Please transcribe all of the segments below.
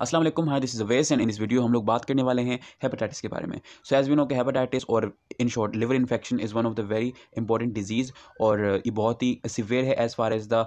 अस्सलाम वालेकुम hi this is Awais and in इस वीडियो हम लोग बात करने वाले हैं हेपेटाइटिस के बारे में सो एज वी नो के hepatitis or in short liver infection is one of the very important disease और ये बहुत ही सिवियर है as far as the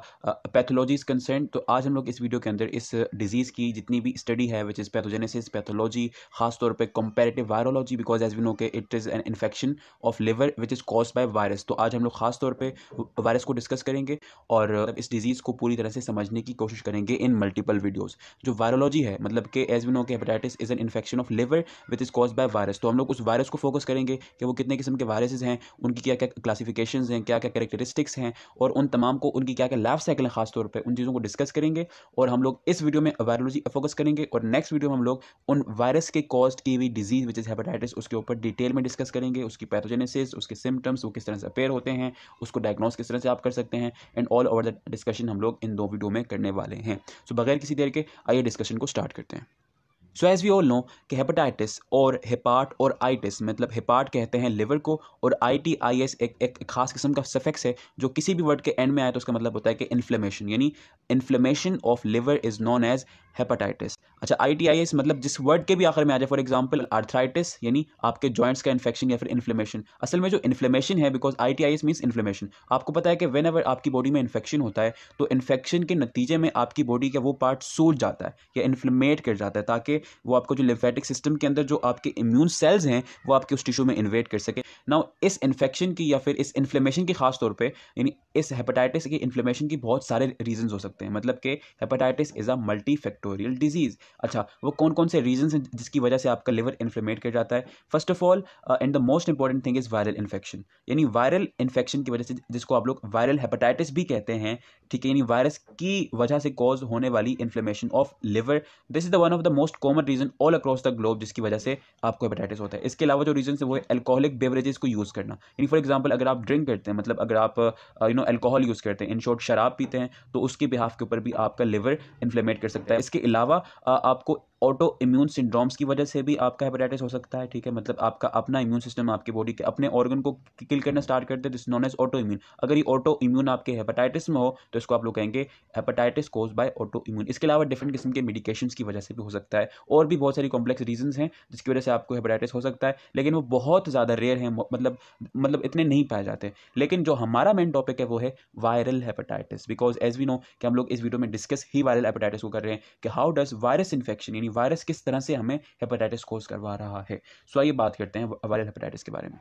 pathology is concern तो आज हम लोग इस वीडियो के अंदर इस डिज़ीज़ की जितनी भी स्टडी है विच इज़ पैथोजेनेसिस पैथोलॉजी खासतौर पर comparative virology because as we know के it is an infection of liver which is cause by virus तो आज हम लोग खासतौर पर वायरस को डिस्कस करेंगे और इस डिज़ीज़ को पूरी तरह से समझने की कोशिश करेंगे इन मल्टीपल वीडियोज़ जो वायरोलॉजी है मतलब कि एज वी नो के hepatitis is an infection of liver which is cause by virus तो हम लोग उस वायरस को फोकस करेंगे कि वो कितने किस्म के वायरसेज हैं उनकी क्या क्या क्लासिफिकेशन हैं क्या क्या करेक्टरिस्टिक्स हैं और उन तमाम को उनकी क्या क्या लाइफ साइकिल है खासतौर पर उन चीज़ों को डिस्कस करेंगे और हम लोग इस वीडियो में वायरोलॉजी फोकस करेंगे और नेक्स्ट वीडियो में हम लोग उन वायरस के कॉज की हुई डिजीज़ विच इज़ हेपेटाइटिस उसके ऊपर डिटेल में डिस्कस करेंगे उसकी पैथोजेनेसिस उसके सिम्टम्स वो किस तरह से अपेयर होते हैं उसको डायग्नोस किस तरह से आप कर सकते हैं and all over the discussion हम लोग इन दो वीडियो में करने वाले हैं सो so, बगैर किसी देर के आइए डिस्कशन को स्टार्ट स्टार्ट करते हैं so as we all know कि हेपाटाइटिस और हेपाट और आइटिस मतलब हेपाट कहते हैं लिवर को और आई टी आई एस एक, एक खास किस्म का सफेक्स है जो किसी भी वर्ड के एंड में आए तो उसका मतलब होता है कि इन्फ्लेमेशन यानी inflammation of liver is known as hepatitis अच्छा आई मतलब जिस वर्ड के भी आखिर में आ जाए फॉर एग्जाम्पल आर्थराइटिस यानी आपके जॉइंट्स का इन्फेक्शन या फिर इन्फ्लेमेशन असल में जो इन्फ्लेमेशन है because I T I S inflammation आपको पता है कि वेन एवर आपकी बॉडी में इन्फेक्शन होता है तो इन्फेक्शन के नतीजे में आपकी बॉडी का वो पार्ट सूझ जाता है या इन्फ्लेमेट कर जाता है ताकि वो आपको जो लिम्फेटिक सिस्टम के अंदर जो आपके इम्यून सेल्स हैं वो आपके उस टिशू में इन्वेट कर सके ना इस इन्फेक्शन की या फिर इस इन्फ्लेमेशन की खास तौर पर यानी इस हेपाटाइटिस की इन्फ्लेमेशन की बहुत सारे रीजन हो सकते हैं मतलब कि hepatitis is a multi factor bacterial disease अच्छा वो कौन कौन से रीजन हैं जिसकी वजह से आपका लिवर इन्फ्लेमेट कर जाता है first of all and the most important thing is viral infection यानी वायरल इन्फेक्शन की वजह से जिसको आप लोग वायरल हेपेटाइटिस भी कहते हैं ठीक है यानी वायरस की वजह से कॉज होने वाली inflammation of liver this is the one of the most common reason all across the globe जिसकी वजह से आपको हेपेटाइटिस होता है इसके अलावा जो रीजन है वो एल्कोहलिक बेवरेजेस को यूज़ करना यानी फॉर एग्जाम्पल अगर आप ड्रिंक करते हैं मतलब अगर आप यू नो एल्कोहल यूज़ करते हैं इन शॉर्ट शराब पीते हैं तो उसके बिहाफ के ऊपर भी आपका लिवर इन्फ्लेमेट कर सकता है इसके अलावा आपको ऑटो इम्यून सिंड्रोम्स की वजह से भी आपका हेपेटाइटिस हो सकता है ठीक है मतलब आपका अपना इम्यून सिस्टम आपके बॉडी के अपने ऑर्गन को किल करना स्टार्ट करते हैं this known as auto immune अगर ये ऑटो इम्यून आपके हेपेटाइटिस में हो तो इसको आप लोग कहेंगे hepatitis cause by auto immune इसके अलावा डिफरेंट किस्म के मेडिकेशन की वजह से भी हो सकता है और भी बहुत सारी कॉम्प्लेक्स रीजन हैं जिसकी वजह से आपको हेपेटाइटिस हो सकता है लेकिन वो बहुत ज़्यादा रेयर है मतलब मतलब इतने नहीं पाए जाते लेकिन जो हमारा मेन टॉपिक है वो है viral hepatitis because as we know कि हम लोग इस वीडियो में डिस्कस ही वायरल हेपेटाइटिस को कर रहे हैं कि हाउ डज वायरस इन्फेक्शन यानी वायरस किस तरह से हमें हेपेटाइटिस कोज करवा रहा है सो आइए बात करते हैं वायरल हेपेटाइटिस के बारे में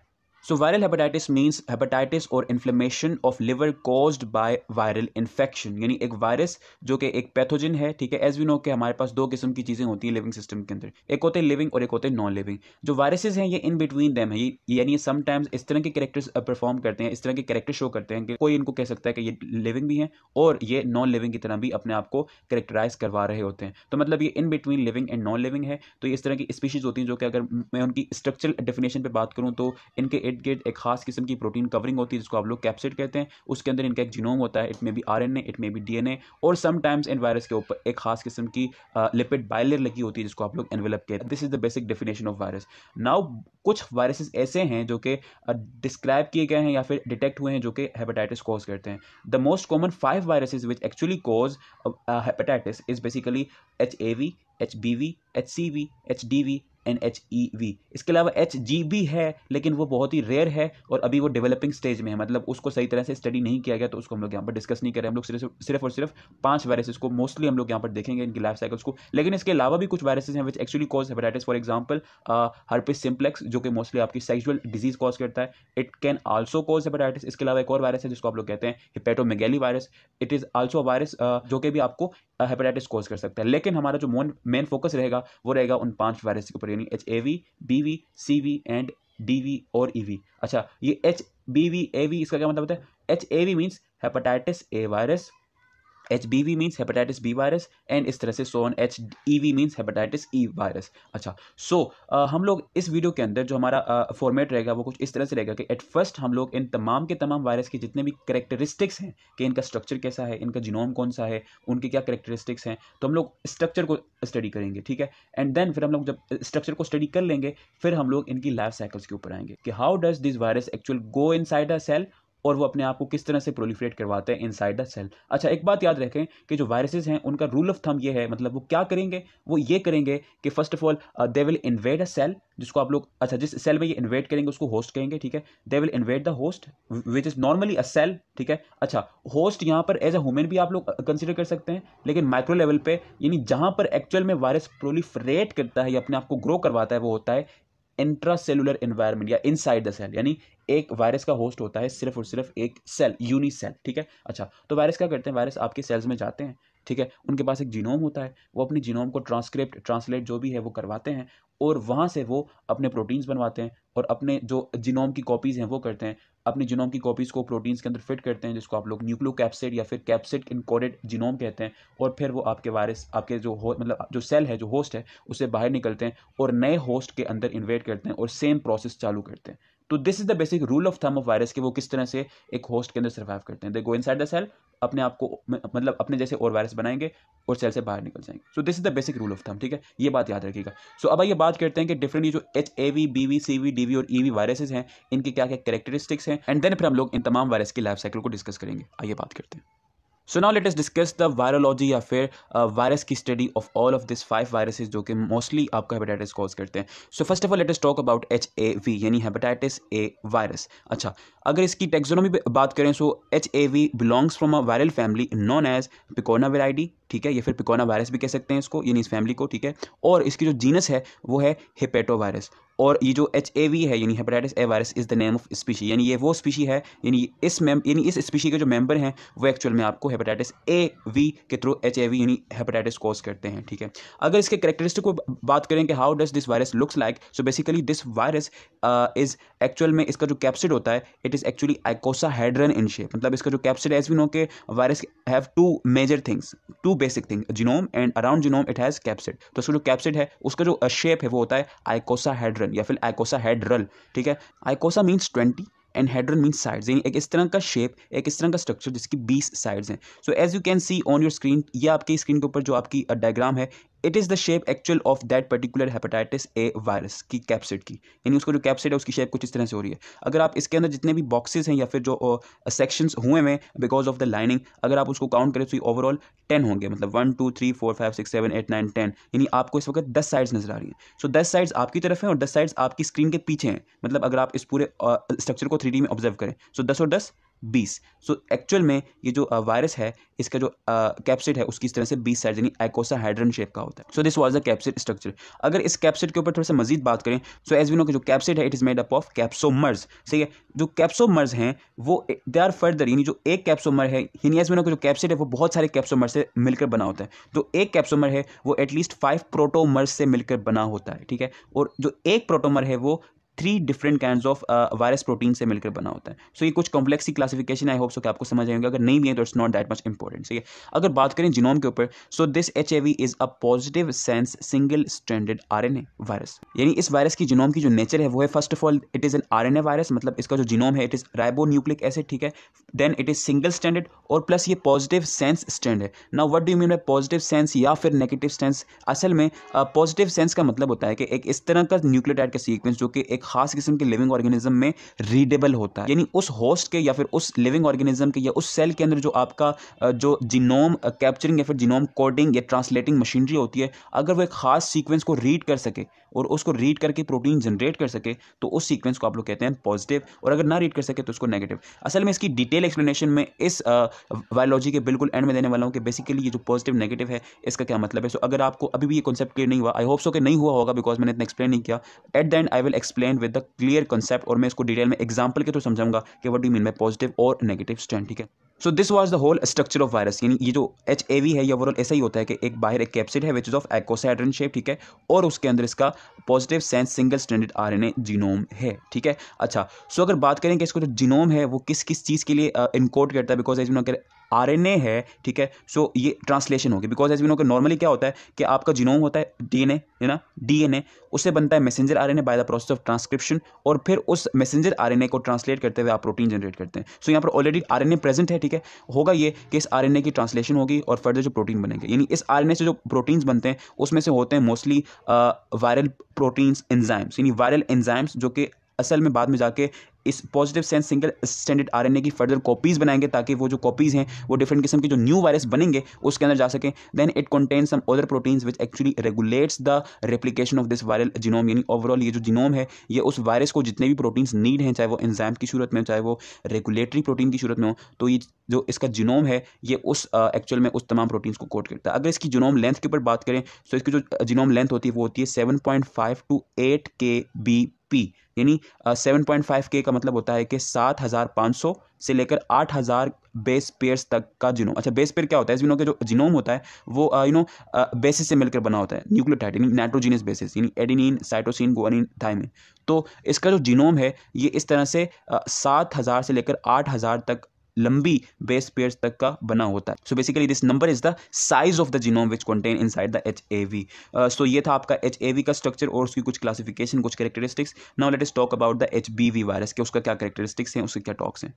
so viral hepatitis means hepatitis or inflammation of liver cause by viral infection यानी एक वायरस जो कि एक पैथोजन है ठीक है एज वी नो के हमारे पास दो किस्म की चीज़ें होती हैं लिविंग सिस्टम के अंदर एक होते हैं लिविंग और एक होते हैं नॉन लिविंग जो वायरसेस हैं ये इन बिटवीन दैम है यानी समटाइम्स इस तरह के करेक्टर्स परफॉर्म uh, करते हैं इस तरह के करेक्टर शो करते हैं कि कोई इनको कह सकता है कि ये लिविंग भी हैं और ये नॉन लिविंग की तरह भी अपने आप को करेक्टराइज करवा रहे होते हैं तो मतलब ये in between living and non living है तो ये इस तरह की स्पीशीज़ होती हैं जो कि अगर मैं उनकी स्ट्रक्चरल डेफिनेशन पर बात करूँ तो इनके एट गेट एक खास किस्म की प्रोटीन कवरिंग होती है जिसको आप लोग कैप्सिड कहते हैं उसके अंदर इनका एक जीनोम होता है it may be R N A it may be D N A और समटाइम्स इन वायरस के ऊपर एक खास किस्म की लिपिड बायलर लगी होती है जिसको आप लोग एनवेलप कहते हैं this is the basic definition of virus now कुछ वायरसेस ऐसे हैं जो कि डिस्क्राइब किए गए हैं या फिर डिटेक्ट हुए हैं जो कि हेपेटाइटिस कॉज करते हैं the most common five viruses which actually cause hepatitis is basically H A V H B V H C V H D V and H E V इसके अलावा एच जी भी है लेकिन वो बहुत ही rare है और अभी वो डेवलपिंग स्टेज में है मतलब उसको सही तरह से स्टडी नहीं किया गया तो उसको हम लोग यहाँ पर डिस्कस नहीं करें हम लोग सिर्फ सिर्फ और सिर्फ पांच वायरसेस को मोस्टली हम लोग यहाँ पर देखेंगे इनकी लाइफ साइकिल्स को लेकिन इसके अलावा भी कुछ वायरसेस हैं which actually cause hepatitis for example herpes simplex जो कि मोस्टली आपकी सेक्शुअल डिजीज कॉज करता है it can also cause hepatitis इसके अलावा एक और वायरस है जिसको आप लोग कहते हैं hepatomegaly virus it is also virus जो कि भी आपको हेपेटाइटिस uh, कॉज कर सकता है लेकिन हमारा जो मेन फोकस रहेगा वो रहेगा उन पांच वायरस के ऊपर यानी H A V B V C V and D V और ई e वी अच्छा ये H B V A V इसका क्या मतलब होता है H A V means hepatitis A virus H B V means hepatitis B virus and इस तरह से so on H E V means hepatitis E virus अच्छा सो so, uh, हम लोग इस वीडियो के अंदर जो हमारा फॉर्मेट uh, रहेगा वो कुछ इस तरह से रहेगा कि एट फर्स्ट हम लोग इन तमाम के तमाम वायरस के जितने भी करेक्टरिस्टिक्स हैं कि इनका स्ट्रक्चर कैसा है इनका जिनोम कौन सा है उनके क्या करेक्टरिस्टिक्स हैं तो हम लोग स्ट्रक्चर को स्टडी करेंगे ठीक है एंड देन फिर हम लोग जब स्ट्रक्चर को स्टडी कर लेंगे फिर हम लोग इनकी लाइफ साइकिल्स के ऊपर आएंगे कि how does this virus actual go inside a cell और वो अपने आप को किस तरह से प्रोलीफ्रेट करवाते हैं इनसाइड द सेल अच्छा एक बात याद रखें कि जो वायरसेस हैं उनका रूल ऑफ थम ये है मतलब वो क्या करेंगे वो ये करेंगे कि first of all they will invade a cell जिसको आप लोग अच्छा जिस सेल में ये इन्वेट करेंगे उसको होस्ट कहेंगे ठीक है they will invade the host which is normally a cell ठीक है अच्छा होस्ट यहाँ पर एज अ ह्यूमन भी आप लोग कंसिडर uh, कर सकते हैं लेकिन माइक्रो लेवल पे यानी जहाँ पर एक्चुअल में वायरस प्रोलीफ्रेट करता है या अपने आप को ग्रो करवाता है वो होता है इंट्रा सेलुलर इन्वायरमेंट या इनसाइड द सेल यानी एक वायरस का होस्ट होता है सिर्फ और सिर्फ एक सेल यूनिसेल सेल ठीक है अच्छा तो वायरस क्या करते हैं वायरस आपके सेल्स में जाते हैं ठीक है उनके पास एक जीनोम होता है वो अपनी जीनोम को ट्रांसक्रिप्ट ट्रांसलेट जो भी है वो करवाते हैं और वहाँ से वो अपने प्रोटीन्स बनवाते हैं और अपने जो जिनोम की कॉपीज़ हैं वो करते हैं अपने जिनोम की कॉपीज़ को प्रोटीन्स के अंदर फिट करते हैं जिसको आप लोग न्यूक्लियो कैप्सिड या फिर कैप्सिड इनकोडेड जिनोम कहते हैं और फिर वो आपके वायरस आपके जो हो मतलब जो सेल है जो होस्ट है उसे बाहर निकलते हैं और नए होस्ट के अंदर इन्वेट करते हैं और सेम प्रोसेस चालू करते हैं तो this is the basic rule of thumb of virus कि वो किस तरह से एक होस्ट के अंदर सर्वाइव करते हैं दे गो इन द सेल अपने आप को मतलब अपने जैसे और वायरस बनाएंगे और सेल से बाहर निकल जाएंगे so this is the basic rule of thumb ठीक है ये बात याद रखिएगा सो so, अब आइए बात करते हैं कि डिफरेंट ये जो H A V B V C V D V और ई वी वायरसेज हैं इनके क्या क्या करेक्टरिस्टिक्स हैं एंड देन फिर हम लोग इन तमाम वायरस की लाइफ साइकिल को डिस्कस करेंगे आइए बात करते हैं so now let us discuss the virology या फिर वायरस uh, की study of all of this five viruses जो कि मोस्टली आपका हेपेटाइटिस कॉज करते हैं so first of all let us talk about H A V यानी हेपेटाइटिस ए वायरस अच्छा अगर इसकी टेक्सोनोमी बात करें so H A V belongs from a viral family known as picornaviridae ठीक है या फिर पिकोना वायरस भी कह सकते हैं इसको यानी इस फैमिली को ठीक है और इसकी जो जीनस है वो है हिपेटो वायरस और ये जो एच ए वी है यानी hepatitis A virus is the name of species यानी ये वो स्पीशी है यानी इस मेम यानी इस स्पीशी के जो मेंबर हैं वो एक्चुअल में आपको हेपेटाइटिस ए वी के थ्रू एच ए वी यानी हेपेटाइटिस कॉज करते हैं ठीक है अगर इसके करेक्टरिस्टिक को बात करें कि how does this virus looks like so basically this virus is actual में इसका जो कैप्सिड होता है it is actually icosa icosahedron in shape मतलब इसका जो कैप्सिड है एज वी नो के virus have two major things two basic thing genome and around genome it has capsid तो उसका जो कैप्सिड है उसका जो शेप uh, है वो होता है आइकोसा आइकोसाहेड्रन या फिर आइकोसा आइकोसाहेड्रल ठीक है icosa means twenty and hedron mean sides यानी एक इस तरह का शेप एक इस तरह का स्ट्रक्चर जिसकी बीस साइड्स हैं so as you can see on your screen या आपकी स्क्रीन के ऊपर जो आपकी डायग्राम uh, है it is the shape actual of that particular hepatitis A virus की कैप्सिड की यानी उसको जो कैप्सिड है उसकी शेप कुछ इस तरह से हो रही है अगर आप इसके अंदर जितने भी बॉक्सेस हैं या फिर जो सेक्शंस uh, हुए हैं बिकॉज ऑफ द लाइनिंग अगर आप उसको काउंट करें तो ये ओवरऑल टेन होंगे मतलब one two three four five six seven eight nine ten यानी आपको इस वक्त दस साइड्स नजर आ रही हैं सो so, दस साइड्स आपकी तरफ हैं और दस साइड्स आपकी स्क्रीन के पीछे हैं मतलब अगर आप इस पूरे स्ट्रक्चर uh, को थ्री में ऑब्जर्व करें सो so, दस और दस बीस सो एक्चुअल में ये जो वायरस है इसका जो कैप्सिड है उसकी इस तरह से बीस साइड यानी हाइड्रन शेप का होता है so this was the capsid structure अगर इस कैप्सिड के ऊपर थोड़ा सा मजीद बात करें सो एज वी नो के जो कैप्सिड है it is made up of capsomers ठीक है जो कैप्सोमर्स हैं वो दे आर फर्दर यानी जो एक कैप्सोमर है हिनी एज वी नो कि जो कैप्सिड है वो बहुत सारे कैप्सोमर से मिलकर बना होता है जो तो एक कैप्सोमर है वो एटलीस्ट फाइव प्रोटोमर्स से मिलकर बना होता है ठीक है और जो एक प्रोटोमर है वो three different kind of virus protein से मिलकर बना होता है सो so, ये कुछ कॉम्प्लेक्स की क्लासिफिकेशन आई होप सो कि आपको समझ आएंगे अगर नहीं भी है तो it's not that much important ठीक है अगर बात करें जिनोम के ऊपर so this H is a positive sense single standard R N A virus यानी इस वायरस की जिनोम की जो नेचर है वो है first of all it is an R N A virus मतलब इसका जो जिनोम है it is ribo nucleic acid ठीक है then it is single standard और प्लस ये पॉजिटिव सेंस स्टैंड है ना what do mean by positive sense या फिर नेगेटिव सेंस असल में पॉजिटिव uh, सेंस का मतलब होता है कि एक इस तरह का न्यूक्लियोटाइड का सीक्वेंस जो कि एक खास किस्म के लिविंग ऑर्गेनिज्म में रीडेबल होता है यानी उस होस्ट के या फिर उस लिविंग ऑर्गेनिज्म के या उस सेल के अंदर जो आपका जो जीनोम कैप्चरिंग या फिर जीनोम कोडिंग या ट्रांसलेटिंग मशीनरी होती है अगर वो एक खास सीक्वेंस को रीड कर सके और उसको रीड करके प्रोटीन जनरेट कर सके तो उस सीक्वेंस को आप लोग कहते हैं पॉजिटिव और अगर ना रीड कर सके तो उसको नेगेटिव असल में इसकी डिटेल एक्सप्लेनेशन में इस बायोलॉजी के बिल्कुल एंड में देने वाला हूँ कि बेसिकली ये जो पॉजिटिव नेगेटिव है इसका क्या मतलब है सो so, अगर आपको अभी भी ये कॉन्सेप्ट क्लियर नहीं हुआ आई होप सो कि नहीं हुआ होगा बिकॉज मैंने इतना एक्सप्लेन नहीं किया at the end I will explain with the clear concept और मैं इसको डिटेल में एग्जाम्पल के तो समझाऊंगा कि वट डू मीन मैं पॉजिटिव और नेगेटिव स्टैंड ठीक है so this was the whole structure of virus यानी ये जो एच ए वी है ये ओवरऑल ऐसा ही होता है कि एक बाहर एक कैप्सिड है which is of icosahedron shape ठीक है और उसके अंदर इसका positive sense single standard R N A genome है ठीक है अच्छा सो so अगर बात करें कि इसको जो जीनोम है वो किस किस चीज़ के लिए इनकोड uh, करता है बिकॉज एज अगर आरएनए है ठीक है सो ये ट्रांसलेशन होगी बिकॉज एज वी नो के नॉर्मली क्या होता है कि आपका जीनोम होता है डीएनए है ना डीएनए उससे बनता है messenger RNA by the process of transcription और फिर उस मैसेंजर आरएनए को ट्रांसलेट करते हुए आप प्रोटीन जनरेट करते हैं सो so, यहाँ पर ऑलरेडी ए प्रेजेंट है ठीक है होगा ये कि इस ए की ट्रांसलेशन होगी और फर्दर जो प्रोटीन बनेंगे यानी इस ए से जो प्रोटीन्स बनते हैं उसमें से होते हैं मोस्टली वायरल प्रोटीन्स एंजाइम्स यानी वायरल एंजाइम्स जो कि असल में बाद में जाके इस positive sense single standard R की फर्दर कॉपीज़ बनाएंगे ताकि वो जो कॉपीज़ हैं वो डिफरेंट किस्म के जो न्यू वायरस बनेंगे उसके अंदर जा सकें then it contain some other proteins which actually regulates the replication of this viral genome यानी ओवरऑल ये जो जीनोम है ये उस वायरस को जितने भी प्रोटीन्स नीड हैं चाहे वो एंजाम की सूरत में चाहे वो रेगुलेटरी प्रोटीन की सूरत में हो तो ये जो इसका जीनोम है ये उस एक्चुअल में उस तमाम प्रोटीन्स को कोट करता है अगर इसकी जीनोम लेंथ के ऊपर बात करें तो इसकी जो जीनोम लेंथ होती है वो होती है seven point five to eight K B P यानी सेवन पॉइंट फाइव के का मतलब होता है कि सात हज़ार पाँच सौ से लेकर आठ हज़ार बेस पेयर्स तक का जिनोम अच्छा बेस पेयर क्या होता है इस जिनोम का जो जिनोम होता है वो यू नो बेसिस से मिलकर बना होता है न्यूक्लियोटाइड यानी नाइट्रोजीनियस बेसिस यानी एडिनिन साइटोसिन गोनिन थायमिन तो इसका जो जिनोम है ये इस तरह से सात हज़ार से लेकर आठ हज़ार तक लंबी बेस पेयर्स तक का बना होता है so basically this number is the size of the genome which contain inside the H A V so ये था आपका एच ए वी का स्ट्रक्चर और उसकी कुछ क्लासिफिकेशन कुछ characteristics now let us talk about the H B V virus के उसका क्या कैरेक्टरिस्टिक्स हैं उसके क्या टॉक्स हैं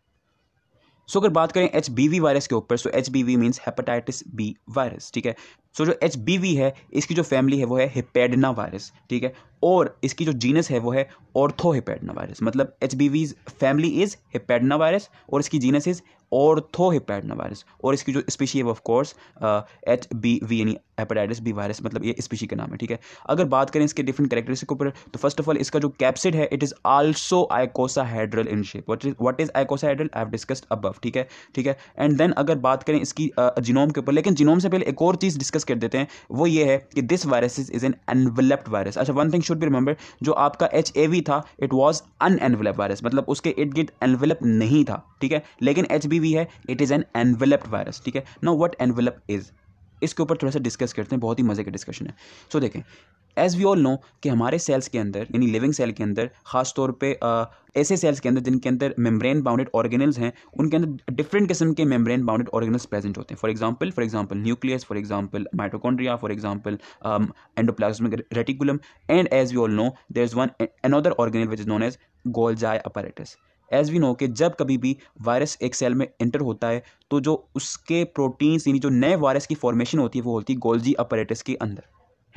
सो अगर बात करें एच वायरस के ऊपर so H B V means hepatitis B virus ठीक है सो so, जो एच है इसकी जो फैमिली है वो है हिपेडना वायरस ठीक है और इसकी जो जीनस है वो है ऑर्थो हिपेडना वायरस मतलब H B family is हिपेडना virus और इसकी जीनस इज ऑर्थो हिपेडना वायरस और इसकी जो स्पीशी है वो ऑफकोर्स एच बी वी यानी हेपेटाइटिस बी वायरस मतलब ये स्पीशी का नाम है ठीक है अगर बात करें इसके डिफरेंट के ऊपर तो फर्स्ट ऑफ ऑल इसका जो कैप्सिड है it is also hedral in shape what is hedral I have discussed above ठीक है ठीक है एंड देन अगर बात करें इसकी जीनोम के ऊपर लेकिन जीनोम से पहले एक और चीज़ डिस्कस कर देते हैं वो ये है कि this virus is an enveloped virus अच्छा one thing should be remember जो आपका एच ए वी था it was unenveloped virus मतलब उसके इट गिट एनवेलप नहीं था ठीक है लेकिन एच बी वी है it is an enveloped virus ठीक है नो वट एनवेलप इज़ इसके ऊपर थोड़ा सा डिस्कस करते हैं बहुत ही मज़े का डिस्कशन है सो so, देखें एज वी ऑल नो कि हमारे सेल्स के अंदर यानी लिविंग सेल के अंदर खास तौर पे आ, ऐसे सेल्स के अंदर जिनके अंदर मेम्ब्रेन बाउंडेड ऑर्गेनल्स हैं उनके अंदर डिफरेंट किस्म के मेम्ब्रेन बाउंडेड ऑर्गेनल्स प्रेजेंट होते हैं for example for example nucleus for example mitochondria for example endoplasmic reticulum and as we all know there is one another organelle which is known as Golgi apparatus as we know कि जब कभी भी virus एक cell में enter होता है तो जो उसके प्रोटीन्स यानी जो नए वायरस की फॉर्मेशन होती है वो होती है गोल्जी अपरेटस के अंदर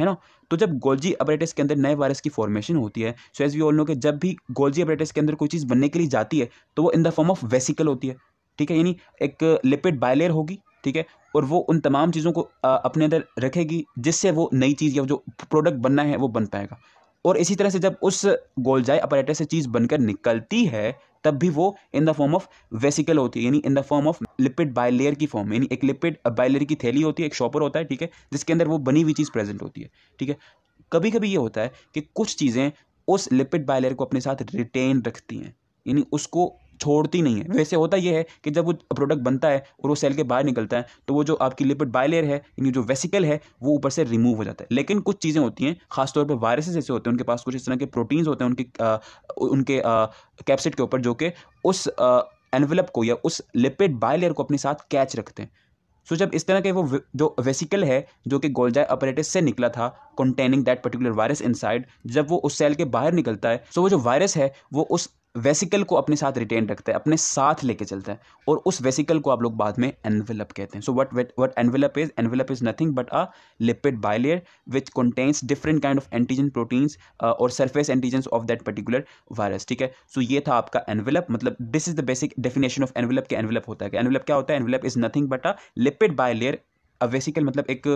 है ना तो जब गोल्जी अपरेटस के अंदर नए वायरस की फॉर्मेशन होती है so as we all know कि जब भी गोल्जी अपरेटस के अंदर कोई चीज़ बनने के लिए जाती है तो वो in the form of vesicle होती है ठीक है यानी एक लिपिड बायलेयर होगी ठीक है और वो उन तमाम चीज़ों को अपने अंदर रखेगी जिससे वो नई चीज़ या जो प्रोडक्ट बनना है वो बन पाएगा और इसी तरह से जब उस गोलजाई अपरेटर से चीज़ बनकर निकलती है तब भी वो in the form of vesicle होती है यानी in the form of lipid bilayer की फॉर्म यानी एक लिपिड बायलेयर की थैली होती है एक शॉपर होता है ठीक है जिसके अंदर वो बनी हुई चीज़ प्रेजेंट होती है ठीक है कभी कभी ये होता है कि कुछ चीज़ें उस लिपिड बायलेयर को अपने साथ रिटेन रखती हैं यानी उसको छोड़ती नहीं है वैसे होता यह है कि जब वो प्रोडक्ट बनता है और वो सेल के बाहर निकलता है तो वो जो आपकी लिपिड बायलेयर है यानी जो वेसिकल है वो ऊपर से रिमूव हो जाता है लेकिन कुछ चीज़ें होती हैं खासतौर पर वायरसेस ऐसे होते हैं उनके पास कुछ इस तरह के प्रोटीन्स होते हैं उनके आ, उनके कैप्सिट के ऊपर जो कि उस एनवलप को या उस लिपिड बायलेयर को अपने साथ कैच रखते हैं सो so, जब इस तरह के वो जो वेसिकल है जो कि गोल्जाय अपरेटिस से निकला था containing that particular virus inside जब वो उस सेल के बाहर निकलता है सो so वो जो वायरस है वो उस वेसिकल को अपने साथ रिटेन रखता है अपने साथ लेके चलता है और उस वेसिकल को आप लोग बाद में एनविलप कहते हैं so what what envelope is envelope is nothing but a lipid bilayer which contains different kind of antigen proteins और surface antigen of that particular virus ठीक है सो so, ये था आपका एनविलप मतलब this is the basic definition of envelope के envelope होता है एनविलप क्या होता है envelope is nothing but a lipid bilayer a vesicle मतलब एक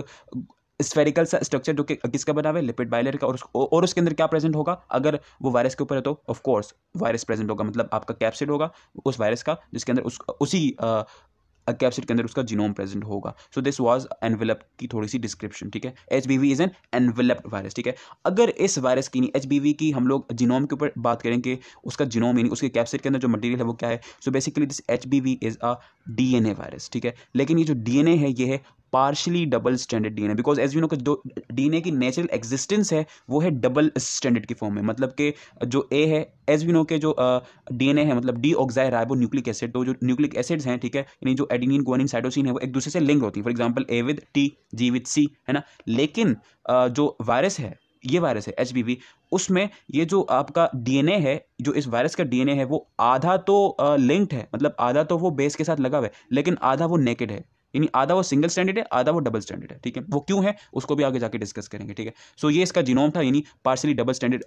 स्फेरिकल सा स्ट्रक्चर जो कि किसका बना हुआ है लिपिड बाइलेयर का और और उसके अंदर क्या प्रेजेंट होगा अगर वो वायरस के ऊपर है तो ऑफ कोर्स वायरस प्रेजेंट होगा मतलब आपका कैप्सिड होगा उस वायरस का जिसके अंदर उस उसी कैप्सिड के अंदर उसका जीनोम प्रेजेंट होगा सो दिस वाज एनवेलप की थोड़ी सी डिस्क्रिप्शन ठीक है H B V is an enveloped virus ठीक है अगर इस वायरस की नहीं एच बी वी की हम लोग जीनोम के ऊपर बात करें कि उसका जीनोम यानी उसके कैप्सिड के अंदर जो मटेरियल है वो क्या है so basically this H B V is a D N A virus ठीक है लेकिन ये जो डी एन ए है ये है partially double standard DNA because as you know जो डीएनए की नेचुरल एग्जिस्टेंस है वो है डबल स्टैंडर्ड की फॉर्म में मतलब कि जो ए है एज यू नो के जो डीएनए uh, है मतलब ribo nucleic acid तो जो न्यूक्लिक एसिड्स हैं ठीक है यानी जो एडिनिन गुआनिन साइटोसिन है वो एक दूसरे से लिंक होती है for example A with T G with C है ना लेकिन uh, जो वायरस है ये वायरस है एच उसमें ये जो आपका डीएनए है जो इस वायरस का डीएनए है वो आधा तो लिंक्ड है मतलब आधा तो वो बेस के साथ लगा हुआ है लेकिन आधा वो नेकेड है यानी आधा वो सिंगल स्टैंडर्ड है आधा वो डबल स्टैंडर्ड है ठीक है वो क्यों है उसको भी आगे जाके डिस्कस करेंगे ठीक है सो ये इसका जीनोम था यानी पार्सली डबल स्टैंडर्ड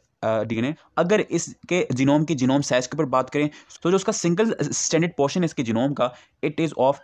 डीएनए अगर इसके जीनोम की जीनोम साइज के ऊपर बात करें तो जो उसका सिंगल स्टैंडर्ड पोर्शन है इसके जीनोम का it is of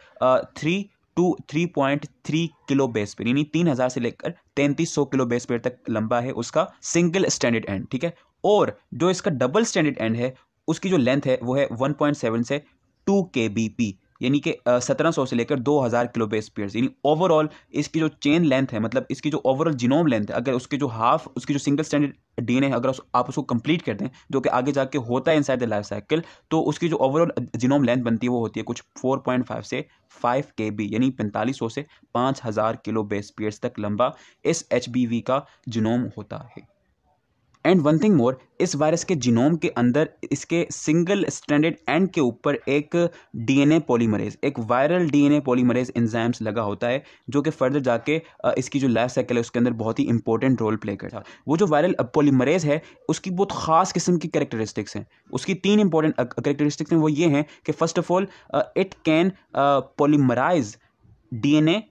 three two three point three kilobase pair यानी तीन हज़ार से लेकर तैंतीस सौ किलो बेस पेयर तक लंबा है उसका सिंगल स्टैंडर्ड एंड ठीक है और जो इसका डबल स्टैंडर्ड एंड है उसकी जो लेंथ है वो है वन पॉइंट सेवन से टू के बी पी यानी कि सत्रह सौ से लेकर दो हज़ार किलो बेस पेयर्स यानी ओवरऑल इसकी जो चेन लेंथ है मतलब इसकी जो ओवरऑल जिनोम लेंथ है अगर उसके जो हाफ उसकी जो सिंगल स्टैंडर्ड डीएनए है अगर आप उसको कंप्लीट कर दें जो कि आगे जाके होता है इनसाइड द लाइफ साइकिल तो उसकी जो ओवरऑल जिनोम लेंथ बनती है वो होती है कुछ फोर पॉइंट फाइव से फाइव के बी यानी पैंतालीस सौ से पाँच हज़ार किलो बेस पेयर्स तक लंबा इस एच बी वी का जिनोम होता है एंड वन थिंग मोर इस वायरस के जीनोम के अंदर इसके सिंगल स्टैंडर्ड एंड के ऊपर एक डीएनए पॉलीमरेज एक वायरल डीएनए पॉलीमरेज एंजाइम्स लगा होता है जो कि फर्दर जाके इसकी जो लाइफ साइकिल है उसके अंदर बहुत ही इंपॉर्टेंट रोल प्ले करता है वो जो वायरल पॉलीमरेज है उसकी बहुत खास किस्म की करेक्टरिस्टिक्स हैं उसकी तीन इंपॉर्टेंट करेक्टरिस्टिक्स हैं वो ये हैं कि first of all it can polymerize DNA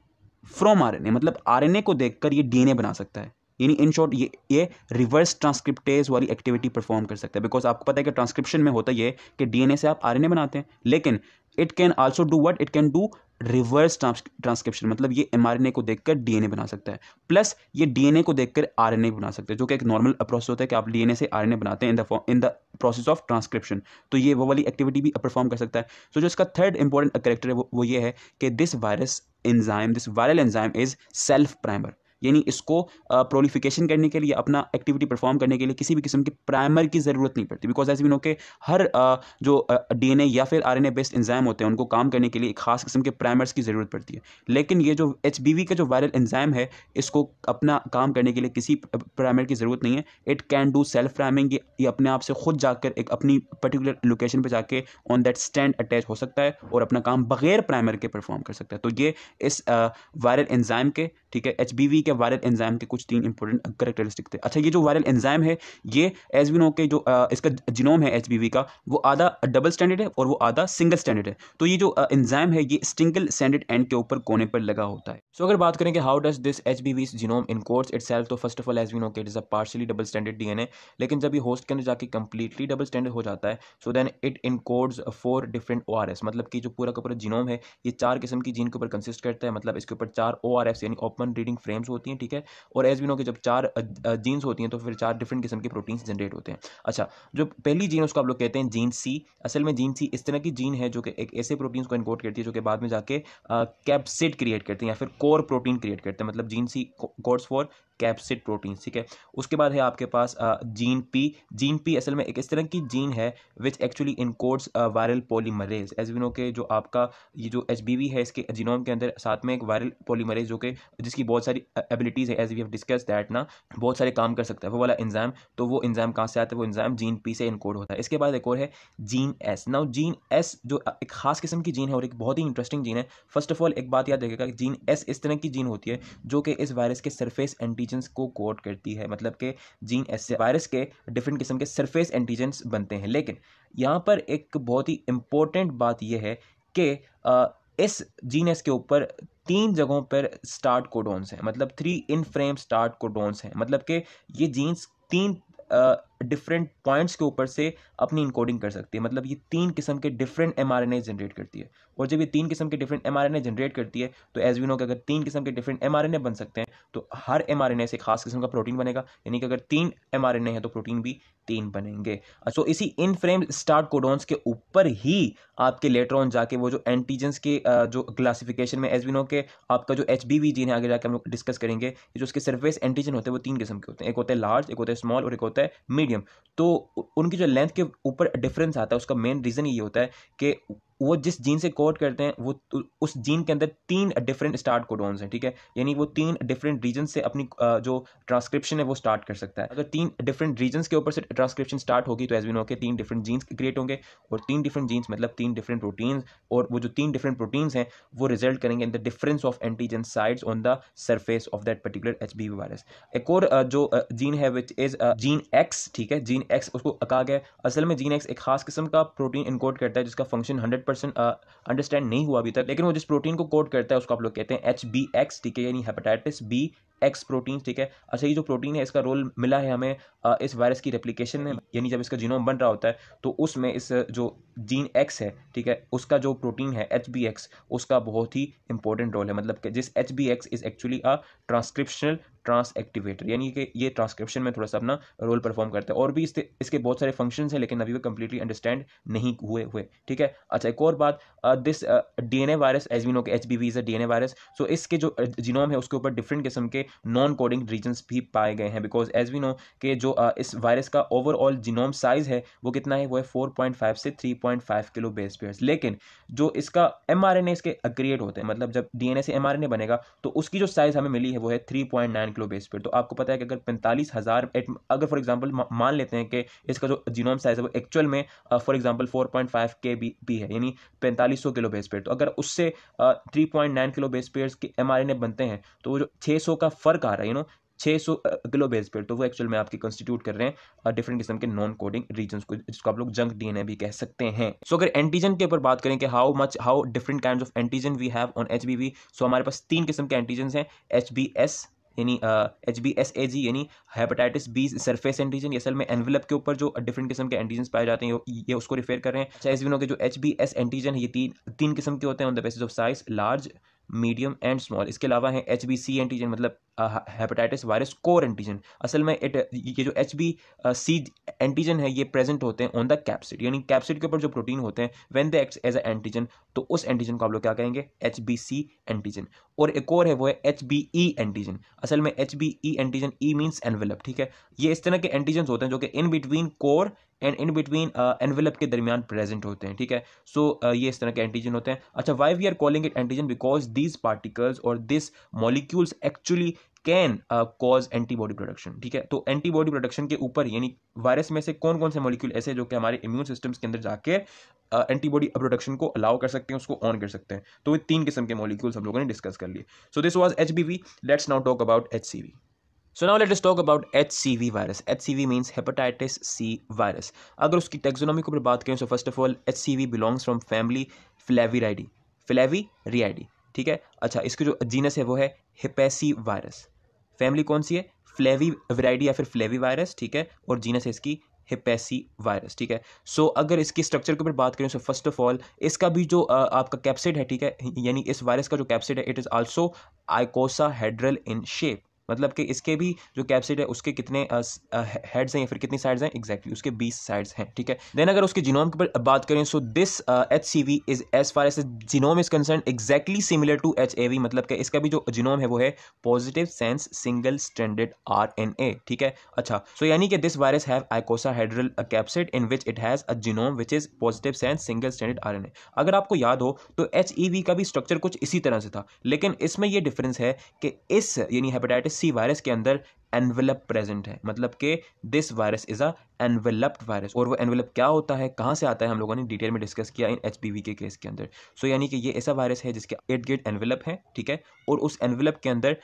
from A मतलब ए को कर ये ए बना सकता है यानी इन शॉर्ट ये ये रिवर्स ट्रांसक्रिप्टेज वाली एक्टिविटी परफॉर्म कर सकता है बिकॉज आपको पता है कि ट्रांसक्रिप्शन में होता ये कि डीएनए से आप आरएनए बनाते हैं लेकिन it can also do what it can do reverse transcription मतलब ये एमआरएनए को देखकर डीएनए बना सकता है प्लस ये डीएनए को देखकर आरएनए बना सकता है जो कि एक नॉर्मल अप्रोच होता है कि आप डीएनए से आरएनए बनाते हैं in the in the process of transcription तो ये वो वाली एक्टिविटी भी परफॉर्म कर सकता है सो so, जो इसका थर्ड इंपॉर्टेंट करेक्टर है वो, वो ये है कि this virus enzyme this viral enzyme is self primer यानी इसको प्रोलिफिकेशन करने के लिए अपना एक्टिविटी परफॉर्म करने के लिए किसी भी किस्म के प्राइमर की ज़रूरत नहीं पड़ती बिकॉज एज वी नो के हर जो डी या फिर आर बेस्ड एंजाइम होते हैं उनको काम करने के लिए एक खास किस्म के प्राइमर्स की ज़रूरत पड़ती है लेकिन ये जो एच का जो वायरल एंजाइम है इसको अपना काम करने के लिए किसी प्राइमर की ज़रूरत नहीं है it can do self priming ये अपने आप से खुद जाकर एक अपनी पर्टिकुलर लोकेशन पर जाके ऑन दैट स्टैंड अटैच हो सकता है और अपना काम बगैर प्राइमर के परफॉर्म कर सकता है तो ये इस वायरल एंजाइम के ठीक है एच के ठीक है वायरल एंजाइम के कुछ तीन इंपॉर्टेंट करेक्टरिस्टिक थे अच्छा ये जो वायरल एंजाइम है ये एस वी नो के जो आ, इसका जिनोम है एच का वो आधा डबल स्टैंडर्ड है और वो आधा सिंगल स्टैंडर्ड है तो ये जो एंजाइम है ये सिंगल स्टैंडर्ड एंड के ऊपर कोने पर लगा होता है सो so, अगर बात करें कि how does this H B V's genome encodes itself तो first of all as we know के it is a partially double standard DNA लेकिन जब ये होस्ट के अंदर जाके कंप्लीटली डबल स्टैंडर्ड हो जाता है so then it encodes four different ओ मतलब कि जो पूरा का पूरा जिनोम है ये चार किस्म की जीन के ऊपर कंसिस्ट करता है मतलब इसके ऊपर चार ओ यानी ओपन रीडिंग फ्रेम्स हो होती हैं ठीक है और एज भी नो कि जब चार जीन्स होती हैं तो फिर चार डिफरेंट किस्म के प्रोटीन्स जनरेट होते हैं अच्छा जो पहली जीन उसको आप लोग कहते हैं जीन सी असल में जीन सी इस तरह की जीन है जो कि एक ऐसे प्रोटीन्स को इनकोट करती है जो कि बाद में जाके कैप्सिड क्रिएट करते हैं या फिर कोर प्रोटीन क्रिएट करते हैं मतलब gene C codes for capsid protein ठीक है उसके बाद है आपके पास जीन पी जीन पी असल में एक इस तरह की जीन है which actually encodes viral polymerase as we know के जो आपका ये जो एच है इसके जीनोम के अंदर साथ में एक वायरल पोलीमरेज जो कि जिसकी बहुत सारी एबिलिटीज़ है as we have discuss that ना बहुत सारे काम कर सकता है वो वाला इंजाम तो वो इंजाम कहाँ से आता है वो इंजाम जीन पी से इनकोड होता है इसके बाद एक और है gene S now gene S जो एक खास किस्म की जीन है और एक बहुत ही इंटरेस्टिंग जीन है फर्स्ट ऑफ ऑल एक बात याद रखेगा जीन एस इस तरह की जीन होती है जो कि इस वायरस के सरफेस एंटी एंटीजेंस को कोट करती है मतलब कि जीन ऐसे वायरस के डिफरेंट किस्म के सरफेस एंटीजेंस बनते हैं लेकिन यहाँ पर एक बहुत ही इम्पोर्टेंट बात यह है कि इस जीन एस के ऊपर तीन जगहों पर स्टार्ट कोडोन्स हैं मतलब three in frame start codons हैं मतलब कि ये जीन्स तीन डिफरेंट पॉइंट्स के ऊपर से अपनी इनकोडिंग कर सकती है मतलब ये तीन किस्म के डिफरेंट एम जनरेट करती है और जब ये तीन किस्म के डिफरेंट एम जनरेट करती है तो एज वी नो कि अगर तीन किस्म के डिफरेंट एम बन सकते हैं तो हर एम से खास किस्म का प्रोटीन बनेगा यानी कि अगर तीन एम आर है तो प्रोटीन भी तीन बनेंगे सो इसी इन फ्रेम स्टार्ट कोडोन्स के ऊपर ही आपके लेटर ऑन जाके वो जो एंटीजेंस के जो क्लासिफिकेशन में एज वी नो के आपका जो एच बी जीन है आगे जाके हम लोग डिस्कस करेंगे जो उसके सर्फेस एंटीजन होते हैं वो तीन किस्म के होते हैं एक होता है लार्ज एक होता है स्मॉल और एक होता है मिड मीडियम तो उनकी जो लेंथ के ऊपर डिफरेंस आता है उसका मेन रीज़न ये होता है कि वो जिस जीन से कोड करते हैं वो तो, उस जीन के अंदर तीन डिफरेंट स्टार्ट कोडोन्स हैं ठीक है यानी वो तीन डिफरेंट रीजन से अपनी जो ट्रांसक्रिप्शन है वो स्टार्ट कर सकता है अगर तीन डिफरेंट रीजन के ऊपर से ट्रांसक्रिप्शन स्टार्ट होगी तो एज वी नो के तीन डिफरेंट जीन्स क्रिएट होंगे और तीन डिफरेंट जीन्स मतलब तीन डिफरेंट प्रोटीन्स और वो जो तीन डिफरेंट प्रोटीन्स हैं वो रिजल्ट करेंगे in the difference of antigen sides on the surface of that particular H B virus एक और जो जीन है विच इज जीन एक्स ठीक है जीन एक्स उसको कहा गया असल में जीन एक्स एक खास किस्म का प्रोटीन इनकोड करता है जिसका function hundred percent understand uh, नहीं हुआ अभी तक लेकिन वो जिस प्रोटीन को कोड करता है उसको आप लोग कहते हैं एच बी एक्स ठीक है यानी हेपेटाइटिस बी एक्स प्रोटीन ठीक है अच्छा ये जो प्रोटीन है इसका रोल मिला है हमें आ, uh, इस वायरस की रेप्लीकेशन में यानी जब इसका जीनोम बन रहा होता है तो उसमें इस uh, जो जीन एक्स है ठीक है उसका जो प्रोटीन है एच बी एक्स उसका बहुत ही इंपॉर्टेंट रोल है मतलब कि जिस H B X is actually a transcriptional trans activator यानी कि ये ट्रांसक्रिप्शन में थोड़ा सा अपना रोल परफॉर्म करता है और भी इसके इसके बहुत सारे फंक्शन हैं लेकिन अभी वो कंप्लीटली अंडरस्टैंड नहीं हुए हुए ठीक है अच्छा एक और बात this D N A virus as we know के H B V is a D N A virus so इसके जो जीनोम है उसके ऊपर डिफरेंट किस्म के नॉन कोडिंग रीजन्स भी पाए गए हैं बिकॉज एज वी नो के जो uh, इस वायरस का ओवरऑल जीनोम साइज़ है वो कितना है वो है फोर पॉइंट फाइव से three point five kilo base pairs लेकिन जो इसका एम आर एन ए इसके क्रिएट होते हैं मतलब जब डी एन ए से एम आर एन ए बनेगा तो उसकी जो साइज़ हमें मिली है वो है three point nine nucleo base पर तो आपको पता है कि अगर पैंतालीस हज़ार अगर फॉर एग्जांपल मान लेते हैं कि इसका जो जीनोम साइज है वो एक्चुअल में फॉर एग्जांपल 4.5 के बी पी है यानी पैंतालीस सौ किलो बेस पेयर तो अगर उससे three point nine kilo base pairs के एम आर बनते हैं तो वो जो छः सौ का फ़र्क आ रहा है यू नो छः सौ किलो बेस पेयर तो वो एक्चुअल में आपके कंस्टिट्यूट कर रहे हैं डिफरेंट किस्म के नॉन कोडिंग रीजन को जिसको आप लोग जंक डी भी कह सकते हैं सो so, अगर एंटीजन के ऊपर बात करें कि how much how different kind of antigen we have on H B V so हमारे पास तीन किस्म के एंटीजन हैं एच बी एस यानी H B S A G यानी हेपेटाइटिस बी सरफेस एंटीजन ये असल में एनवलप के ऊपर जो डिफरेंट किस्म के एंटीजन पाए जाते हैं ये उसको रिफेयर कर रहे हैं अच्छा एस के जो एच बी एस एंटीजन है ये तीन तीन किस्म के होते हैं on the basis of size large medium and small इसके अलावा है एच बी सी एंटीजन मतलब हेपेटाइटिस वायरस कोर एंटीजन असल में इट ये जो एच बी सी एंटीजन है ये प्रेजेंट होते हैं ऑन द कैप्सिड यानी कैप्सिड के ऊपर जो प्रोटीन होते हैं when they act as a antigen तो उस एंटीजन को आप लोग क्या कहेंगे एच बी सी एंटीजन और एक और है वो है एच बी ई एंटीजन असल में H B E antigen E means envelope ठीक है ये इस तरह के एंटीजन होते हैं जो कि in between core and in between envelope के दरमियान प्रेजेंट होते हैं ठीक है सो so, uh, ये इस तरह के एंटीजन होते हैं अच्छा why we are calling it antigen because this particles और this molecules actually can cause antibody production ठीक है तो एंटीबॉडी प्रोडक्शन के ऊपर यानी वायरस में से कौन कौन से मॉलिक्यूल ऐसे जो कि हमारे इम्यून सिस्टम्स के अंदर जाके एंटीबॉडी uh, प्रोडक्शन को अलाउ कर सकते हैं उसको ऑन कर सकते हैं तो ये तीन किस्म के मॉलिक्यूल्स हम लोगों ने डिस्कस कर लिए so this was H B V let's now talk about H C V so now let us talk about H C V virus H C V means hepatitis C virus अगर उसकी taxonomy के ऊपर बात करें so first of all H C V belongs from family Flaviviridae Flaviviridae ठीक है अच्छा इसकी जो जीनस है वो है हिपेसी वायरस फैमिली कौन सी है फ्लेवी वेराइडी या फिर फ्लेवी वायरस ठीक है और जीनस है इसकी हिपेसी वायरस ठीक है सो so, अगर इसकी स्ट्रक्चर के ऊपर बात करें सो फर्स्ट ऑफ ऑल इसका भी जो आ, आपका कैप्सिड है ठीक है यानी इस वायरस का जो कैप्सिड है it is also icosahedral in shape मतलब कि इसके भी जो कैप्सिड है उसके कितने हेड्स हैं या फिर कितनी साइड्स हैं एग्जैक्टली उसके बीस साइड्स हैं ठीक है देन अगर उसके जीनोम की बात करें so this H C V is as far as genome is concern exactly similar to H A V मतलब कि इसका भी जो जीनोम है वो है positive sense single standard R N A ठीक है अच्छा सो यानी कि this virus have icosahedral capsid in which it has a genome which is positive sense single standard R N A अगर आपको याद हो तो एच ई वी का भी स्ट्रक्चर कुछ इसी तरह से था लेकिन इसमें यह डिफरेंस है कि इस यानी हेपेटाइटिस इसी वायरस के अंदर एनवेलप प्रेजेंट है मतलब कि this virus is a enveloped virus और वो एनवेलप क्या होता है कहाँ से आता है हम लोगों ने डिटेल में डिस्कस किया इन एच के केस के अंदर सो so, यानी कि ये ऐसा वायरस है जिसके एट गेट एनवेलप है ठीक है और उस एनवेलप के अंदर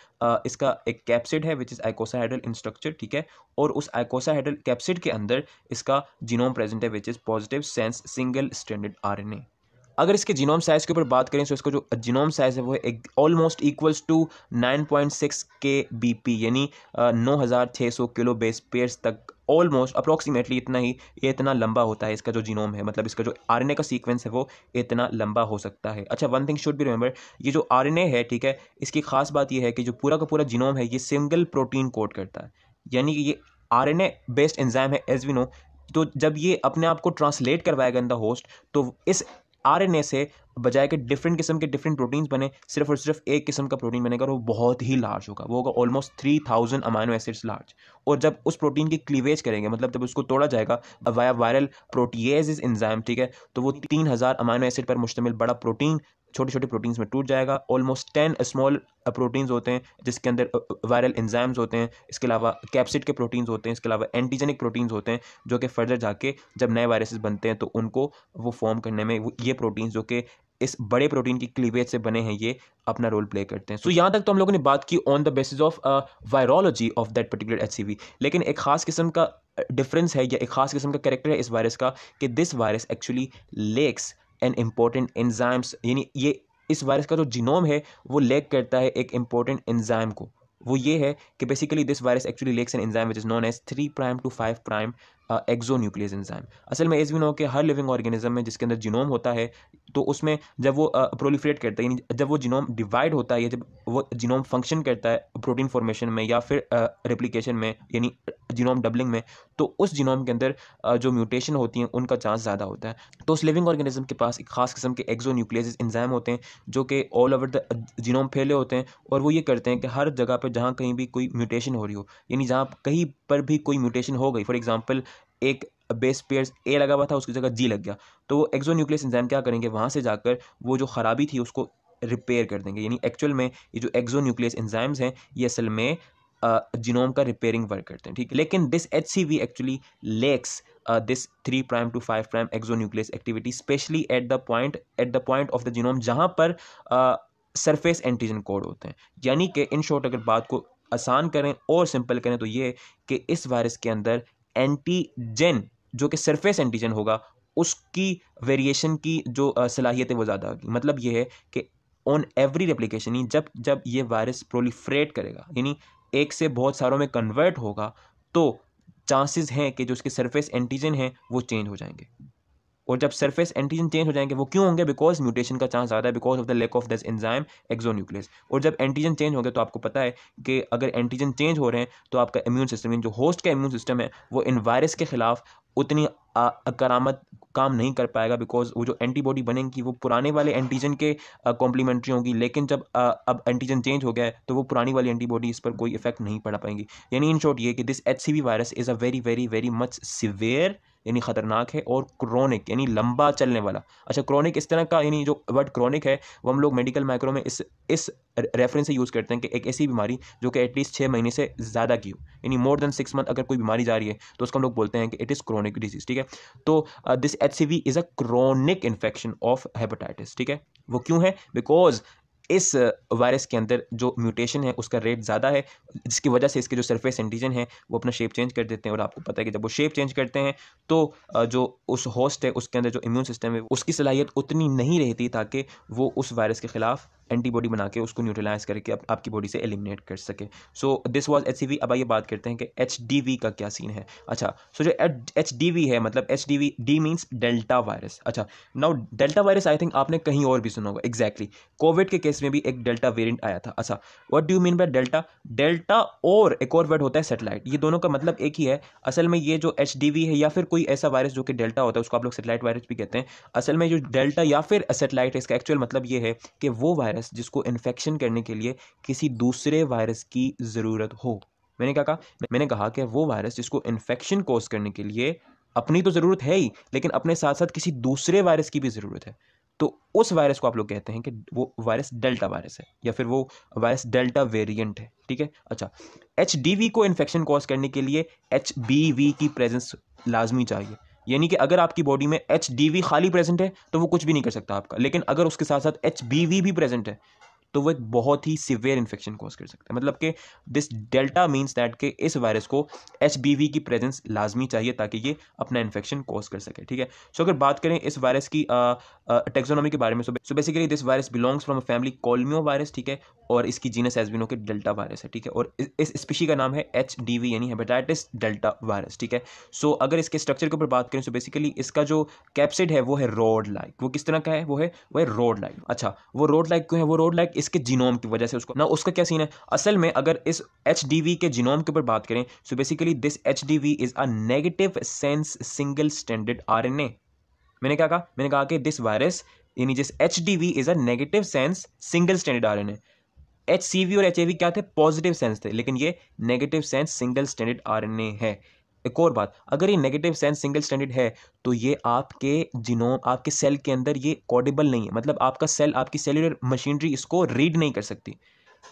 इसका एक कैप्सिड है विच इज़ आइकोसाहाइड्रल इन स्ट्रक्चर ठीक है और उस आइकोसाहाइड्रल कैप्सिड के अंदर इसका जीनोम प्रेजेंट है which is positive sense single standard R अगर इसके जीनोम साइज़ के ऊपर बात करें तो इसका जो जीनोम साइज़ है वो है almost equals to nine point six K B P यानी नौ हज़ार छः सौ किलो बेस पेयर्स तक ऑलमोस्ट अप्रॉक्सीमेटली इतना ही ये इतना लंबा होता है इसका जो जीनोम है मतलब इसका जो आर का सीक्वेंस है वो इतना लंबा हो सकता है अच्छा वन थिंग शुड भी रिमेंबर ये जो आर है ठीक है इसकी खास बात यह है कि जो पूरा का पूरा जीनोम है ये सिंगल प्रोटीन कोड करता है यानी कि ये आर बेस्ड एंजाइम है एज वी नो तो जब ये अपने आप को ट्रांसलेट करवाएगा इन द होस्ट तो इस ए से बजाय के डिफरेंट किस्म के डिफरेंट प्रोटीन्स बने सिर्फ और सिर्फ एक किस्म का प्रोटीन बनेगा और वो बहुत ही लार्ज होगा वो होगा almost three thousand amino acids large और जब उस प्रोटीन की क्लीवेज करेंगे मतलब जब उसको तोड़ा जाएगा वाया वायरल प्रोटीज इज ठीक है तो वो तीन हज़ार अमाइनो एसिड पर मुश्तमिल बड़ा प्रोटीन छोटे छोटे प्रोटीन्स में टूट जाएगा ऑलमोस्ट टेन स्मॉल प्रोटीन्स होते हैं जिसके अंदर वायरल uh, इंजाम्स uh, होते हैं इसके अलावा कैप्सिड के प्रोटीन्स होते हैं इसके अलावा एंटीजेनिक प्रोटीन्स होते हैं जो कि फर्दर जाके जब नए वायरसेस बनते हैं तो उनको वो फॉर्म करने में ये प्रोटीन्स जो कि इस बड़े प्रोटीन की क्लीवेज से बने हैं ये अपना रोल प्ले करते हैं सो so, यहाँ तक तो हम लोगों ने बात की on the basis of virology of that particular H लेकिन एक खास किस्म का डिफरेंस uh, है या एक खास किस्म का कैरेक्टर है इस वायरस का कि this virus actually lacks and important enzymes यानी ये इस वायरस का जो जीनोम है वो लैग करता है एक इम्पोर्टेंट एंजाइम को वो ये है कि basically this virus actually lacks an enzyme which is known as three prime to five prime exonuclease enzyme असल में एजविनो के हर लिविंग ऑर्गेनिज्म में जिसके अंदर जीनोम होता है तो उसमें जब वो प्रोलिफ्रेट करता है जब वो जीनोम डिवाइड होता है या जब वो जीनोम फंक्शन करता है प्रोटीन फॉर्मेशन में या फिर रिप्लिकेशन में यानी जीनोम डबलिंग में तो उस जीनोम के अंदर जो म्यूटेशन होती हैं उनका चांस ज़्यादा होता है तो उस लिविंग ऑर्गेनिज्म के पास एक खास किस्म के एक्जो न्यूक्लियस एंजाइम होते हैं जो कि ऑल ओवर द जीनोम फैले होते हैं और वो ये करते हैं कि हर जगह पर जहाँ कहीं भी कोई म्यूटेशन हो रही हो यानी जहाँ कहीं पर भी कोई म्यूटेशन हो गई फॉर एग्जाम्पल एक बेस पेयर ए लगा हुआ था उसकी जगह जी लग गया तो वो एक्जो न्यूक्लियस इंजाइम क्या करेंगे वहाँ से जाकर वो जो खराबी थी उसको रिपेयर कर देंगे यानी एक्चुअल में ये जो एक्जो न्यूक्लियस इंजाइम्स हैं ये असल में जिनोम का रिपेयरिंग वर्क करते हैं ठीक है लेकिन this H C V actually lacks this three prime to five prime exonuclease activity specially at the point at the point of the genome जहाँ पर सरफेस एंटीजन कोड होते हैं यानी कि इन शॉर्ट अगर बात को आसान करें और सिंपल करें तो ये कि इस वायरस के अंदर एंटीजन जो कि सरफेस एंटीजन होगा उसकी वेरिएशन की जो सलाहियत है वो ज़्यादा होगी मतलब ये है कि ऑन एवरी ही जब जब ये वायरस प्रोलीफ्रेट करेगा यानी एक से बहुत सारों में कन्वर्ट होगा तो चांसेस हैं कि जो उसके सरफेस एंटीजन हैं वो चेंज हो जाएंगे और जब सरफेस एंटीजन चेंज हो जाएंगे वो क्यों होंगे बिकॉज म्यूटेशन का चांस ज़्यादा है because of the lack of this enzyme nuclease और जब एंटीजन चेंज होंगे तो आपको पता है कि अगर एंटीजन चेंज हो रहे हैं तो आपका इम्यून सिस्टम जो होस्ट का इम्यून सिस्टम है वो इन वायरस के खिलाफ उतनी करामत काम नहीं कर पाएगा बिकॉज वो जो एंटीबॉडी बनेंगी वो पुराने वाले एंटीजन के कॉम्प्लीमेंट्री होंगी लेकिन जब आ, अब एंटीजन चेंज हो गया है तो वो पुरानी वाली एंटीबॉडी इस पर कोई इफेक्ट नहीं पड़ा पाएंगी यानी इन शॉर्ट ये कि this H virus is a very very very much severe यानी ख़तरनाक है और क्रोनिक यानी लंबा चलने वाला अच्छा क्रोनिक इस तरह का यानी जो वर्ड क्रोनिक है वो हम लोग मेडिकल माइक्रो में इस इस रेफरेंस से यूज़ करते हैं कि एक ऐसी बीमारी जो कि एटलीस्ट छः महीने से ज़्यादा की हो यानी मोर देन सिक्स मंथ अगर कोई बीमारी जा रही है तो उसको हम लोग बोलते हैं कि इट इज़ क्रोनिक डिजीज़ ठीक है तो this H C V is a chronic infection of hepatitis ठीक है वो क्यों है बिकॉज इस वायरस के अंदर जो म्यूटेशन है उसका रेट ज़्यादा है जिसकी वजह से इसके जो सरफेस एंटीजन है वो अपना शेप चेंज कर देते हैं और आपको पता है कि जब वो शेप चेंज करते हैं तो जो उस होस्ट है उसके अंदर जो इम्यून सिस्टम है उसकी सलाहियत उतनी नहीं रहती ताकि वो उस वायरस के ख़िलाफ़ एंटीबॉडी बना के उसको न्यूट्रलाइज करके आप, आपकी बॉडी से एलिमिनेट कर सके सो दिस वाज एच अब आइए बात करते हैं कि एच का क्या सीन है अच्छा सो so, जो एच है मतलब H D V D means delta virus अच्छा now delta virus I think आपने कहीं और भी सुना होगा एग्जैक्टली कोविड के केस में भी एक डेल्टा वेरियंट आया था अच्छा what do mean by delta delta और एक और वर्ड होता है सेटेलाइट ये दोनों का मतलब एक ही है असल में ये जो एच है या फिर कोई ऐसा वायरस जो कि डेल्टा होता है उसको आप लोग सेटेलाइट वायरस भी कहते हैं असल में जो डेल्टा या फिर सेटेलाइट है इसका एक्चुअल मतलब ये है कि वो वायरस वायरस जिसको इन्फेक्शन करने के लिए किसी दूसरे वायरस की ज़रूरत हो मैंने क्या कहा मैंने कहा कि वो वायरस जिसको इन्फेक्शन कोज करने के लिए अपनी तो ज़रूरत है ही लेकिन अपने साथ साथ किसी दूसरे वायरस की भी ज़रूरत है तो उस वायरस को आप लोग कहते हैं कि वो वायरस डेल्टा वायरस है या फिर वो वायरस डेल्टा वेरिएंट है ठीक है अच्छा एच को इन्फेक्शन कॉज करने के लिए एच की प्रेजेंस लाजमी चाहिए यानी कि अगर आपकी बॉडी में एच खाली प्रेजेंट है तो वो कुछ भी नहीं कर सकता आपका लेकिन अगर उसके साथ साथ एच भी प्रेजेंट है तो वो एक बहुत ही सिवियर इन्फेक्शन कॉज कर सकता है मतलब कि दिस डेल्टा मीन्स दैट के इस वायरस को एच की प्रेजेंस लाजमी चाहिए ताकि ये अपना इन्फेक्शन कॉज कर सके ठीक है सो so, अगर बात करें इस वायरस की टेक्सोनॉमी के बारे में so basically this virus belongs from a family Kolmio virus ठीक है और इसकी जीनस एजबिनो के डेल्टा वायरस है ठीक है और इस स्पीशी का नाम है एच डी वी यानी हेपेटाइटिस डेल्टा वायरस ठीक है सो so, अगर इसके स्ट्रक्चर के ऊपर बात करें सो बेसिकली इसका जो कैप्सिड है वो है रोड लाइक वो किस तरह का है वो है वो है रोड लाइक अच्छा वो रोड लाइक क्यों है वो रोड लाइक इसके जीनोम की वजह से उसको ना उसका क्या सीन है असल में अगर इस एच डी वी के जीनोम के ऊपर बात करें so basically this H D V is a negative sense single standard R N A मैंने क्या कहा मैंने कहा कि दिस वायरस यानी जिस H D V is a negative sense single standard R N A H C V और H A V क्या थे पॉजिटिव सेंस थे लेकिन ये negative sense single standard R N A है एक और बात अगर ये नेगेटिव सेंस सिंगल स्टैंडर्ड है तो ये आपके जिनोम आपके सेल के अंदर ये कॉडेबल नहीं है मतलब आपका सेल आपकी सेलुलर मशीनरी इसको रीड नहीं कर सकती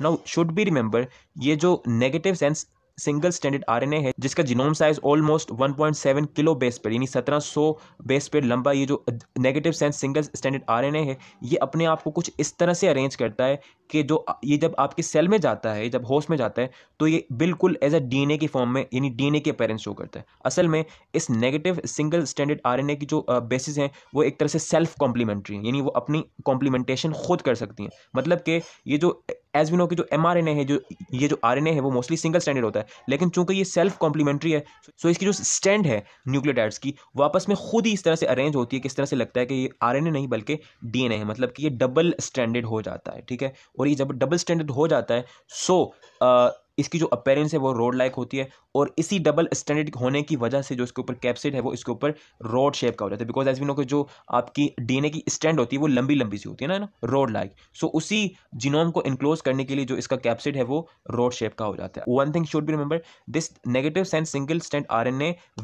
नाउ शुड बी रिमेंबर ये जो negative sense single standard RNA है जिसका genome size almost 1.7 kilo base pair यानी 1700 बेस पर लंबा ये जो negative sense single standard RNA है ये अपने आप को कुछ इस तरह से अरेंज करता है कि जो ये जब आपके सेल में जाता है जब होस्ट में जाता है तो ये बिल्कुल एज अ डी के फॉर्म में यानी डी के पेरेंट्स शो करता है असल में इस नेगेटिव सिंगल स्टैंडर्ड आर की जो बेसिस हैं वो एक तरह से सेल्फ कॉम्प्लीमेंट्री यानी वो अपनी कॉम्प्लीमेंटेशन खुद कर सकती हैं मतलब कि ये जो एज वी नो कि जो एम आर एन ए है जो ये जो आर एन ए है वो मोस्टली सिंगल स्टैंडर्ड होता है लेकिन चूंकि ये सेल्फ कॉम्प्लीमेंट्री है सो इसकी जो स्टैंड है न्यूक्लियोटाइड्स की वो आपस में खुद ही इस तरह से अरेंज होती है किस तरह से लगता है कि ये आर एन ए नहीं बल्कि डी एन ए है मतलब कि ये डबल स्टैंडर्ड हो जाता है ठीक है और ये जब डबल स्टैंडर्ड हो जाता है सो so, uh, इसकी जो अपेरेंस है वो रोड लाइक होती है और इसी डबल स्टैंडर्ड होने की वजह से जो इसके ऊपर कैप्सिड है वो इसके ऊपर रोड शेप का हो जाता है बिकॉज एज वी नो कि जो आपकी डीएनए की स्टैंड होती है वो लंबी लंबी सी होती है ना रोड लाइक सो उसी जिनोम को इनक्लोज करने के लिए जो इसका कैप्सिड है वो रोड शेप का हो जाता है one thing should be remember this negative sense single stand R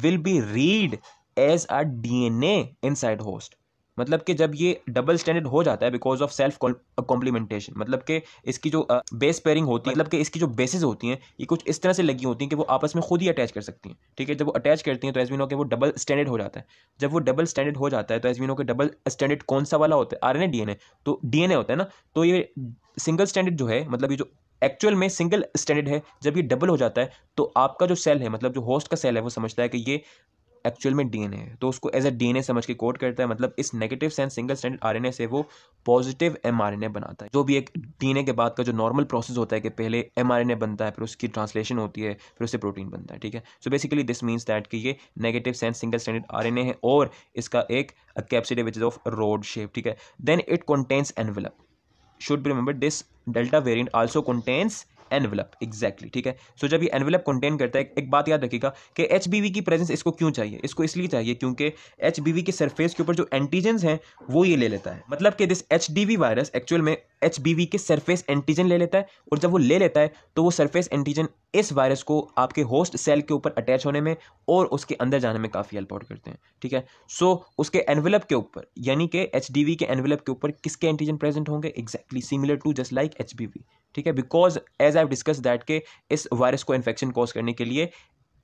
will be read as a D N A inside host मतलब कि जब ये डबल स्टैंडर्ड हो जाता है बिकॉज ऑफ सेल्फ कॉम्प्लीमेंटेशन मतलब कि इसकी जो बेस पेयरिंग होती है मतलब कि इसकी जो बेसिस होती हैं ये कुछ इस तरह से लगी होती हैं कि वो आपस में खुद ही अटैच कर सकती हैं ठीक है जब वो अटैच करती हैं तो एजमिनो के वो डबल स्टैंडर्ड हो जाता है जब वो डबल स्टैंडर्ड हो जाता है तो एजमिनो के डबल स्टैंडर्ड कौन सा वाला होता है आर एन तो डी होता है ना तो ये सिंगल स्टैंडर्ड जो है मतलब ये जो एक्चुअल में सिंगल स्टैंडर्ड है जब ये डबल हो जाता है तो आपका जो सेल है मतलब जो होस्ट का सेल है वो समझता है कि ये एक्चुअल में डी है तो उसको एज ए डी समझ के कोड करता है मतलब इस negative sense single standard R से वो पॉजिटिव एम बनाता है जो भी एक डी के बाद का जो नॉर्मल प्रोसेस होता है कि पहले एम बनता है फिर उसकी ट्रांसलेशन होती है फिर उससे प्रोटीन बनता है ठीक है so basically this means that कि ये negative sense single standard R है और इसका एक capsid which is of rod shape ठीक है then it contains envelope should be remember this delta variant also contains envelop exactly ठीक है सो so, जब ये एनवलप कंटेन करता है एक बात याद रखिएगा कि एच की प्रेजेंस इसको क्यों चाहिए इसको इसलिए चाहिए क्योंकि एच के सरफेस के ऊपर जो एंटीजेंस हैं वो ये ले लेता है मतलब कि दिस एच वायरस एक्चुअल में एच के सरफेस एंटीजन ले लेता है और जब वो ले लेता है तो वो सरफेस एंटीजन इस वायरस को आपके होस्ट सेल के ऊपर अटैच होने में और उसके अंदर जाने में काफ़ी हेल्प आउट करते हैं ठीक है सो so, उसके एनवेलप के ऊपर यानी कि एच के एनवेलप के ऊपर किसके एंटीजन प्रेजेंट होंगे exactly similar to just like H ठीक है because as I discuss that के इस वायरस को इन्फेक्शन कॉज करने के लिए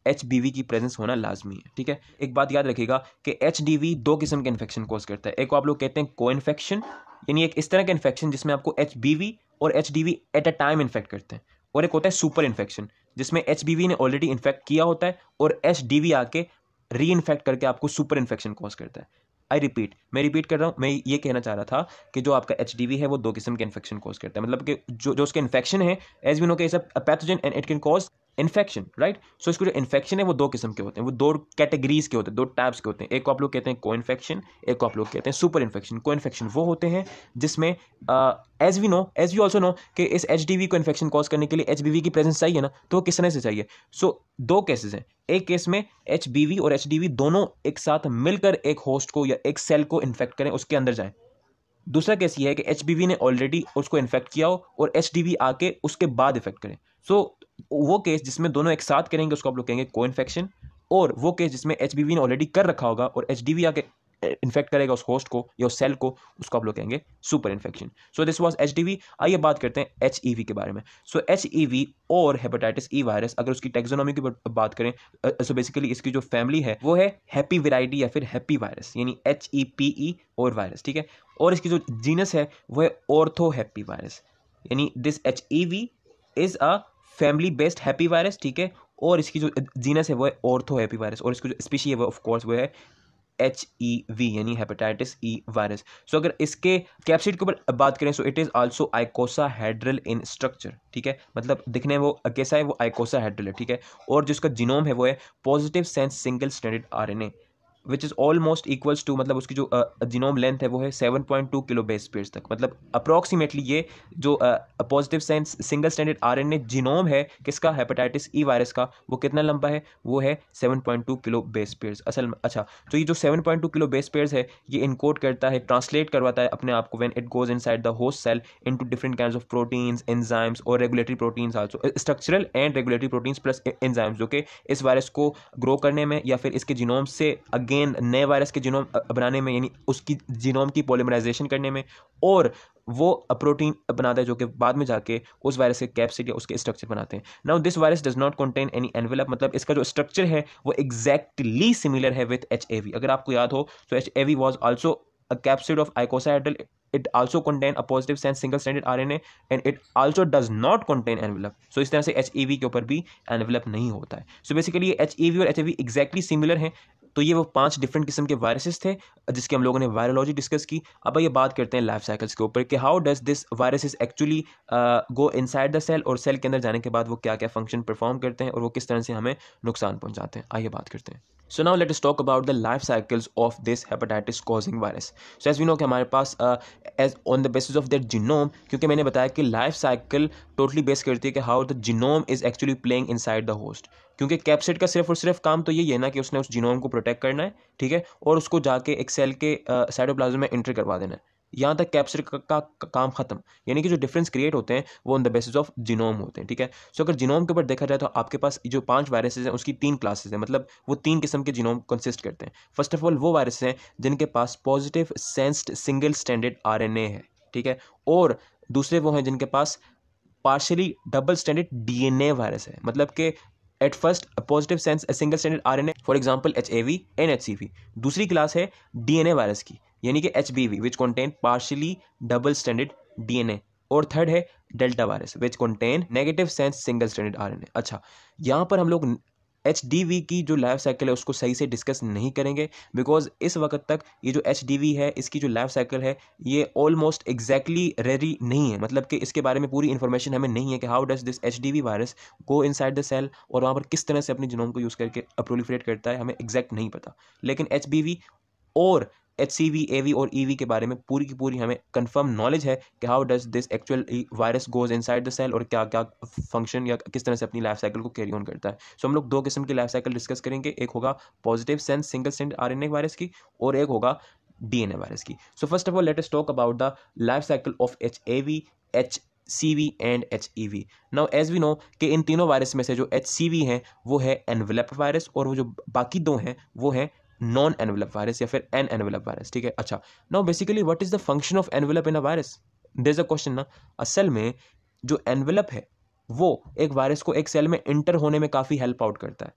एच की प्रेजेंस होना लाजमी है ठीक है एक बात याद रखिएगा कि एच दो किस्म के इन्फेक्शन कॉज करता है एक को आप लोग कहते हैं को इन्फेक्शन यानी एक इस तरह का इन्फेक्शन जिसमें आपको एच और H at a time infect करते हैं और एक होता है सुपर इन्फेक्शन जिसमें एच ने ऑलरेडी इन्फेक्ट किया होता है और एच आके री इन्फेक्ट करके आपको सुपर इन्फेक्शन कॉज करता है आई रिपीट मैं रिपीट कर रहा हूँ मैं ये कहना चाह रहा था कि जो आपका एच है वो दो किस्म के इन्फेक्शन कॉज करता है मतलब कि जो जो उसके इन्फेक्शन है एज वी नो के pathogen and it can cause infection right so इसको जो इन्फेक्शन है वो दो किस्म के होते हैं वो दो कैटेगरीज के होते हैं दो टाइप्स के होते हैं एक को आप लोग कहते हैं को इन्फेक्शन एक को आप लोग कहते हैं सुपर इन्फेक्शन को इन्फेक्शन वो होते हैं जिसमें as we know as we also know कि इस एच डी वी को इन्फेक्शन कॉज करने के लिए एच बी वी की प्रेजेंस चाहिए ना तो वो किस तरह से चाहिए सो so, दो केसेस हैं एक केस में एच बी वी और एच डी वी दोनों एक साथ मिलकर एक होस्ट को या एक सेल को इन्फेक्ट करें उसके अंदर जाएँ दूसरा केस ये है कि एच बी वी ने ऑलरेडी उसको इन्फेक्ट किया हो और एच डी वी आके उसके बाद इफेक्ट करें सो वो केस जिसमें दोनों एक साथ करेंगे उसको आप लोग कहेंगे को इन्फेक्शन और वो केस जिसमें एच ने ऑलरेडी कर रखा होगा और एच आके इन्फेक्ट करेगा उस होस्ट को या उस सेल को उसको आप लोग कहेंगे super infection so this was H आइए बात करते हैं एच e के बारे में सो so, एच e और हेपेटाइटिस ई वायरस अगर उसकी टेक्जोनॉमी की बात करें सो बेसिकली इसकी जो फैमिली है वो है हैप्पी वेराइटी या फिर हैप्पी वायरस यानी एच ई पी ई और वायरस ठीक है और इसकी जो जीनस है वो है ऑर्थो हैप्पी वायरस यानी this H E V is a family based hepevirus ठीक है और इसकी जो जीनस है वो है ऑर्थो हैप्पी वायरस और इसकी जो स्पीशी है वो ऑफकोर्स वो है एच ई वी यानी हेपेटाइटिस ई वायरस सो अगर इसके कैप्सिड के ऊपर बात करें so it is also icosahedral in structure ठीक है मतलब दिखने वो कैसा है वो आइकोसा हैड्रल है ठीक है और जिसका जीनोम है वो है positive sense single standard R N A which is almost equals to मतलब उसकी जो जीनोम लेंथ है वो है seven point two kilo base pairs तक मतलब अप्रॉक्सीमेटली ये जो positive sense single standard R N A genome है किसका हेपेटाइटिस ई वायरस का वो कितना लंबा है वो है seven point two kilo base pairs असल में अच्छा तो ये जो seven point two kilo base pairs है ये इनकोड करता है ट्रांसलेट करवाता है अपने आप को when it goes inside the host cell into different kind of proteins enzymes और regulatory proteins also structural and regulatory proteins plus enzymes जो कि इस वायरस को ग्रो करने में या फिर इसके जीनोम से अगेन अगेन नए वायरस के जीनोम बनाने में यानी उसकी जीनोम की पोलिमराइजेशन करने में और वो प्रोटीन बनाता है जो कि बाद में जाके उस वायरस के कैप्सिड या उसके स्ट्रक्चर बनाते हैं now this virus does not contain any envelope मतलब इसका जो स्ट्रक्चर है वो एग्जैक्टली सिमिलर है विथ एच अगर आपको याद हो तो H A V was also a capsid of icosahedral it also contain a positive sense single standard RNA and it also does not contain envelope so इस तरह से एच e के ऊपर भी एनवेलप नहीं होता है सो बेसिकली एच और एच एग्जैक्टली सिमिलर हैं तो ये वो पांच डिफरेंट किस्म के वायरसेस थे जिसके हम लोगों ने वायरोलॉजी डिस्कस की अब ये बात करते हैं लाइफ साइकिल्स के ऊपर कि how does this viruses actually go inside the cell और सेल के अंदर जाने के बाद वो क्या क्या फंक्शन परफॉर्म करते हैं और वो किस तरह से हमें नुकसान पहुंचाते हैं आइए बात करते हैं so now let us talk about the life cycles of this hepatitis causing virus so as we know कि हमारे पास uh, as on the basis of that genome क्योंकि मैंने बताया कि लाइफ साइकिल टोटली बेस करती है कि how the genome is actually playing inside the host क्योंकि कैप्सिड का सिर्फ और सिर्फ काम तो यही है ना कि उसने उस जिनोम को प्रोटेक्ट करना है ठीक है और उसको जाके एक सेल के साइडोप्लाज्म में एंट्री करवा देना है यहाँ तक कैप्चर का, का, का काम खत्म यानी कि जो डिफरेंस क्रिएट होते हैं वो on the basis of genome होते हैं ठीक है सो अगर जीनोम के ऊपर देखा जाए तो आपके पास जो पांच वायरसेज हैं उसकी तीन क्लासेज हैं मतलब वो तीन किस्म के जीनोम कंसिस्ट करते हैं फर्स्ट ऑफ ऑल वो वायरस हैं जिनके पास positive sensed single standard R है ठीक है और दूसरे वो हैं जिनके पास partially double standard D virus है मतलब कि at first positive sense single standard R N A for example H A V and H C V दूसरी क्लास है डी एन ए वायरस की यानी कि H B V which contain partially double standard D N A और third है delta virus which contain negative sense single standard R N A अच्छा यहाँ पर हम लोग एच डी वी की जो लाइफ साइकिल है उसको सही से डिस्कस नहीं करेंगे बिकॉज इस वक्त तक ये जो एच डी वी है इसकी जो लाइफ साइकिल है ये ऑलमोस्ट एग्जैक्टली रेरी नहीं है मतलब कि इसके बारे में पूरी इन्फॉर्मेशन हमें नहीं है कि how does this H D V virus go in the cell और वहाँ पर किस तरह से अपनी जिनोम को यूज़ करके प्रोलिफरेट करता है हमें एग्जैक्ट नहीं पता लेकिन एच बी वी और H C V A V और ई e वी के बारे में पूरी की पूरी हमें कन्फर्म नॉलेज है कि how does this actual virus goes inside the cell और क्या क्या फंक्शन या किस तरह से अपनी लाइफ साइकिल को कैरी ऑन करता है सो so, हम लोग दो किस्म की लाइफ साइकिल डिस्कस करेंगे एक होगा positive sense single sent R N A virus की और एक होगा डी एन ए वायरस की so first of all let S talk about the life cycle of H A V H C V and H E V now as we know कि इन तीनों virus में से जो H C we हैं वो है एनवेलप वायरस और वो जो बाकी दो हैं वो हैं नॉन एनवेलप वायरस या फिर एन एनवेलप वायरस ठीक है अच्छा now basically what is the function of envelope in a virus there a question ना असल में जो एनवेलप है वो एक वायरस को एक सेल में इंटर होने में काफ़ी हेल्प आउट करता है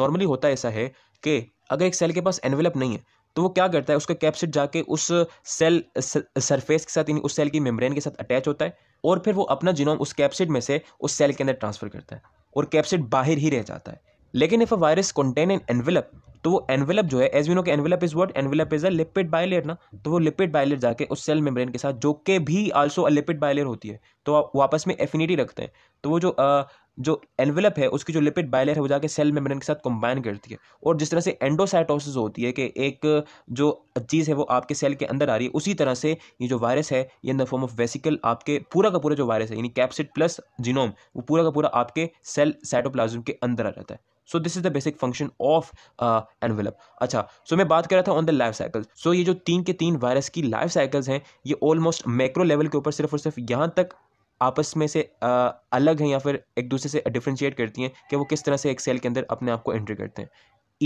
नॉर्मली होता ऐसा है कि अगर एक सेल के पास एनवेलप नहीं है तो वो क्या करता है उसका कैप्सिट जाके उस सेल सरफेस के साथ यानी उस सेल की मेम्ब्रेन के साथ अटैच होता है और फिर वो अपना जिनोम उस कैप्सिड में से उस सेल के अंदर ट्रांसफर करता है और कैप्सिड बाहर ही रह जाता है लेकिन if a virus contain in envelope तो वो एनवेलप जो है एज वी नो के envelope is what envelope is a lipid bilayer ना तो वो लिपिड बायलेयर जाके उस सेल मेम्ब्रेन के साथ जो के भी आल्सो अ लिपिड बायलेयर होती है तो वापस में एफिनिटी रखते हैं तो वो जो आ, जो एनवेलप है उसकी जो लिपिड बायलेयर है वो जाके सेल मेम्ब्रेन के साथ कंबाइन करती है और जिस तरह से एंडोसाइटोसिस होती है कि एक जो चीज़ है वो आपके सेल के अंदर आ रही है उसी तरह से ये जो वायरस है ये in the form of vesicle आपके पूरा का पूरा जो वायरस है यानी कैप्सिड प्लस जीनोम वो पूरा का पूरा आपके सेल साइटोप्लाज्म के अंदर आ जाता है so this is the basic function of envelope अच्छा सो so मैं बात कर रहा था on the life cycle so ये जो तीन के तीन वायरस की लाइफ साइकिल्स हैं ये ऑलमोस्ट मैक्रो लेवल के ऊपर सिर्फ और सिर्फ यहाँ तक आपस में से आ, uh, अलग हैं या फिर एक दूसरे से डिफ्रेंशिएट करती हैं कि वो किस तरह से एक सेल के अंदर अपने आप को एंट्री करते हैं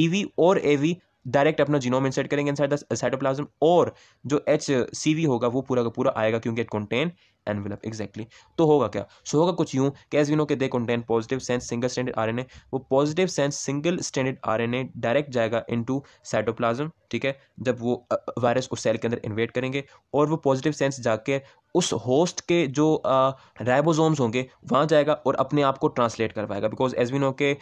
ईवी e और एवी डायरेक्ट अपना जीनोम इंसर्ट करेंगे इनसाइड द साइटोप्लाज्म और जो एच सी वी होगा वो पूरा का पूरा आएगा क्योंकि इट कॉन्टेन एनवेलप एग्जैक्टली तो होगा क्या सो so, होगा कुछ यूँ कि एज नो के they contain positive sense single standard R N A वो positive sense single standard R N A direct जाएगा इन टू साइटोप्लाज्म ठीक है जब वो वायरस उस सेल के अंदर इन्वेट करेंगे और वो पॉजिटिव सेंस जाके उस होस्ट के जो राइबोजोम्स होंगे वहाँ जाएगा और अपने आप को ट्रांसलेट करवाएगा बिकॉज एज वी नो के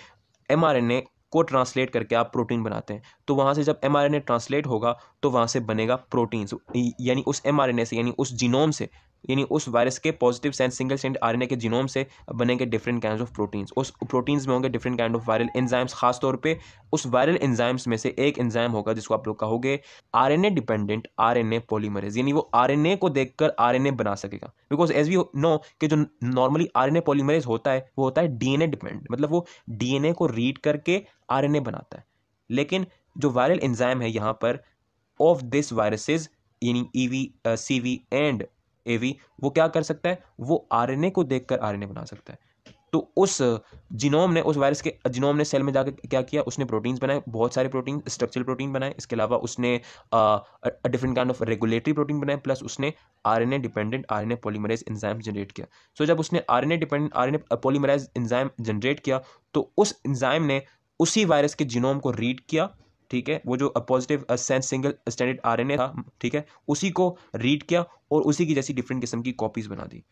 एम आर एन ए को ट्रांसलेट करके आप प्रोटीन बनाते हैं तो वहाँ से जब एम ट्रांसलेट होगा तो वहाँ से बनेगा प्रोटीन यानी उस एम से यानी उस जीनोम से यानी उस वायरस के positive sense single send R के जीनोम से बनेंगे डिफरेंट काइंड ऑफ प्रोटीन्स उस प्रोटीन्स में होंगे different kind of viral enzymes तौर पे उस वायरल एंजाइम्स में से एक एंजाइम होगा जिसको आप लोग कहोगे आर डिपेंडेंट आर एन यानी वो आर को देखकर आरएनए बना सकेगा बिकॉज एज वी नो कि जो नॉर्मली आर एन होता है वो होता है डी डिपेंड मतलब वो डी को रीड करके आर बनाता है लेकिन जो वायरल एंजाइम है यहाँ पर ऑफ दिस वायरसेज यानी E V C V and A V वो क्या कर सकता है वो आर एन ए को देख कर आर एन ए बना सकता है तो उस जीनोम ने उस वायरस के जीनोम ने सेल में जाकर क्या किया उसने प्रोटीन्स बनाए बहुत सारे प्रोटीन स्ट्रक्चरल प्रोटीन बनाए इसके अलावा उसने different kind of regulatory protein बनाए प्लस उसने R N A dependent R N A polymerase enzyme generate किया सो so, जब उसने R N A dependent R N A polymerase enzyme generate किया तो उस इंजाइम ने उसी वायरस के जीनोम को रीड किया ठीक है वो जो positive sense single standard R था ठीक है उसी को रीड किया और उसी की जैसी डिफरेंट किस्म की कॉपीज़ बना दी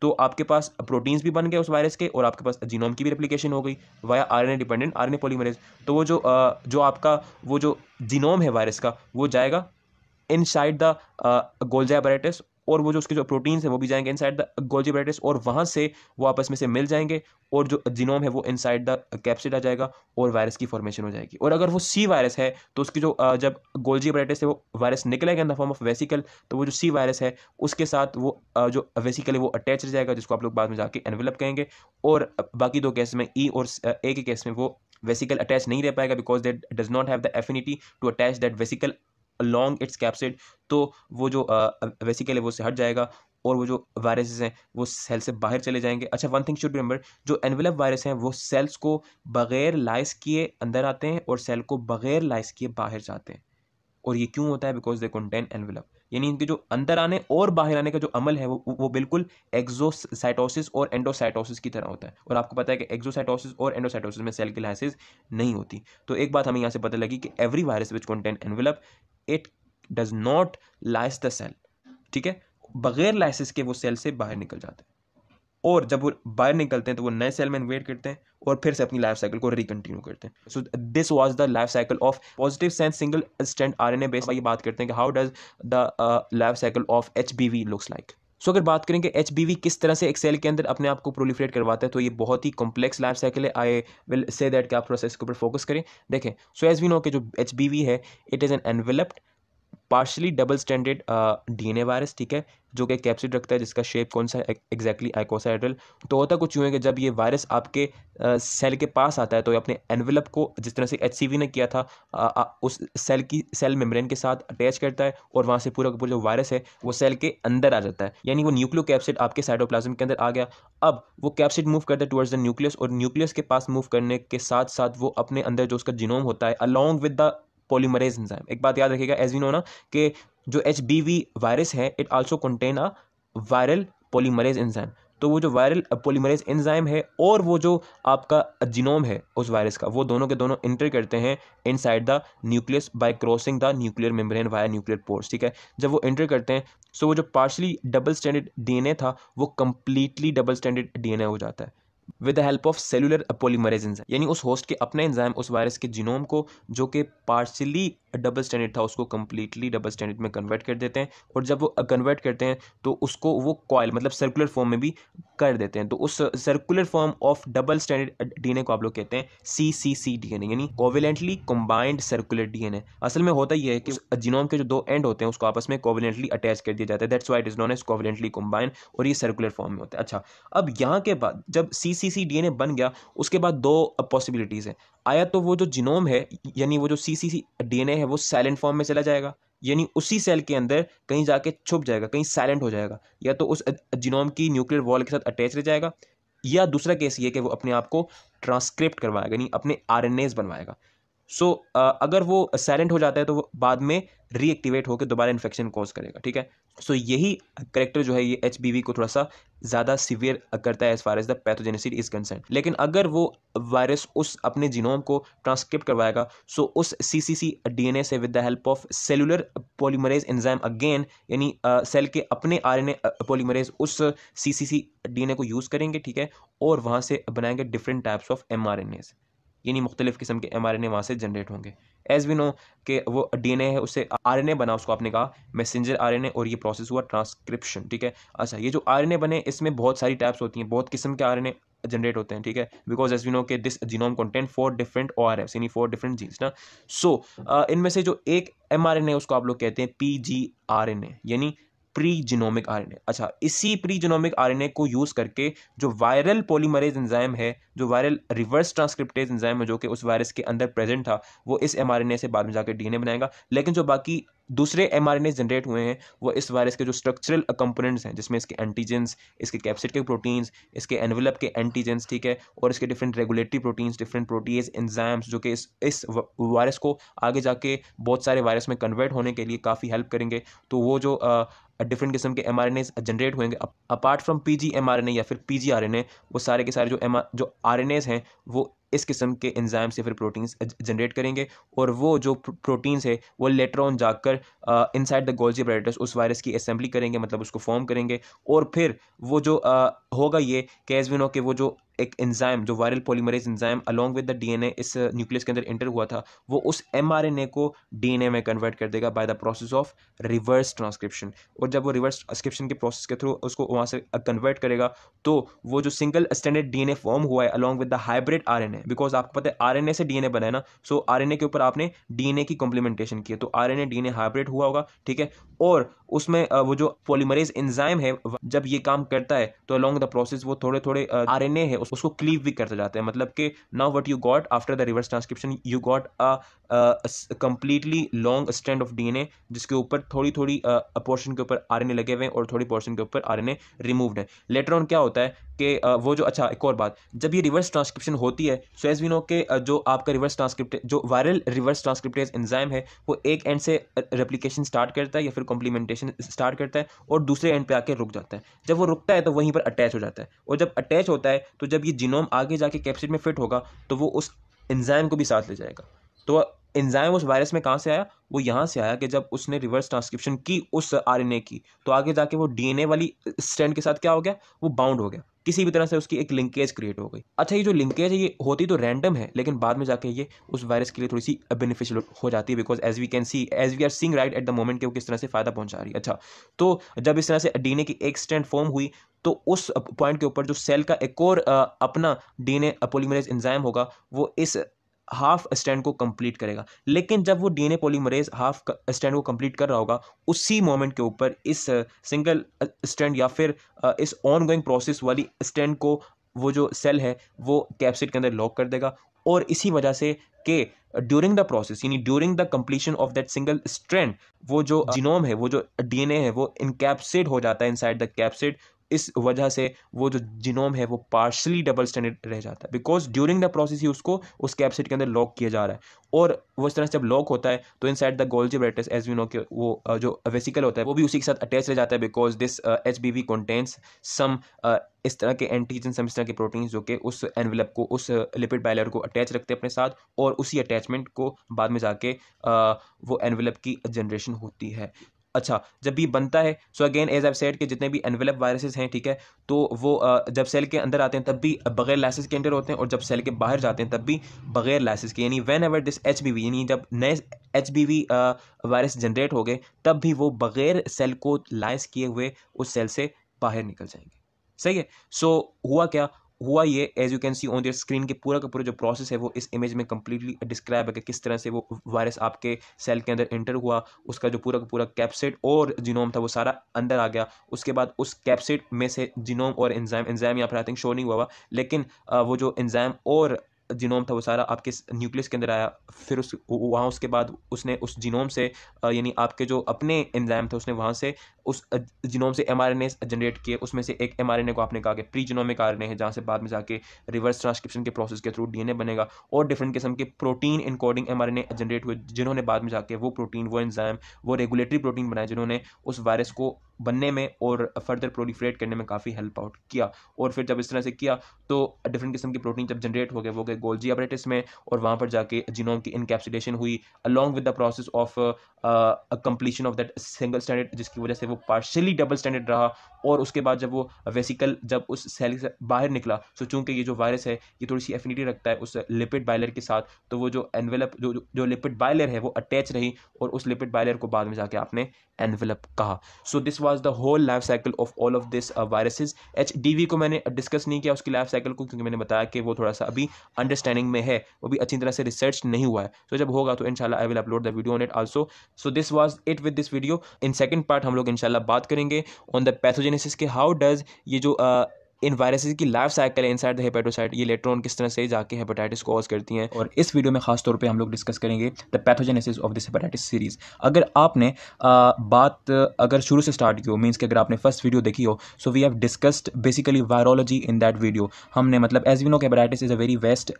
तो आपके पास प्रोटीन्स भी बन गए उस वायरस के और आपके पास जीनोम की भी रेप्लिकेशन हो गई via R dependent R polymerase तो वो जो जो आपका वो जो जीनोम है वायरस का वो जाएगा इन साइड द गोल्जा और वो जो उसके जो प्रोटीन्स है वो भी जाएंगे इनसाइड द गोल्जी और वहाँ से वो आपस में से मिल जाएंगे और जो जीनोम है वो इनसाइड द कैप्सिड आ जाएगा और वायरस की फॉर्मेशन हो जाएगी और अगर वो सी वायरस है तो उसकी जो जब गोल्जी है वो वायरस निकलेगा in the form of vesicle तो वो जो सी वायरस है उसके साथ वो जो वेसिकल है वो अटैच रह जाएगा जिसको आप लोग बाद में जाके एनवेलप कहेंगे और बाकी दो केस में ई e और ए के केस में वो वेसिकल अटैच नहीं रह पाएगा because that does not have the affinity to attach that vesicle long its capsid तो वो जो बेसिकली वो से हट जाएगा और वो जो वायरसेस हैं वो सेल से बाहर चले जाएंगे अच्छा वन थिंग शुड रिमेंबर जो एनवेलप वायरस हैं वो सेल्स को बगैर लाइस किए अंदर आते हैं और सेल को बगैर लाइस किए बाहर जाते हैं और ये क्यों होता है बिकॉज दे कंटेन एनवेलप यानी इनके जो अंदर आने और बाहर आने का जो अमल है वो वो बिल्कुल एक्जोसाइटोसिस और एंडोसाइटोसिस की तरह होता है और आपको पता है कि एक्जोसाइटोसिस और एंडोसाइटोसिस में सेल की लाइसिस नहीं होती तो एक बात हमें यहाँ से पता लगी कि every virus which contain envelope it does not lyse the cell ठीक है बगैर लाइसिस के वो सेल से बाहर निकल जाते हैं और जब वो बाहर निकलते हैं तो वो नए सेल में इन्वेट करते हैं और फिर से अपनी लाइफ साइकिल को रिकंटिन्यू करते हैं so this was the life cycle of positive sense single stand R N A base ये बात करते हैं कि how does the life cycle of H B V looks like so अगर बात करेंगे एच किस तरह से एक सेल के अंदर अपने आप को प्रोलिफ्रेट करवाता है तो ये बहुत ही कॉम्प्लेक्स लाइफ साइकिल है आई विल से दैट कि आप प्रोसेस के ऊपर फोकस करें देखें सो एज वी नो के जो एच है it is an enveloped partially double standard D N A virus ठीक है जो कि कैप्सिड रखता है जिसका शेप कौन सा है एग्जैक्टली आइकोसाइडल तो होता कुछ यूँ है कि जब ये वायरस आपके सेल uh, के पास आता है तो ये अपने एनवलप को जिस तरह से एच ने किया था आ, uh, आ, uh, उस सेल की सेल मेम्ब्रेन के साथ अटैच करता है और वहाँ से पूरा का पूरा जो वायरस है वो सेल के अंदर आ जाता है यानी वो न्यूक्लियो कैप्सिड आपके साइडोप्लाज्म के अंदर आ गया अब वो कैप्सिड मूव करता है टुवर्ड्स द न्यूक्लियस और न्यूक्लियस के पास मूव करने के साथ साथ वो अपने अंदर जो उसका जिनोम होता है along with the polymerase enzyme एक बात याद रखिएगा एज वी नो ना कि जो एच बी वी वायरस है it also contain a viral polymerase enzyme तो वो जो वायरल पोलीमरेज एंजाइम है और वो जो आपका जीनोम है उस वायरस का वो दोनों के दोनों इंटर करते हैं inside the nucleus by crossing the nuclear membrane via nuclear pores ठीक है जब वो इंटर करते हैं सो वो जो पार्शली डबल स्टैंडर्ड डीएनए था वो कम्प्लीटली डबल स्टैंडर्ड डीएनए हो जाता है with the help of cellular polymerase enzyme यानी उस होस्ट के अपने एंजाइम उस वायरस के जीनोम को जो कि पार्शली डबल स्टैंडर्ड था उसको कंप्लीटली डबल स्टैंडर्ड में कन्वर्ट कर देते हैं और जब वो कन्वर्ट करते हैं तो उसको वो कॉयल मतलब सर्कुलर फॉर्म में भी कर देते हैं तो उस circular form of double standard DNA को आप लोग कहते हैं सी सी सी एन यानी कोविलेंटली कंबाइंड सर्कुलर डीएनए असल में होता यह है कि जीनोम के जो दो एंड होते हैं उसको आपस में कोविलेंटली अटैच कर दिया जाता है that's what is known as covalently combined और ये सर्कुलर फॉर्म में होता है अच्छा अब यहाँ के बाद जब सी C C D N A बन गया उसके बाद दो पॉसिबिलिटीज़ हैं आया तो वो जो जिनोम है यानी वो जो सी C C D N A है वो साइलेंट फॉर्म में चला जाएगा यानी उसी सेल के अंदर कहीं जाके छुप जाएगा कहीं साइलेंट हो जाएगा या तो उस जिनोम की न्यूक्लियर वॉल के साथ अटैच रह जाएगा या दूसरा केस ये कि वो अपने आप को ट्रांसक्रिप्ट करवाएगा यानी अपने आर एन एज बनवाएगा सो अगर वो साइलेंट हो जाता है तो वो बाद में रीएक्टिवेट होकर दोबारा इन्फेक्शन कॉज करेगा ठीक है सो so, यही करेक्टर जो है ये एच को थोड़ा सा ज़्यादा सिवियर करता है as far as the pathogenicity is concern लेकिन अगर वो वायरस उस अपने जिनोम को ट्रांसक्रिप्ट करवाएगा सो so उस सी C C D N A से with the help of cellular polymerase enzyme again यानी सेल के अपने आर एन ए पोलीमरेज उस सी C C D N A को यूज़ करेंगे ठीक है और वहाँ से बनाएंगे different types of M R N As यानी मुख्तलिफ़ किस्म के एम आर एन ए वहाँ से जनरेट होंगे एज़ वी नो के वो डी एन ए है उससे आर एन ए बना उसको आपने कहा मैसेंजर आर एन ए और ये प्रोसेस हुआ ट्रांसक्रिप्शन ठीक है अच्छा ये जो आर एन ए बने इसमें बहुत सारी टाइप्स होती हैं बहुत किस्म के आर एन ए जनरेट होते हैं ठीक है बिकॉज एज वी नो के this genome content four different O R F यानी फोर डिफरेंट जीन्स ना सो इनमें से जो एक एम आर एन ए उसको आप लोग कहते हैं P G R N A यानी प्री जिनोमिक आर अच्छा इसी प्री जिनोमिक आर को यूज़ करके जो वायरल पोलीमरेज इंजाइम है जो वायरल रिवर्स ट्रांसक्रिप्टेज इंजाइम है जो कि उस वायरस के अंदर प्रेजेंट था वो इस एम से बाद में जाकर डी बनाएगा लेकिन जो बाकी दूसरे एम जनरेट हुए हैं वो इस वायरस के जो स्ट्रक्चरल कंपोनेंट्स हैं जिसमें इसके एंटीजेंस इसके कैप्सिड के प्रोटीन्स इसके एनवलप के एंटीजेंस ठीक है और इसके different regulatory proteins different protease enzymes जो कि इस इस वायरस को आगे जाके बहुत सारे वायरस में कन्वर्ट होने के लिए काफ़ी हेल्प करेंगे तो वो जो आ, डिफरेंट किस्म के एम आर जनरेट होंगे apart from P G M R A या फिर P G R N A वो सारे के सारे जो एम जो आर एन एज हैं वो इस किस्म के इंजाम से फिर प्रोटीन्स जनरेट करेंगे और वो जो प्रोटीन्स है वो लेटर ऑन जाकर inside the Golgi apparatus उस वायरस की असेंबली करेंगे मतलब उसको फॉर्म करेंगे और फिर वो जो आ, होगा ये कैजविनो के वी नो वो जो एक एंजाइम जो viral polymerase enzyme along with the DNA इस न्यूक्लियस uh, के अंदर एंटर हुआ था वो उस एमआरएनए को डीएनए में कन्वर्ट कर देगा by the process of reverse transcription और जब वो रिवर्स ट्रांसक्रिप्शन के प्रोसेस के थ्रू उसको वहाँ से कन्वर्ट uh, करेगा तो वो जो सिंगल स्टैंडर्ड डीएनए फॉर्म हुआ है along with the hybrid are because आपको पता है आर से डीएनए बना है ना सो आर के ऊपर आपने डीएनए की कॉम्प्लीमेंटेशन की है तो आर एन हाइब्रिड हुआ होगा ठीक है और उसमें वो जो पॉलीमरेज एंजाइम है जब ये काम करता है तो अलॉन्ग द प्रोसेस वो थोड़े थोड़े आर एन ए है उसको क्लीव भी करते जाते हैं मतलब कि now what you got after the reverse transcription you got a completely long strand of D N A जिसके ऊपर थोड़ी थोड़ी पोर्शन के ऊपर आर एन ए लगे हुए हैं और थोड़ी पोर्शन के ऊपर आर एन ए रिमूवड है लेटर ऑन क्या होता है कि वो जो अच्छा एक और बात जब ये रिवर्स ट्रांसक्रिप्शन होती है सो एज वी नो के जो आपका रिवर्स ट्रांसक्रिप्ट जो वायरल रिवर्स ट्रांसक्रिप्टेज एंजाइम है वो एक एंड से रेप्लीकेशन स्टार्ट करता है या फिर कॉम्प्लीमेंटेशन रिएक्शन स्टार्ट करता है और दूसरे एंड पे आके रुक जाता है जब वो रुकता है तो वहीं पर अटैच हो जाता है और जब अटैच होता है तो जब ये जीनोम आगे जाके कैप्सिड में फिट होगा तो वो उस एंजाइम को भी साथ ले जाएगा तो एंजाइम उस वायरस में कहाँ से आया वो यहाँ से आया कि जब उसने रिवर्स ट्रांसक्रिप्शन की उस आर की तो आगे जाके वो डी वाली स्टैंड के साथ क्या हो गया वो बाउंड हो गया किसी भी तरह से उसकी एक लिंकेज क्रिएट हो गई अच्छा ये जो लिंकेज है ये होती तो रैंडम है लेकिन बाद में जाके ये उस वायरस के लिए थोड़ी सी बेनिफिशियल हो जाती है because as we can see as we are seeing right at the moment के वो किस तरह से फायदा पहुंचा रही है अच्छा तो जब इस तरह से डी की एक स्टैंड फॉर्म हुई तो उस पॉइंट के ऊपर जो सेल का एक और अपना डीएनए पोलीमरेज एंजाइम होगा वो इस हाफ स्टैंड को कंप्लीट करेगा लेकिन जब वो डीएनए पॉलीमरेज हाफ स्टैंड को कंप्लीट कर रहा होगा उसी मोमेंट के ऊपर इस सिंगल स्टैंड या फिर इस ऑन गोइंग प्रोसेस वाली स्टैंड को वो जो सेल है वो कैप्सिड के अंदर लॉक कर देगा और इसी वजह से के ड्यूरिंग द प्रोसेस यानी during the completion of that single strand वो जो जीनोम है वो जो डीएनए है वो इनकैप्सिड हो जाता है इनसाइड द कैप्सिड इस वजह से वो जो जिनोम है वो पार्शली डबल स्टैंडर्ड रह जाता है बिकॉज ड्यूरिंग द प्रोसेस ही उसको उस कैप्सिड के अंदर लॉक किया जा रहा है और वो इस तरह से जब लॉक होता है तो inside the Golgi apparatus as we know के वो जो वेसिकल होता है वो भी उसी के साथ अटैच रह जाता है because this H B V contents some इस तरह के एंटीजन सम इस तरह के प्रोटीन्स जो कि उस एनवेलप को उस लिपिड बाइलर को अटैच रखते हैं अपने साथ और उसी अटैचमेंट को बाद में जाके आ, वो एनवेलप की जनरेशन होती है अच्छा जब भी बनता है so again as if set के जितने भी एनवेलप वायरसेस हैं ठीक है तो वो जब सेल के अंदर आते हैं तब भी बगैर लाइसेंस के अंदर होते हैं और जब सेल के बाहर जाते हैं तब भी बगैर लाइसेंस के यानी वेन एवर दिस एच यानी जब नए एच वायरस जनरेट हो गए तब भी वो बगैर सेल को लाइस किए हुए उस सेल से बाहर निकल जाएंगे सही है सो so, हुआ क्या हुआ ये as you can see on their screen के पूरा का पूरा जो प्रोसेस है वो इस इमेज में कम्प्लीटली डिस्क्राइब है कि किस तरह से वो वायरस आपके सेल के अंदर एंटर हुआ उसका जो पूरा का पूरा कैप्सिड और जिनोम था वो सारा अंदर आ गया उसके बाद उस कैप्सिड में से जिनोम और एंजाइम एंजाइम यहाँ पर आई थिंक शो नहीं हुआ हुआ लेकिन वो जो एंजाइम और जीनोम था वो सारा आपके न्यूक्लियस के अंदर आया फिर उस वहाँ उसके बाद उसने उस जीनोम से यानी आपके जो अपने एंजाइम थे उसने वहाँ से उस जीनोम से एम जनरेट किए उसमें से एक एम को आपने कहा कि प्री जीनोमिक आर है जहाँ से बाद में जाके रिवर्स ट्रांसक्रिप्शन के प्रोसेस के थ्रू डी बनेगा और डिफरेंट किस्म के प्रोटीन इनकोडिंग एम जनरेट हुए जिन्होंने बाद में जाके वो प्रोटीन वो एंजाइम वो रेगुलेटरी प्रोटीन बनाए जिन्होंने उस वायरस को बनने में और फर्दर प्रोलीफ्रेट करने में काफ़ी हेल्प आउट किया और फिर जब इस तरह से किया तो डिफरेंट किस्म की प्रोटीन जब जनरेट हो गए वो गए गोल्जी अपरेटिस में और वहाँ पर जाके जीनोम की इनकेप्सुलेशन हुई along with the process of completion of that single stranded जिसकी वजह से वो पार्शली डबल स्टैंडर्ड रहा और उसके बाद जब वो वेसिकल जब उस सेल से बाहर निकला सो तो चूंकि ये जो वायरस है ये थोड़ी सी एफिनिटी रखता है उस लिपिड बायलर के साथ तो वो जो एनवेलप जो जो लिपिड बायलर है वो अटैच रही और उस लिपिड बायलर को बाद में जाके आपने एनवेलप कहा so this was the whole life cycle of all of this viruses H D V को मैंने डिस्कस नहीं किया उसकी लाइफ साइकिल को क्योंकि मैंने बताया कि वो थोड़ा सा अभी अंडरस्टैंडिंग में है वो भी अच्छी तरह से रिसर्च नहीं हुआ है सो so, जब होगा तो इनशाला I will upload the video on it also so this was it with this video in second part हम लोग इनशाला बात करेंगे ऑन द पैथोजेनेसिस के हाउ डज ये जो uh, इन वायरसेस की life cycle inside the hepatocyte ये इलेक्ट्रॉन किस तरह से जाके हेपेटाइटिस कॉज करती हैं और इस वीडियो में खासतौर पर हम लोग डिस्कस करेंगे the pathogenesis of this hepatitis series अगर आपने आ, बात अगर शुरू से स्टार्ट की हो मीन्स कि अगर आपने फर्स्ट वीडियो देखी हो so we have discussed basically virology in that video हमने मतलब as we know hepatitis is a very vast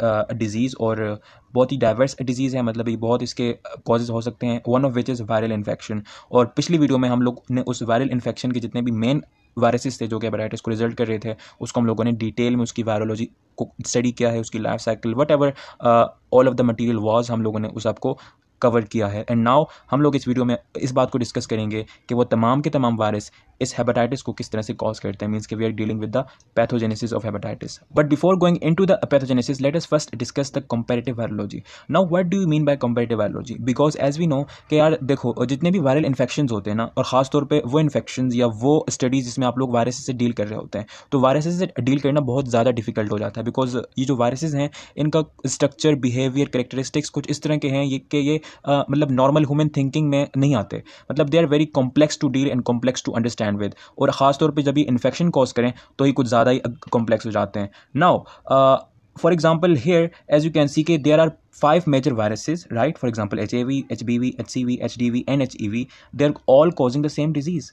disease और बहुत ही डाइवर्स डिजीज़ है मतलब ये बहुत इसके कॉजेज हो सकते हैं one of which is viral infection और पिछली वीडियो में हम लोग ने उस वायरल इन्फेक्शन के जितने भी मेन वायरसेस थे जो कि हेपेटाइटिस को रिजल्ट कर रहे थे उसको हम लोगों ने डिटेल में उसकी वायरोलॉजी को स्टडी किया है उसकी life cycle whatever all of the material was हम लोगों ने उस आपको कवर किया है एंड नाउ हम लोग इस वीडियो में इस बात को डिस्कस करेंगे कि वो तमाम के तमाम वायरस इस हेपेटाइटिस को किस तरह से कॉज करते हैं मीन्स के we are dealing with the pathogenesis of hepatitis but before going in to the pathogenesis let us first discuss the comparative virology now what do you mean by comparative virology because as we know कि यार देखो जितने भी viral infection होते हैं ना और खासतौर पर वो इन्फेक्शन या वो स्टडीज जिसमें आप लोग वायरस से डील कर रहे होते हैं तो वायरस से डील करना बहुत ज़्यादा डिफिकल्ट हो जाता है बिकॉज ये जो वायरसेज हैं इनका स्ट्रक्चर बिहेवियर करेक्टरिस्टिक्स कुछ इस तरह के हैं ये कि ये मतलब नॉर्मल ह्यूमन थिंकिंग में नहीं आते मतलब they are very complex to deal and complex to understand stand with और ख़ासतौर पर जब भी इन्फेक्शन कॉज करें तो ये कुछ ज़्यादा ही कॉम्प्लेक्स हो जाते हैं now for example here as you can see के there are five major viruses right for V H C V H D V and H E V they are all causing the same disease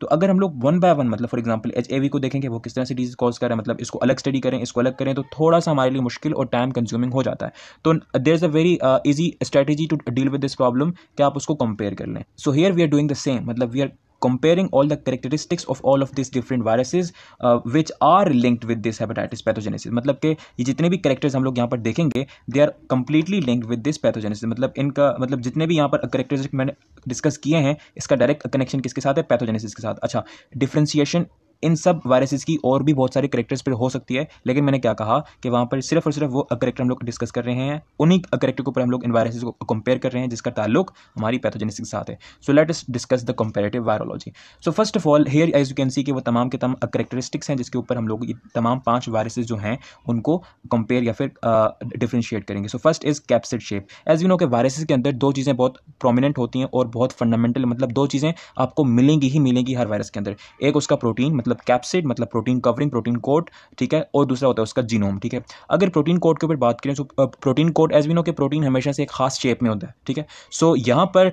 तो अगर हम लोग one by one मतलब for example H को देखेंगे वो किस तरह से डिजीज कॉज कर रहा है मतलब इसको अलग स्टडी करें इसको अलग करें तो थोड़ा सा हमारे लिए मुश्किल और टाइम कंज्यूमिंग हो जाता है तो there is a very easy strategy to deal with this problem कि आप उसको कंपेयर कर लें so here we are doing the same मतलब we are comparing all the characteristics of all of these different viruses uh, which are linked with this hepatitis pathogenesis मतलब कि ये जितने भी करेक्टर्स हम लोग यहाँ पर देखेंगे they are completely linked with this pathogenesis मतलब इनका मतलब जितने भी यहाँ पर करेक्टर्स मैंने डिस्कस किए हैं इसका डायरेक्ट कनेक्शन किसके साथ है पैथोजेनेसिस के साथ अच्छा डिफ्रेंसिएशन इन सब वायरसेस की और भी बहुत सारे करेक्टर्स पर हो सकती है लेकिन मैंने क्या कहा कि वहाँ पर सिर्फ और सिर्फ वो करेक्टर हम लोग डिस्कस कर रहे हैं उन्हीं करेक्टर के ऊपर हम लोग इन वायरसेस को कंपेयर कर रहे हैं जिसका ताल्लुक हमारी पैथोजेनिस के साथ है so let us discuss the comparative virology so first of all here as you can see कि वो तमाम के तमाम करेक्टरिस्टिक्स हैं जिसके ऊपर हम लोग ये तमाम पांच वायरसेस जो हैं उनको कंपेयर या फिर डिफ्रेंशिएट uh, करेंगे so first is capsid shape as you know के वायरसेस के अंदर दो चीज़ें बहुत प्रोमिनेंट होती हैं और बहुत फंडामेंटल मतलब दो चीज़ें आपको मिलेंगी ही मिलेंगी हर वायरस के अंदर एक उसका प्रोटीन मतलब मतलब कैप्सिड मतलब प्रोटीन कवरिंग प्रोटीन कोट ठीक है और दूसरा होता है उसका जीनोम ठीक है अगर प्रोटीन कोट के ऊपर बात करें तो protein coat as we know के प्रोटीन हमेशा से एक खास शेप में होता है ठीक है सो यहाँ पर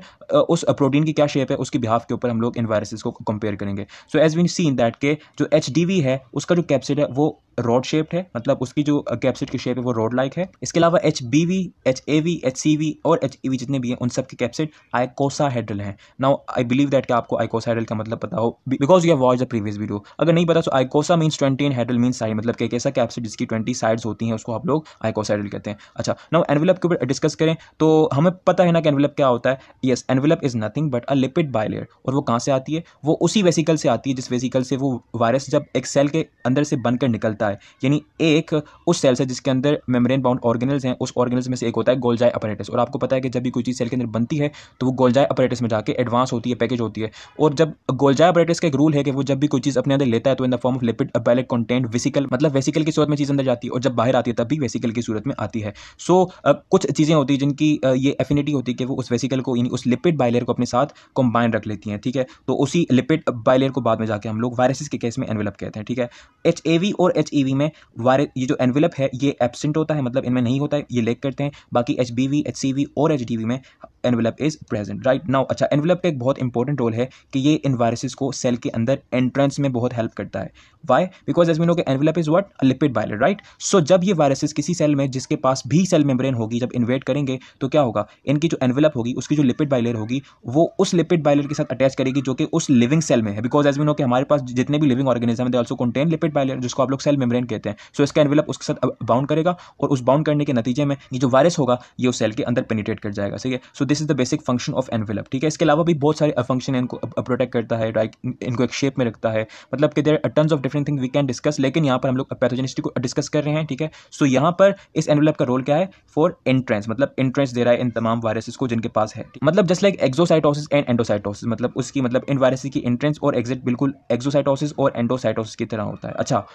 उस प्रोटीन की क्या शेप है उसके बिहाफ के ऊपर हम लोग इन वायरसेस को कंपेयर करेंगे so as we see in that के जो एच है उसका जो कैप्सिड है वो रॉड शेप्ड है मतलब उसकी जो कैप्सिड की शेप है वो रॉड लाइक है इसके अलावा H B V H A V H C V और एच ई वी जितने भी हैं उन सब के कैप्सिड आइकोसाहेड्रल हैं नाउ आई बिलीव दैट कि आपको आइकोसाहेड्रल का मतलब पता हो because you have watch the previous video अगर नहीं पता तो icosa means twenty and hedral mean side मतलब एक ऐसा कैप्सूल जिसकी ट्वेंटी साइड्स होती हैं उसको आप लोग आइकोसाइडल कहते हैं अच्छा नाउ एनवेलप के ऊपर डिस्कस करें तो हमें पता है ना कि एनवेलप क्या होता है yes envelope is nothing but a lipid bilayer और वो कहाँ से आती है वो उसी वेसिकल से आती है जिस वेसिकल से वो वायरस जब एक सेल के अंदर से बनकर निकलता है यानी एक उस सेल से जिसके अंदर मेम्ब्रेन बाउंड ऑर्गेनल्स हैं उस ऑर्गेनल्स में से एक होता है गोलजाय अपरेटस और आपको पता है कि जब भी कोई चीज़ सेल के अंदर बनती है तो वो गोलजाय अपरेटस में जाकर एडवांस होती है पैकेज होती है और जब गोलजाय अपरेटस का एक रूल है कि वो जब भी कोई चीज़ अपने अपने अंदर लेता है तो in the form of lipid अबेलिक कॉन्टेंट वेसिकल मतलब वेसिकल की सूरत में चीज़ अंदर जाती है और जब बाहर आती है तब भी वेसिकल की सूरत में आती है सो so, uh, कुछ चीज़ें होती हैं जिनकी uh, ये एफिनिटी होती है कि वो उस वेसिकल को यानी उस लिपिड बायलेयर को अपने साथ कंबाइन रख लेती हैं ठीक है तो उसी लिपिड बायलेयर को बाद में जाकर हम लोग वायरसेस के केस में एनवेलप कहते हैं ठीक है एच और एच e में वायरस ये जो एनवेलप है ये एबसेंट होता है मतलब इनमें नहीं होता है ये लेक करते हैं बाकी एच बी और एच में envelope is present right now अच्छा एनवेलप का एक बहुत इंपॉर्टेंट रोल है कि ये इन वायरसेस को सेल के अंदर एंट्रेंस में बहुत बहुत हेल्प करता है वाई बिकॉज एज मीनो के एनवेलप इज वट लिपिड वायलेट राइट सो जब ये वायरसेस किसी सेल में जिसके पास भी सेल मेम्ब्रेन होगी जब इन्वेट करेंगे तो क्या होगा इनकी जो एनवेलप होगी उसकी जो लिपिड बाइलेयर होगी वो उस लिपिड बाइलेयर के साथ अटैच करेगी जो कि उस लिविंग सेल में है बिकॉज एज मीनो के हमारे पास जितने भी लिविंग ऑर्गेनिज्म है ऑल्सो कंटेन लिपिड बाइलेयर जिसको आप लोग सेल मेम्ब्रेन कहते हैं सो so, इसका एनवेलप उसके साथ बाउंड करेगा और उस बाउंड करने के नतीजे में ये जो वायरस होगा ये उस सेल के अंदर पेनिट्रेट कर जाएगा ठीक है so this is the basic function of envelope ठीक है इसके अलावा भी बहुत सारे फंक्शन इनको प्रोटेक्ट करता है राइट इनको एक शेप में रखता है मतलब कि there tons of different thing we can discuss लेकिन यहाँ पर हम लोग पैथोजेनिस्टी को डिस्कस कर रहे हैं ठीक है सो so, यहाँ पर इस एनवलप का रोल क्या है फॉर एंट्रेंस मतलब एंट्रेंस दे रहा है इन तमाम वायरसेस को जिनके पास है मतलब just like exocytosis and endocytosis मतलब उसकी मतलब इन वायरस की एंट्रेंस और एग्जिट बिल्कुल एक्जोसाइटोसिस और एंडोसाइटोसिस की तरह होता है अच्छा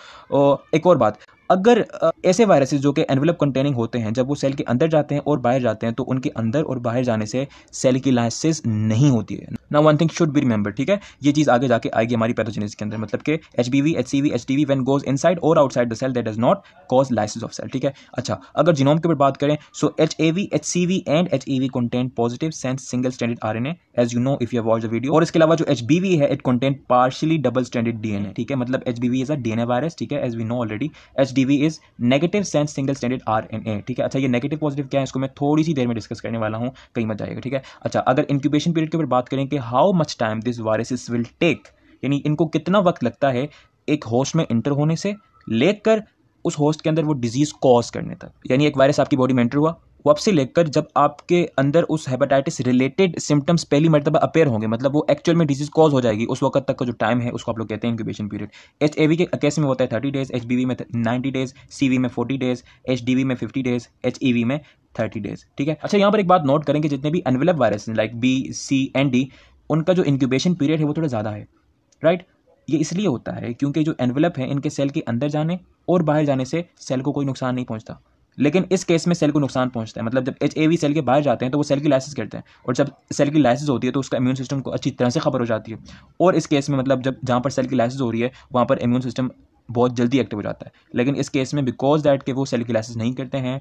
और एक और बात अगर ऐसे वायरसेस जो कि एनवेलप कंटेनिंग होते हैं जब वो सेल के अंदर जाते हैं और बाहर जाते हैं तो उनके अंदर और बाहर जाने से सेल की लाइसिस नहीं होती है ना one thing should be remember ठीक है ये चीज़ आगे जाके आएगी हमारी पैथोजेनिस के अंदर मतलब कि H B V H C V H T V when goes inside और outside the cell that does not cause lysis of cell ठीक है अच्छा अगर जिनोम के ऊपर बात करें so H A V H C V and H E V content positive sense single standard R N A as you know if you watch the video और इसके अलावा जो एच बी वी है it content partially double standard D N A ठीक है मतलब H B V is a D N A virus ठीक है as we know already H dB is is negative sense single standard R N ठीक है अच्छा ये negative positive क्या है इसको मैं थोड़ी सी देर में डिस्कस करने वाला हूँ कहीं मत जाएगा ठीक है अच्छा अगर इंक्यूबेशन पीरियड के ऊपर बात करें कि how much time this viruses will take यानी इनको कितना वक्त लगता है एक होस्ट में इंटर होने से लेकर उस होस्ट के अंदर वो डिजीज़ कॉज करने तक यानी एक वायरस आपकी बॉडी में एंटर हुआ वापसी लेकर जब आपके अंदर उस हेपेटाइटिस रिलेटेड सिम्टम्स पहली मरतबा अपेयर होंगे मतलब वो एक्चुअल में डिजीज कॉज हो जाएगी उस वक्त तक का जो टाइम है उसको आप लोग कहते हैं incubation period H A V के केस में होता है thirty days H B V में नाइन्टी डेज सी वी में forty days H D V में fifty days H E V में थर्टी डेज ठीक है अच्छा यहाँ पर एक बात नोट करें कि जितने भी एनवेलप वायरस हैं like B C and D उनका जो इंक्यूबेशन पीरियड है वो थोड़ा ज़्यादा है राइट ये इसलिए होता है क्योंकि जो एनवेलप है इनके सेल के अंदर जाने और बाहर जाने से सेल को कोई नुकसान नहीं पहुँचता लेकिन इस केस में सेल को नुकसान पहुंचता है मतलब जब एच सेल के बाहर जाते हैं तो वो सेल की लाइसिस करते हैं और जब सेल की लाइसिस होती है तो उसका इम्यून सिस्टम को अच्छी तरह से खबर हो जाती है और इस केस में मतलब जब जहाँ पर सेल की लाइसिस हो रही है वहाँ पर इम्यून सिस्टम बहुत जल्दी एक्टिव हो जाता है लेकिन इस केस में बिकॉज दैट के वो सेल क्लासेस नहीं करते हैं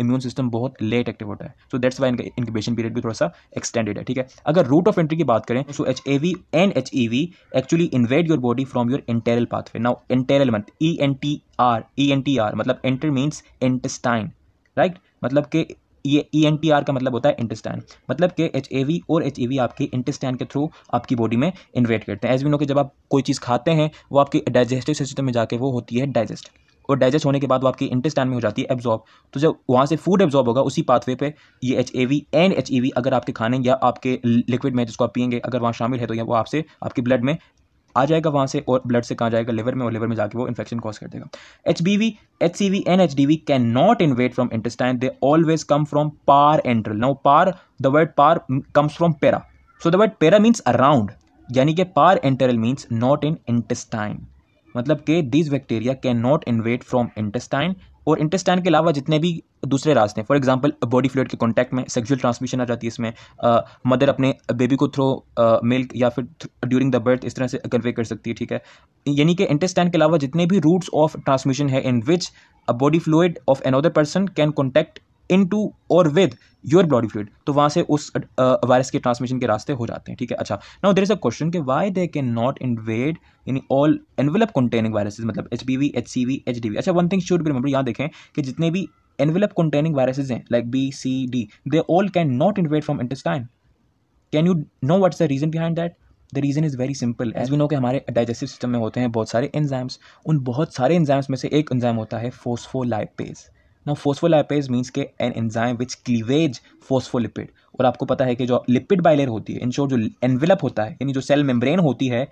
इम्यून सिस्टम बहुत लेट एक्टिव होता है सो दैट्स वाई इनका इंक्यूबेशन पीरियड भी थोड़ा सा एक्सटेंडेड है ठीक है अगर रूट ऑफ एंट्री की बात करें so H A V and H E V actually invade your body from your enteral pathway now enteral month E N T R E N T R मतलब enter means intestine right मतलब के E E N T R का मतलब होता है intestine मतलब कि H A V और एच ई वी आपके इंटेस्टाइन के थ्रू आपकी बॉडी में इन्वेट करते हैं एज वी नो कि जब आप कोई चीज़ खाते हैं वो आपके डाइजेस्टिव सिस्टम में जाके वो होती है डाइजेस्ट और डाइजेस्ट होने के बाद वो आपके इंटेस्टाइन में हो जाती है एब्जॉर्ब तो जब वहाँ से फूड एब्जॉर्ब होगा उसी पाथवे पे ये H A V and H E V अगर आपके खाने या आपके लिक्विड में जिसको आप पियेंगे अगर वहाँ शामिल है तो या वो आपसे आपके ब्लड में आ जाएगा वहाँ से और ब्लड से कहाँ जाएगा लिवर में और लिवर में जाके वो इन्फेक्शन कॉज कर देगा H B V H C V and H D V can not invade from intestine they always come from parenteral now par the word par comes from para so the word para means around यानी कि parenteral means not in intestine मतलब कि this bacteria can not invade from intestine और intestine के अलावा जितने भी दूसरे रास्ते हैं फॉर एग्जांपल बॉडी फ्लूड के कांटेक्ट में सेक्सुअल ट्रांसमिशन आ जाती है इसमें मदर अपने बेबी को थ्रो मिल्क या फिर ड्यूरिंग द बर्थ इस तरह से कन्वे कर सकती है ठीक है यानी कि इंटेस्टाइन के अलावा जितने भी रूट्स ऑफ ट्रांसमिशन है in which a body fluid of another person can contact into और विद योर बॉडी फ्लूड तो वहाँ से उस वायरस के ट्रांसमिशन के रास्ते हो जाते हैं ठीक है अच्छा now there is a question कि why they can not invade in all envelope containing viruses मतलब H B V H C V H D V अच्छा वन थिंग शुड भी रिमेंबर यहाँ देखें कि जितने भी एनवेलप कंटेनिंग वायरसेज हैं like B C D they all can not invade from intestine can you know what the reason behind that the reason is very simple as we know कि हमारे digestive system में होते हैं बहुत सारे enzymes उन बहुत सारे एंजाइम्स में से एक एंजाइम होता है फोस्फोलाइपेज ना फोस्फोलाइपेज मीन्स के an enzyme which cleavage phospholipid और आपको पता है कि जो लिपिड बाइलेयर होती है इन शॉर्ट जो एनविलप होता है यानी जो सेल मेम्ब्रेन होती है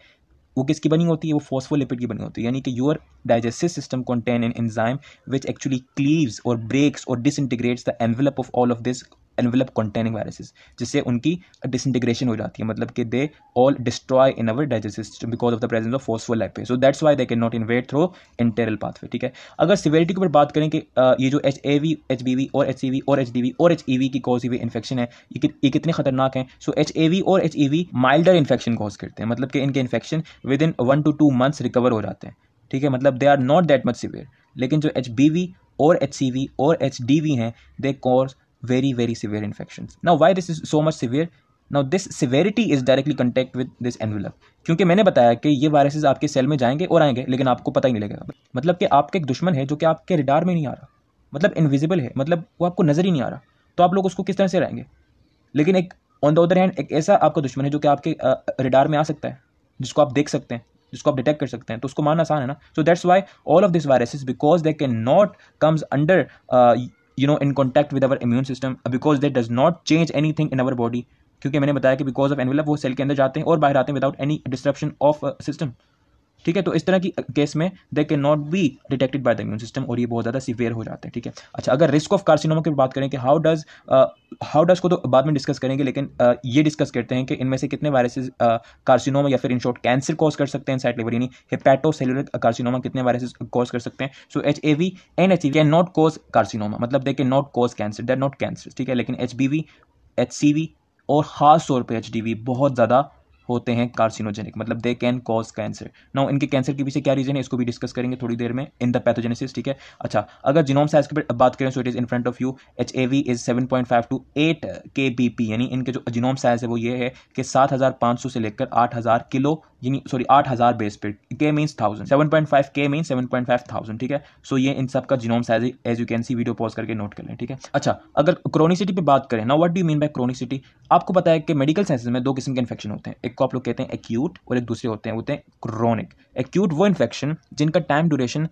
वो किसकी बनी होती है वो फोस्फोलिपिड की बनी होती है यानी कि your digestive system contain an enzyme which actually cleaves और ब्रेक्स और disintegrates the envelope of all of this envelope containing viruses जिससे उनकी डिसइंटीग्रेशन हो जाती है मतलब कि they all destroy in our digest system because of the presence of phospholipase so that's why they can not invade through enteral pathway ठीक है अगर सिवेरिटी के ऊपर बात करें कि ये जो H A V H B V और एच सी वी और एच डी वी और एच ई वी की कॉज हुई इन्फेक्शन है ये कितने खतरनाक हैं सो एच ए वी और H E V milder infection cause करते हैं मतलब कि इनके infection within one to two months recover हो जाते हैं ठीक है मतलब they are not that much severe लेकिन जो एच बी वी और एच सी वी और एच डी वी हैं they cause very very severe infections now why this is so much severe now this severity is directly contact with this envelope क्योंकि मैंने बताया कि ये viruses आपके cell में जाएंगे और आएंगे लेकिन आपको पता ही नहीं लगेगा मतलब कि आपका एक दुश्मन है जो कि आपके रिडार में नहीं आ रहा मतलब इनविजिबल है मतलब वो आपको नज़र ही नहीं आ रहा तो आप लोग उसको किस तरह से रहेंगे लेकिन एक ऑन द अदर हैंड एक ऐसा आपका दुश्मन है जो कि आपके रिडार में आ सकता है जिसको आप देख सकते हैं जिसको आप डिटेक्ट कर सकते हैं तो उसको मानना आसान है ना so that's why all of this viruses because they can not comes under you know in contact with our immune system because that does not change anything in our body क्योंकि मैंने बताया कि because of envelope वो cell के अंदर जाते हैं और बाहर आते हैं without any disruption of system ठीक है तो इस तरह की केस में they can not be detected by the immune system और ये बहुत ज़्यादा सिवियर हो जाते हैं ठीक है अच्छा अगर रिस्क ऑफ कार्सिनोमा की बात करें कि हाउ डज हाउ डज को तो बाद में डिस्कस करेंगे लेकिन uh, ये डिस्कस करते हैं कि इनमें से कितने वायरसेज कार्सिनोमा uh, या फिर इन शॉर्ट कैंसर कॉज कर सकते हैं साइट लेवर यानी हेपेटोसेलुलर कार्सिनोमा कितने वायरसेज कॉज कर सकते हैं so H A V and H can not cause carcinoma मतलब they can not cause cancer there not cancer ठीक है लेकिन H B V H C V और ख़ास तौर पर एच डी वी बहुत ज़्यादा होते हैं कार्सिनोजेनिक मतलब they can cause cancer now इनके कैंसर के पीछे क्या रीजन है इसको भी डिस्कस करेंगे थोड़ी देर में इन द पैथोजेनेसिस ठीक है अच्छा अगर जिनोम साइज की बात करें so it is in front of you H A V is seven point five to eight K B P यानी इनके जो जिनोम साइज है वो ये है कि सात हज़ार पाँच सौ से लेकर आठ हज़ार किलो यानी सॉरी आठ हज़ार बेस पे K means thousand seven point five K mean seven point five thousand ठीक है सो so, ये इन सब का genome size as you can see video pause करके नोट कर लें ठीक है अच्छा अगर क्रोनिसिटी पे बात करें ना what do mean by chronicity आपको पता है कि मेडिकल साइंस में दो किस्म के इन्फेक्शन होते हैं एक को आप लोग कहते हैं एक्यूट और एक दूसरे होते हैं होते हैं क्रोनिक एक्यूट वो इन्फेक्शन जिनका टाइम ड्यूरेशन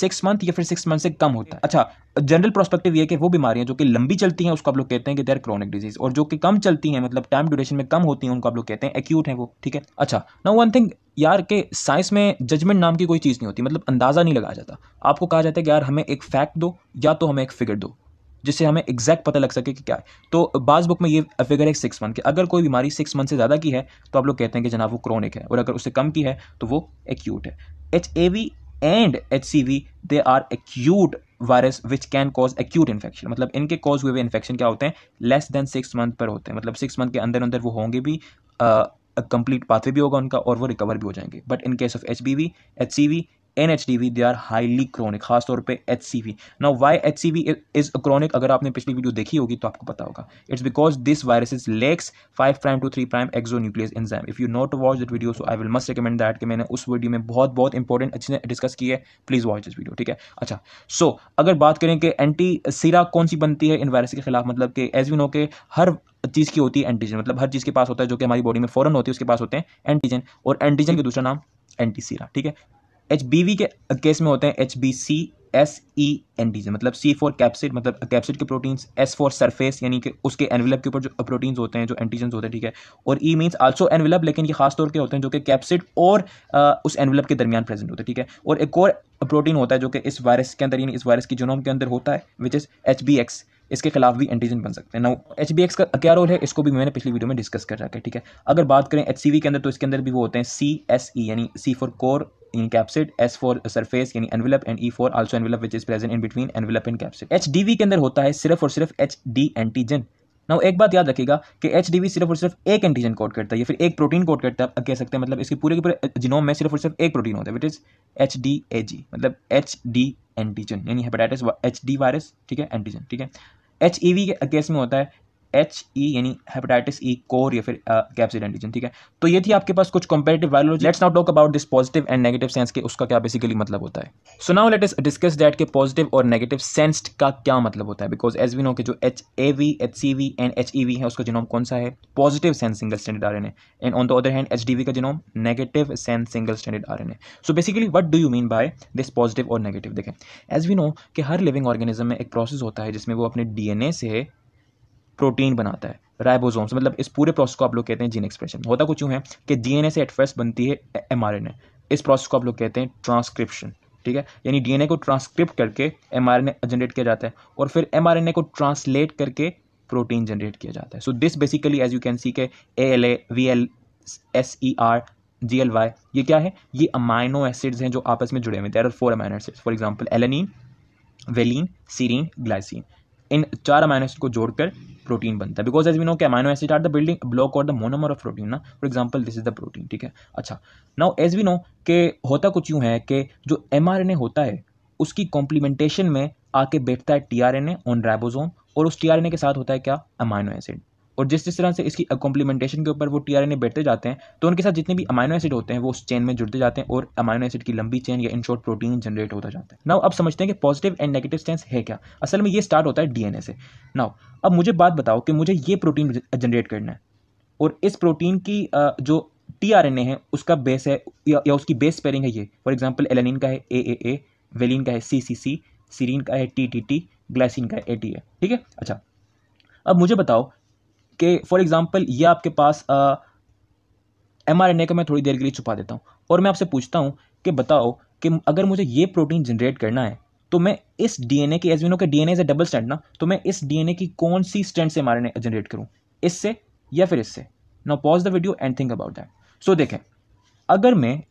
सिक्स मंथ या फिर सिक्स मंथ से कम होता है अच्छा जनरल प्रोस्पेक्टिव ये कि वो बीमारियां जो कि लंबी चलती हैं उसको आप लोग कहते हैं कि देर क्रॉनिक डिजीज और जो कि कम चलती हैं मतलब टाइम ड्यूरेशन में कम होती हैं उनको आप लोग कहते हैं एक्यूट हैं वो ठीक है अच्छा नाउ वन थिंग यार के साइंस में जजमेंट नाम की कोई चीज़ नहीं होती मतलब अंदाज़ा नहीं लगाया जाता आपको कहा जाता है कि यार हमें एक फैक्ट दो या तो हमें एक फिगर दो जिससे हमें एग्जैक्ट पता लग सके कि क्या है तो बाज बुक में ये फिगर है सिक्स मंथ की अगर कोई बीमारी सिक्स मंथ से ज़्यादा की है तो आप लोग कहते हैं कि जनाब वो क्रोनिक है और अगर उससे कम की है तो वो एक्यूट है H A V and H C V they are acute virus which can cause acute infection मतलब इनके कॉज हुए हुए इन्फेक्शन क्या होते हैं लेस देन सिक्स मंथ पर होते हैं मतलब सिक्स मंथ के अंदर अंदर वो होंगे भी कंप्लीट पाथवे भी होगा उनका और वो रिकवर भी हो जाएंगे but in case of H B V H C V and H D V they are highly chronic खासतौर पर एच सी वी ना why H C V is chronic अगर आपने पिछली वीडियो देखी होगी तो आपको पता होगा it's because this virus is lacks five prime to three prime exonuclease enzyme if you not watch that video so I will must recommend that कि मैंने उस वीडियो में बहुत बहुत इंपॉर्टेंट अच्छे डिस्कस की है प्लीज़ वॉच दिस वीडियो ठीक है अच्छा सो so, अगर बात करें कि एंटी सीरा कौन सी बनती है इन वायरस के खिलाफ मतलब कि एज यू नो के हर चीज़ की होती है एंटीजन मतलब हर चीज़ के पास होता है जो कि हमारी बॉडी में फॉरन होती है उसके पास होते हैं एंटीजन और एंटीजन के दूसरा नाम एंटीसीरा ठीक है एच बी वी के केस में होते हैं H B C S E and मतलब सी फॉर कैप्सिड मतलब कैप्सिड के प्रोटीन्स एस फॉर सरफेस यानी कि उसके एनविलप के ऊपर जो प्रोटीन्स होते हैं जो एंटीजन होते हैं ठीक है और ई मीन्स आल्सो एनविलप लेकिन ये खास तौर के होते हैं जो कि कैप्सिड और आ, उस एनविलप के दरमियान प्रेजेंट होते हैं ठीक है और एक और प्रोटीन होता है जो कि इस वायरस के अंदर यानी इस वायरस की जुनोम के अंदर होता है which is H B X इसके खिलाफ भी एंटीजन बन सकते हैं नाउ एच बी एक्स का क्या रोल है इसको भी मैंने पिछली वीडियो में डिस्कस कर रखा है ठीक है अगर बात करें एच सी वी के अंदर तो इसके अंदर भी वो होते हैं सी एस ई यानी C for core E in S for surface यानी envelope and E for also envelope which is present in between envelope and capsid H D V के अंदर होता है सिर्फ और सिर्फ एच डी एंटीजन नाउ एक बात याद रखेगा कि एच सिर्फ और सिर्फ एक एंटीजन कोड करता है या फिर एक प्रोटीन कोड करता है कह सकते हैं मतलब इसके पूरे के पूरे जिनोम में सिर्फ और सिर्फ एक प्रोटीन होता है which is H D A G मतलब एच डी एंटीजन यानी हेपेटाइटिस एच डी वायरस ठीक है एंटीजन ठीक है एच ई वी के केस में होता है एच ई e यानी हेपेटाइटिस ई कोर या फिर कैप्सिड एंटीजन ठीक है तो ये थी आपके पास कुछ comparative virology let's now talk about this positive and negative sense के उसका क्या बेसिकली मतलब होता है so now let us discuss that के पॉजिटिव और नेगेटिव सेंस्ड का क्या मतलब होता है बिकॉज एज वी नो के जो H A V H C V and H E V है उसका जिनोम कौन सा है positive sense single standard R N A and on the other hand H D V का genome negative sense single standard R N A so basically what do you mean by this positive और negative देखें as we know कि हर living organism में एक process होता है जिसमें वो अपने डी एन ए से प्रोटीन बनाता है राइबोसोम्स मतलब इस पूरे प्रोसेस को आप लोग कहते हैं जीन एक्सप्रेशन होता कुछ यूँ है कि डीएनए से एट फर्स्ट बनती है एमआरएनए इस प्रोसेस को आप लोग कहते हैं ट्रांसक्रिप्शन ठीक है यानी डीएनए को ट्रांसक्रिप्ट करके एमआरएनए जनरेट किया जाता है और फिर एमआरएनए को ट्रांसलेट करके प्रोटीन जनरेट किया जाता है so this basically as you can see के A L A V L S E R G L Y ये क्या है ये अमाइनो एसिड्स हैं जो आपस में जुड़े हुए थे are four amino acids for example alanine valine serine glycine इन चार अमाइनो एसिड को जोड़कर प्रोटीन बनता है बिकॉज एज वी नो के amino acid are the building block और द मोनोमर ऑफ प्रोटीन ना for example this is the protein ठीक है अच्छा नाउ एज वी नो के होता कुछ यूँ है कि जो एम होता है उसकी कॉम्प्लीमेंटेशन में आके बैठता है टी ऑन रेबोजोम और उस टी के साथ होता है क्या अमाइनो एसिड और जिस जिस तरह से इसकी कॉम्प्लीमेंटेशन के ऊपर वो टी आर बैठते जाते हैं तो उनके साथ जितने भी अमाइनो एसिड होते हैं वो उस चेन में जुड़ते जाते हैं और अमाइनो एसिड की लंबी चेन या इन शॉर्ट प्रोटीन जनरेट होता जाता है नाउ अब समझते हैं कि पॉजिटिव एंड नेगेटिव स्टेंस है क्या असल में ये स्टार्ट होता है डीएनए से नाउ अब मुझे बात बताओ कि मुझे ये प्रोटीन जनरेट करना है और इस प्रोटीन की जो टी आर एन ए है उसका बेस है या, या उसकी बेस पेयरिंग है ये फॉर एग्जाम्पल एलानिन का है ए ए ए वेलिन का है सी सी सी सीरीन का है टी टी टी ग्लाइसिन का है ए टी ए ठीक है अच्छा अब मुझे बताओ कि फॉर एग्ज़ाम्पल ये आपके पास एम आर एन ए का मैं थोड़ी देर के लिए छुपा देता हूँ और मैं आपसे पूछता हूँ कि बताओ कि अगर मुझे ये प्रोटीन जनरेट करना है तो मैं इस डीएनए के एज वी नो के डीएनए से डबल स्टैंड ना तो मैं इस डीएनए की कौन सी स्टैंड से एमआरएनए जनरेट करूँ इससे या फिर इससे now pause the video and think about that so देखें अगर मैं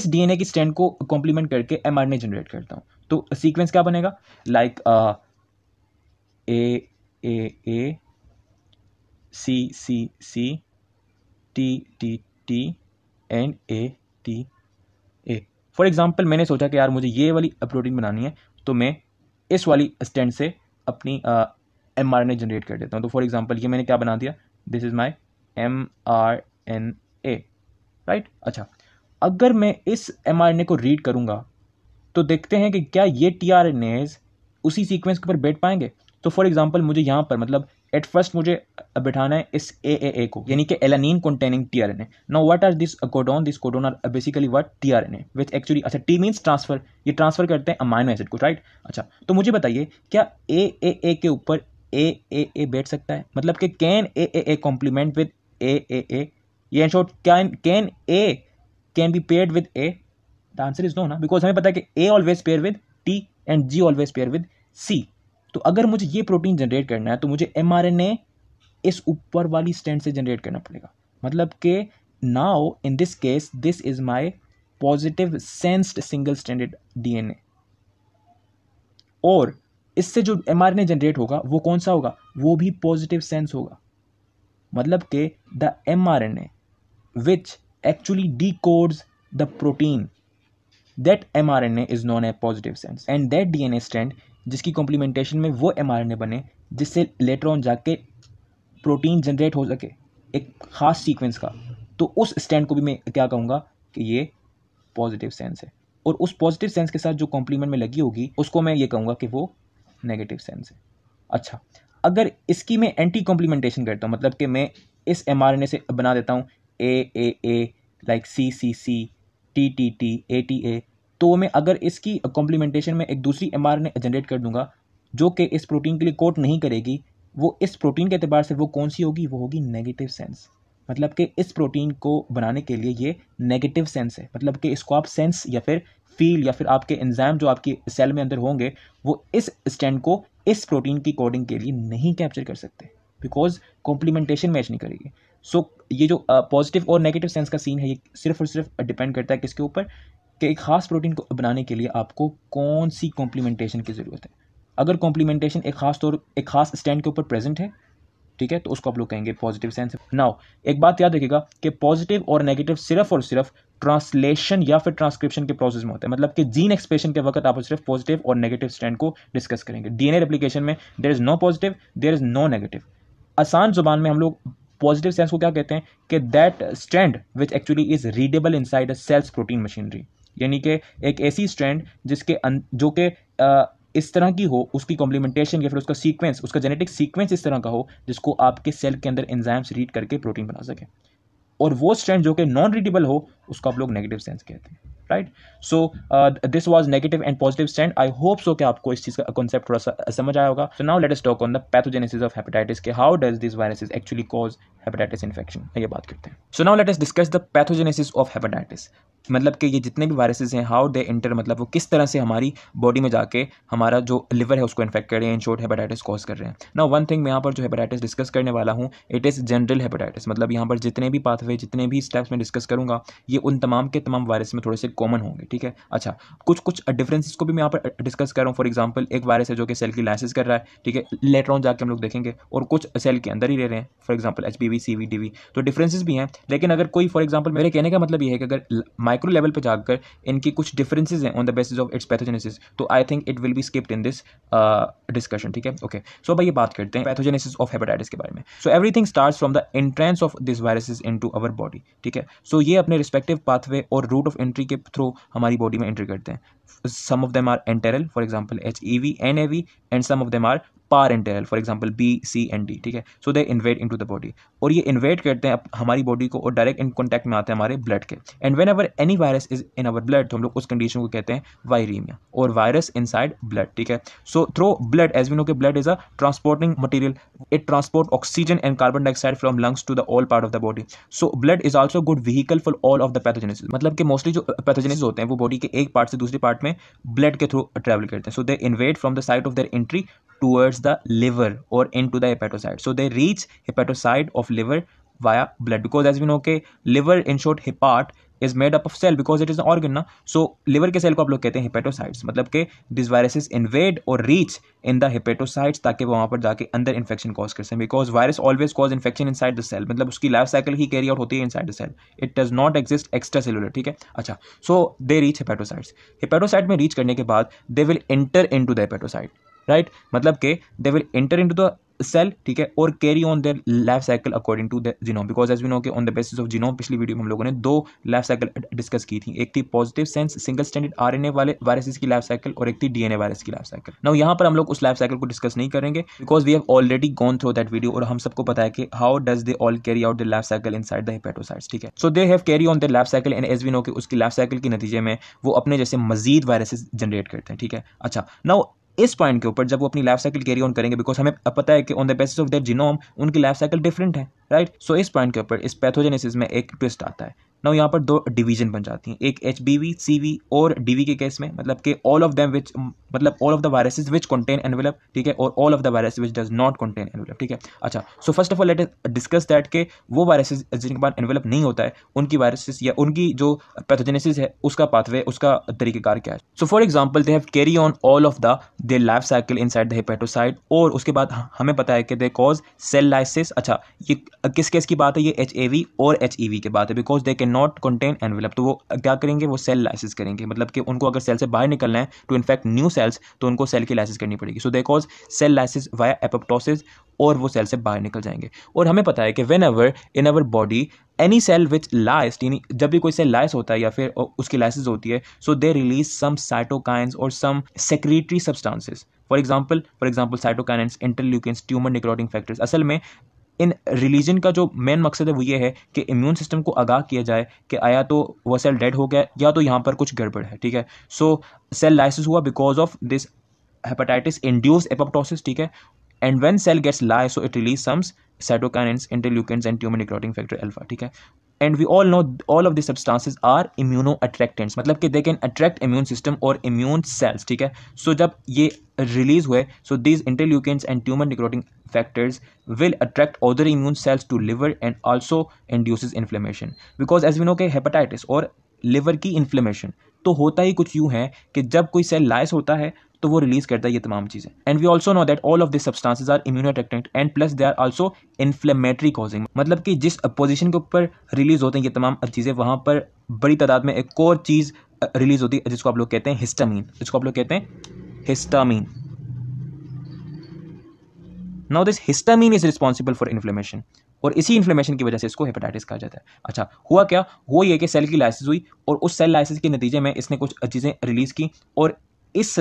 इस डीएनए की स्टैंड को कॉम्प्लीमेंट करके एमआरएनए जनरेट करता हूँ तो सीक्वेंस क्या बनेगा like A A A C C C T T T N A T A for example मैंने सोचा कि यार मुझे ये वाली अप्रोटीन बनानी है तो मैं इस वाली स्टैंड से अपनी M R N A generate कर देता हूँ तो फॉर एग्ज़ाम्पल ये मैंने क्या बना दिया this is my M R N A right अच्छा अगर मैं इस एम आर एन ए को रीड करूँगा तो देखते हैं कि क्या ये टी आर एन एज उसी सीक्वेंस के ऊपर बैठ पाएंगे तो फॉर एग्जाम्पल मुझे यहाँ पर मतलब एट फर्स्ट मुझे बैठाना है इस ए ए ए को यानी कि alanine containing T R N A now what are this codon this codon are basically what T R N A with actually अच्छा टी मीन्स ट्रांसफर ये ट्रांसफर करते हैं अमाइनो एसिड को राइट अच्छा तो मुझे बताइए क्या ए ए ए के ऊपर ए ए ए बैठ सकता है मतलब कि can A A A complement with A A A ये short can can A can be pair with A the answer is no ना बिकॉज हमें पता है कि A always pair with T and G always pair with C तो अगर मुझे ये प्रोटीन जनरेट करना है तो मुझे एम इस ऊपर वाली स्टैंड से जनरेट करना पड़ेगा मतलब कि now in this case this is my positive sensed single standard D और इससे जो एम जनरेट होगा वो कौन सा होगा वो भी पॉजिटिव सेंस होगा मतलब कि the M R N A which actually decodes the protein that M R N A is known a positive sense and that D N A stand जिसकी कॉम्प्लीमेंटेशन में वो एम बने जिससे later on जाके protein generate हो सके एक ख़ास सीक्वेंस का तो उस स्टैंड को भी मैं क्या कहूँगा कि ये पॉजिटिव सेंस है और उस पॉजिटिव सेंस के साथ जो कॉम्प्लीमेंट में लगी होगी उसको मैं ये कहूँगा कि वो नेगेटिव सेंस है अच्छा अगर इसकी मैं एंटी कॉम्प्लीमेंटेशन करता हूँ मतलब कि मैं इस एम से बना देता हूँ A A A like C C C T T T A T A तो मैं अगर इसकी कॉम्प्लीमेंटेशन में एक दूसरी एम जनरेट कर दूंगा जो कि इस प्रोटीन के लिए कोट नहीं करेगी वो इस प्रोटीन के अतबार से वो कौन सी होगी वो होगी नेगेटिव सेंस मतलब कि इस प्रोटीन को बनाने के लिए ये नेगेटिव सेंस है मतलब कि इसको आप सेंस या फिर फील या फिर आपके एंजाइम जो आपकी सेल में अंदर होंगे वो इस स्टैंड को इस प्रोटीन की कोडिंग के लिए नहीं कैप्चर कर सकते बिकॉज कॉम्प्लीमेंटेशन मैच नहीं करेगी सो so, ये जो पॉजिटिव uh, और नेगेटिव सेंस का सीन है ये सिर्फ और सिर्फ डिपेंड करता है किसके ऊपर कि एक ख़ास प्रोटीन को बनाने के लिए आपको कौन सी कॉम्प्लीमेंटेशन की ज़रूरत है अगर कॉम्प्लीमेंटेशन एक खास तौर एक खास स्टैंड के ऊपर प्रेजेंट है ठीक है तो उसको आप लोग कहेंगे पॉजिटिव सेंस नाउ एक बात याद रखिएगा कि पॉजिटिव और नेगेटिव सिर्फ और सिर्फ ट्रांसलेशन या फिर ट्रांसक्रिप्शन के प्रोसेस में होता है मतलब कि जीन एक्सप्रेशन के वक्त आप सिर्फ पॉजिटिव और नेगेटिव स्टैंड को डिस्कस करेंगे डीएनए रेप्लिकेशन में there is no positive there is no negative आसान जुबान में हम लोग पॉजिटिव सेंस को क्या कहते हैं कि that stand which actually is readable inside a cells protein machinery यानी कि एक ऐसी स्ट्रैंड जिसके अं-, जो कि इस तरह की हो उसकी कॉम्प्लीमेंटेशन या फिर उसका सीक्वेंस उसका जेनेटिक सीक्वेंस इस तरह का हो जिसको आपके सेल के अंदर एंजाइम्स रीड करके प्रोटीन बना सकें और वो स्ट्रैंड जो कि नॉन रीडेबल हो उसको आप लोग नेगेटिव सेंस कहते हैं right so this was negative and positive stand I hope so कि आपको इस चीज़ का कॉन्सेप्ट थोड़ा सा समझ आया होगा so now late S talk on the pathogenesis of hepatitis के how does this viruses actually cause hepatitis infection ये बात करते हैं so now let's discuss the pathogenesis of hepatitis मतलब कि ये जितने भी वायरसेस हैं हाउ दे इंटर मतलब वो किस तरह से हमारी बॉडी में जाके हमारा जो लिवर है उसको इन्फेक्ट कर रहे हैं इन शॉर्ट हेपेटाइटिस कॉज कर रहे हैं नाउ वन थिंग मैं यहाँ पर जो हेपेटाइटिस डिस्कस करने वाला हूँ इट इज़ जनरल हेपेटाइटिस मतलब यहाँ पर जितने भी पाथवे जितने भी स्टेप्स में डिस्कस करूँगा ये उन तमाम के तमाम वायरस में थोड़े से कॉमन होंगे ठीक है अच्छा कुछ कुछ डिफरेंसेस को भी मैं यहाँ पर डिस्कस कर रहा हूँ फॉर एग्जांपल एक वायरस है जो कि सेल की लाइसेंस कर रहा है ठीक है लेटर ऑन जाकर हम लोग देखेंगे और कुछ सेल के अंदर ही रह रहे हैं for example H B C V D V तो डिफ्रेंसेज भी हैं लेकिन अगर कोई फॉर एग्जाम्पल मेरे कहने का मतलब ये है कि अगर माइक्रो लेवल पर जाकर इनकी कुछ डिफरेंसेज हैं on the basis of its pathogenesis तो I think it will be skipped in this discussion ठीक है ओके सो भाई ये बात करते हैं पैथोजेनेसिस ऑफ हेपेटाइटिस के बारे में so everything start from the entrance of this viruses into our body ठीक है सो so, ये अपने रिस्पेक्टिव पाथवे और रूट ऑफ एंट्री के थ्रू हमारी बॉडी में एंट्री करते हैं some of them are enteral for example H E V and A V and some of them are parenteral for example B C and D ठीक है so they invade in to the body और ये InvIT करते हैं हमारी body को और direct in contact में आते हैं हमारे ब्लड के and whenever any virus is in our blood तो हम लोग उस कंडीशन को कहते हैं वायरीमिया और वायरस इन साइड ब्लड ठीक है so through blood as we know के blood is a transporting material it transport oxygen and carbon dioxide from lungs to the all part of the body so blood is also good vehicle for all of the pathogens मतलब कि mostly जो pathogenesis होते हैं वो body के एक part से दूसरे पार्ट में ब्लड के थ्रू ट्रेवल करते हैं so they invade from the side of their entry towards the liver or into the hepatocyte so they reach hepatocyte of liver via blood because as we know okay liver in short hepat is made up of cell because it is organ ना so liver के cell को आप लोग कहते हैं hepatocytes मतलब कि this virus is invade और रीच इन द हिपेटोसाइट्स ताकि वो वहाँ पर जाकर अंदर इन्फेक्शन कॉज कर सकें because virus always cause infection inside the cell मतलब उसकी लाइफ साइकिल ही कैरी आउट होती है inside the cell it does not exist extracellular ठीक है अच्छा so they reach hepatocytes hepatocyte में रीच करने के बाद they will enter in to the hepatocyte right मतलब के they will enter in to the cell ठीक है और carry on their life cycle according to the genome because as we know के on the basis of genome पिछली video में हम लोगों ने दो लाइफ साइकिल डिस्कस की थी एक थी positive sense single standard RNA वाले वायरसेस की लाइफ साइकिल और एक थी डीएनए वायरस की लाइफ साइकिल नाउ यहां पर हम लोग उस लाइफ साइकिल को डिस्कस नहीं करेंगे because we have already gone through that video और हम सबको पता है कि how does they all carry out the life cycle inside the hepatocytes ठीक है so they have carry on the life cycle and as we know के उसकी लाइफ साइकिल के नतीजे में वो अपने जैसे मजीद वायरसेस जनरेट करते हैं ठीक है अच्छा नाउ इस पॉइंट के ऊपर जब वो अपनी लाइफ साइकिल कैरी ऑन करेंगे बिकॉज हमें पता है कि on the basis of their genome उनकी लाइफ साइकिल डिफरेंट है राइट right? सो so, इस पॉइंट के ऊपर इस पैथोजेनेसिस में एक ट्विस्ट आता है ना यहाँ पर दो डिवीजन बन जाती हैं एक H B V C V और डी वी के केस में मतलब कि ऑल ऑफ दैम विच मतलब all of the viruses which contain envelope ठीक है और all of the virus which does not contain envelope ठीक है अच्छा so first of all let discuss that के वो वायरसेज जिनके पास एनवेलप नहीं होता है उनकी वायरसेस या उनकी जो पैथोजेनेसिस है उसका पाथवे उसका तरीकेकार क्या है so for example they have carry on all of the they life cycle inside the hepatocyte और उसके बाद हमें पता है कि दे कॉज सेल लाइसिस अच्छा ये किस केस की बात है ये एच ए वी और एच ई वी की बात है because they can not contain envelope तो वो क्या करेंगे वो सेल लाइसेंस करेंगे मतलब कि उनको अगर सेल से बाहर निकलना है टू इन्फेक्ट न्यू सेल्स तो उनको सेल की लाइसेंस करनी पड़ेगी so they cause cell lysis via apoptosis और वो सेल से बाहर निकल जाएंगे और हमें पता है कि whenever in our body any cell which lysed यानी जब भी कोई सेल लाइस होता है या फिर उसकी लाइसिस होती है so they release some cytokines और some secretory substances for example for example cytokines interleukin tumour necrotizing factors असल में इन रिलीजन का जो मेन मकसद है वो ये है कि इम्यून सिस्टम को आगाह किया जाए कि आया तो वह सेल डेड हो गया या तो यहाँ पर कुछ गड़बड़ है ठीक है सो सेल लाइसिस हुआ because of this hepatitis induce apoptosis ठीक है and when cell gets lyse so it release some cytokines interleukins and tumour necrotizing factor alpha ठीक है and we all know all of the substances are immuno attractants मतलब कि they can attract immune system और immune cells ठीक है so so, जब ये release हुए so these interleukins and tumour necrotizing factors will attract other immune cells to liver and also induces inflammation because as we know के hepatitis और liver की inflammation तो होता ही कुछ यूँ है कि जब कोई सेल लाइस होता है तो वो रिलीज करता है ये तमाम चीज़ें and we also know that all of this substances are immune attractant and plus they are also inflammatory causing मतलब कि जिस अपोजिशन के ऊपर रिलीज होते हैं ये तमाम चीज़ें वहाँ पर बड़ी तादाद में एक और चीज़ रिलीज होती है जिसको आप लोग कहते हैं हिस्टामीन जिसको आप लोग कहते हैं histamine now this histamine is responsible for inflammation और इसी इन्फ्लेमेशन की वजह से इसको हेपेटाइटिस कहा जाता है अच्छा हुआ क्या वो ये कि सेल की लाइसिस हुई और उस सेल लाइसिस के नतीजे में इसने कुछ चीज़ें रिलीज़ की और इस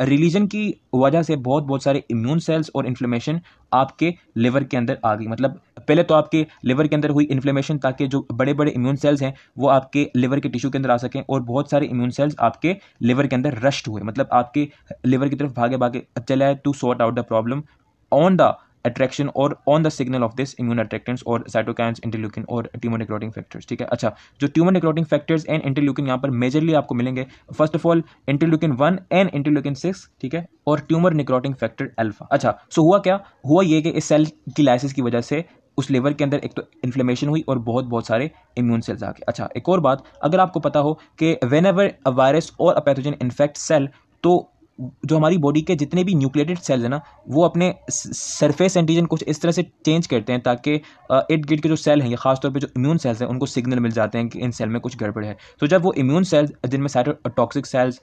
रिलीजन की वजह से बहुत बहुत सारे इम्यून सेल्स और इन्फ्लेमेशन आपके लिवर के अंदर आ गई मतलब पहले तो आपके लिवर के अंदर हुई इन्फ्लेमेशन ताकि जो बड़े बड़े इम्यून सेल्स हैं वो आपके लिवर के टिश्यू के अंदर आ सकें और बहुत सारे इम्यून सेल्स आपके लिवर के अंदर रश्ड हुए मतलब आपके लिवर की तरफ भागे भागे चले आए to sort out the problem on the attraction और on the signal of this immune attractants और साइटोकैंस इंटरल्यूकिन और ट्यूमर निक्रोटिंग फैक्टर्स ठीक है अच्छा जो tumour necrotizing factors and interleukin यहाँ पर मेजरली आपको मिलेंगे first of all interleukin one and interleukin six ठीक है और ट्यूमर निक्रोटिंग फैक्टर अल्फा अच्छा सो हुआ क्या हुआ ये कि इस सेल की लाइसिस की वजह से उस लेवर के अंदर एक तो इन्फ्लेमेशन हुई और बहुत बहुत सारे इम्यून सेल्स आ गए अच्छा एक और बात अगर आपको पता हो कि वेन एवर अ वायरस और अ पैथोजन इन्फेक्ट सेल तो जो हमारी बॉडी के जितने भी न्यूक्लेटेड सेल्स हैं ना वो अपने सरफेस एंटीजन कुछ इस तरह से चेंज करते हैं ताकि इर्द गिर्द के जो सेल हैं या खासतौर पे जो इम्यून सेल्स हैं उनको सिग्नल मिल जाते हैं कि इन सेल में कुछ गड़बड़ है तो जब वो इम्यून सेल्स जिनमें toxic cells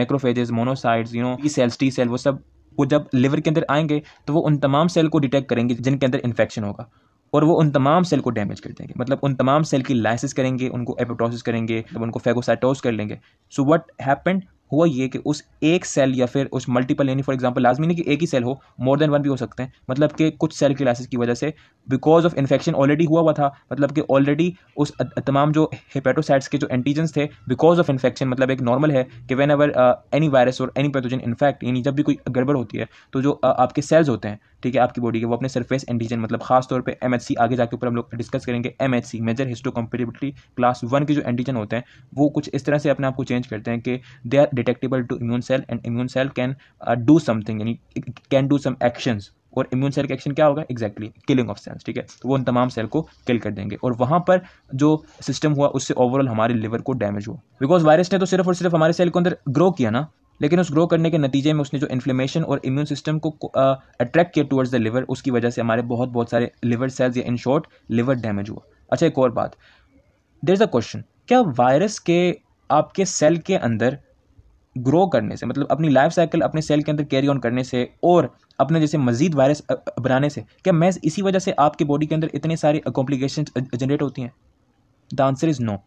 macrophages monocytes you know E cells T cell वो सब वो जब लिवर के अंदर आएंगे तो वो उन तमाम सेल को डिटेक्ट करेंगे जिनके अंदर इन्फेक्शन होगा और वो उन तमाम सेल को डैमेज कर देंगे मतलब उन तमाम सेल की लाइसिस करेंगे उनको एपोटोसिस करेंगे तो उनको फेगोसाइटोस कर लेंगे सो वट हैपेंड हुआ ये कि उस एक सेल या फिर उस मल्टीपल यानी फॉर एग्जांपल लाजमी नहीं कि एक ही सेल हो मोर देन वन भी हो सकते हैं मतलब कि कुछ सेल क्लासेस की वजह से बिकॉज ऑफ इन्फेक्शन ऑलरेडी हुआ हुआ था मतलब कि ऑलरेडी उस तमाम जो हेपेटोसाइट्स के जो एंटीजेंस थे बिकॉज ऑफ इन्फेक्शन मतलब एक नॉर्मल है कि वेन एवर एनी वायरस और एनी पैथोजन इन्फेक्ट यानी जब भी कोई गड़बड़ होती है तो जो uh, आपके सेल्स होते हैं ठीक है आपकी बॉडी के वो अपने सरफेस एंटीजन मतलब खास तौर पे एम आगे जाके ऊपर हम लोग डिस्कस करेंगे M H C major histocompatibility class one के जो एंटीजन होते हैं वो कुछ इस तरह से अपने आप को चेंज करते हैं कि they are detectable to immune cell and immune cell can do something यानी कैन डू सम एक्शंस और इम्यून सेल का एक्शन क्या होगा एक्जैक्टली किलिंग ऑफ सेल्स ठीक है तो वो उन तमाम सेल को किल कर देंगे और वहाँ पर जो सिस्टम हुआ उससे ओवरऑल हमारे लिवर को डैमेज हुआ बिकॉज वायरस ने तो सिर्फ और सिर्फ हमारे सेल के अंदर ग्रो किया ना लेकिन उस ग्रो करने के नतीजे में उसने जो इन्फ्लेमेशन और इम्यून सिस्टम को अट्रैक्ट किया टुवर्ड्स द लिवर उसकी वजह से हमारे बहुत बहुत सारे लिवर सेल्स या इन शॉर्ट लिवर डैमेज हुआ अच्छा एक और बात देर इज़ अ क्वेश्चन क्या वायरस के आपके सेल के अंदर ग्रो करने से मतलब अपनी लाइफ साइकिल अपने सेल के अंदर कैरी ऑन करने से और अपने जैसे मजीद वायरस बनाने से क्या मैं इसी वजह से आपके बॉडी के अंदर इतने सारे कॉम्प्लिकेशन जनरेट होती हैं द आंसर इज़ नो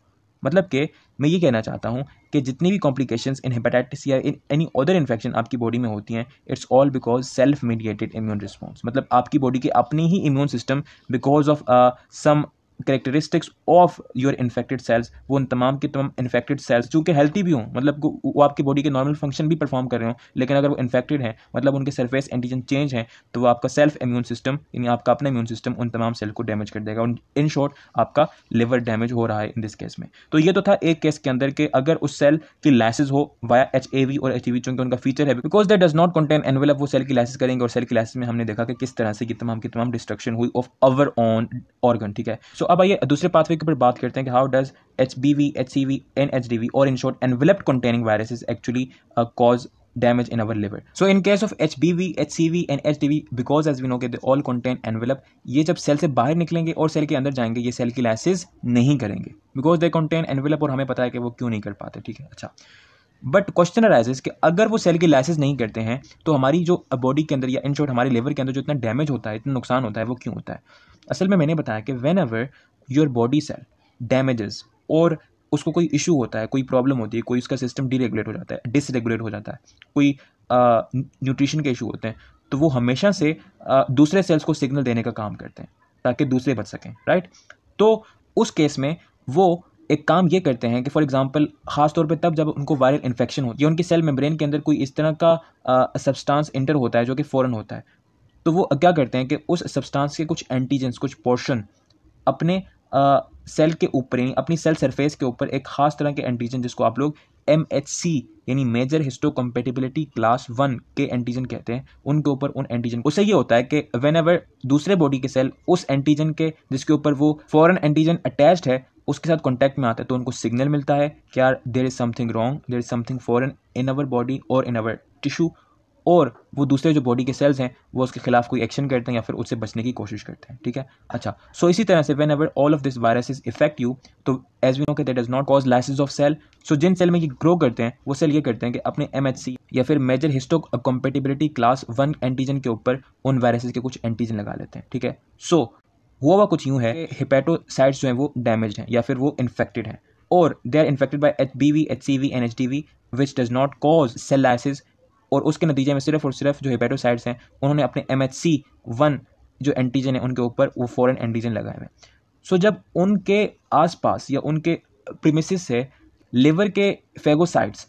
मतलब कि मैं ये कहना चाहता हूँ कि जितनी भी कॉम्प्लिकेशंस इन हेपेटाइटिस या इन एनी अदर इन्फेक्शन आपकी बॉडी में होती हैं it's all because self mediated immune response मतलब आपकी बॉडी के अपनी ही immune system because of some characteristics of your infected cells वो उन तमाम के तमाम इन्फेक्टेड सेल्स चूँकि हेल्थी भी हों मतलब वो आपकी बॉडी के नॉर्मल फंक्शन भी परफॉर्म कर रहे हो लेकिन अगर वो इन्फेक्टेड हैं मतलब उनके सरफेस एंटीजन चेंज है तो वो आपका सेल्फ इम्यून सिस्टम यानी आपका अपना इम्यून सिस्टम उन तमाम सेल को डैमेज कर देगा इन शॉर्ट आपका लिवर डैमेज हो रहा है इन दिस केस में तो ये तो था एक केस के अंदर कि अगर उस सेल की लैसेज हो वाया एच ए वी और एच ई वी चूंकि उनका फीचर है because that does not contain envelope वो सेल की लैसेज करेंगे और सेल की लैसेज में हमने देखा कि किस तरह से कि तमाम की तमाम डिस्ट्रक्शन हुई ऑफ अवर ऑन ऑर्गन ठीक है सो so, अब आइए दूसरे पाथवे के ऊपर बात करते हैं कि how does H B V H C V and H D V और in short enveloped containing viruses actually cause damage in in our liver so case of H B V H C V and H D V because as we know the all ऑल contain envelope ये जब cell से बाहर निकलेंगे और cell के अंदर जाएंगे ये सेल की लाइसिस नहीं करेंगे बिकॉज दे कॉन्टेन एनवेलप और हमें पता है कि वो क्यों नहीं कर पाते ठीक है अच्छा बट क्वेश्चन राइजेस कि अगर वो सेल की लाइसिस नहीं करते हैं तो हमारी जो बॉडी के अंदर या इन शॉर्ट हमारे लिवर के अंदर जो इतना डैमेज होता है इतना नुकसान होता है वो क्यों होता है असल में मैंने बताया कि whenever your body cell damages और उसको कोई इशू होता है कोई प्रॉब्लम होती है कोई उसका सिस्टम डीरेगुलेट हो जाता है डिसरेगुलेट हो जाता है कोई न्यूट्रिशन के इशू होते हैं तो वो हमेशा से आ, दूसरे सेल्स को सिग्नल देने का काम करते हैं ताकि दूसरे बच सकें राइट तो उस केस में वो एक काम ये करते हैं कि फॉर एग्जांपल खास तौर पे तब जब उनको वायरल इन्फेक्शन होती है उनकी सेल मेम्ब्रेन के अंदर कोई इस तरह का सब्सटेंस इंटर होता है जो कि फ़ौरन होता है तो वो क्या करते हैं कि उस सब्सटेंस के कुछ एंटीजेंस कुछ पोर्शन अपने आ, सेल के ऊपर यानी अपनी सेल सरफेस के ऊपर एक खास तरह के एंटीजन जिसको आप लोग एम एच सी यानी major histocompatibility class one के एंटीजन कहते हैं उनके ऊपर उन एंटीजन उससे ये होता है कि वेन एवर दूसरे बॉडी के सेल उस एंटीजन के जिसके ऊपर वो फॉरन एंटीजन अटैच्ड है उसके साथ कॉन्टैक्ट में आता है तो उनको सिग्नल मिलता है कि यार there is something wrong there is something foreign in our body और इन अवर टिश्यू और वो दूसरे जो बॉडी के सेल्स हैं वो उसके खिलाफ कोई एक्शन करते हैं या फिर उससे बचने की कोशिश करते हैं ठीक है अच्छा सो इसी तरह से whenever all of this is effect you तो एज वी नो के that does not cause lysis of cell so जिन सेल में ये ग्रो करते हैं वो सेल ये करते हैं कि अपने एम या फिर major histocompatibility class one antigen के ऊपर उन वायरसेस के कुछ एंटीजन लगा लेते हैं ठीक है सो हुआ हुआ कुछ यूँ है हिपेटोसाइट्स जो हैं वो डैमेज हैं या फिर वो इन्फेक्टेड हैं और they are infected by H B V H C V and H D V which does not cause cell lysis और उसके नतीजे में सिर्फ और सिर्फ जो हेपेटोसाइड्स हैं उन्होंने अपने एम एच सी वन जो एंटीजन है उनके ऊपर वो फॉरन एंटीजन लगाए हुए सो जब उनके आसपास या उनके प्रीमिसिस से लिवर के फेगोसाइट्स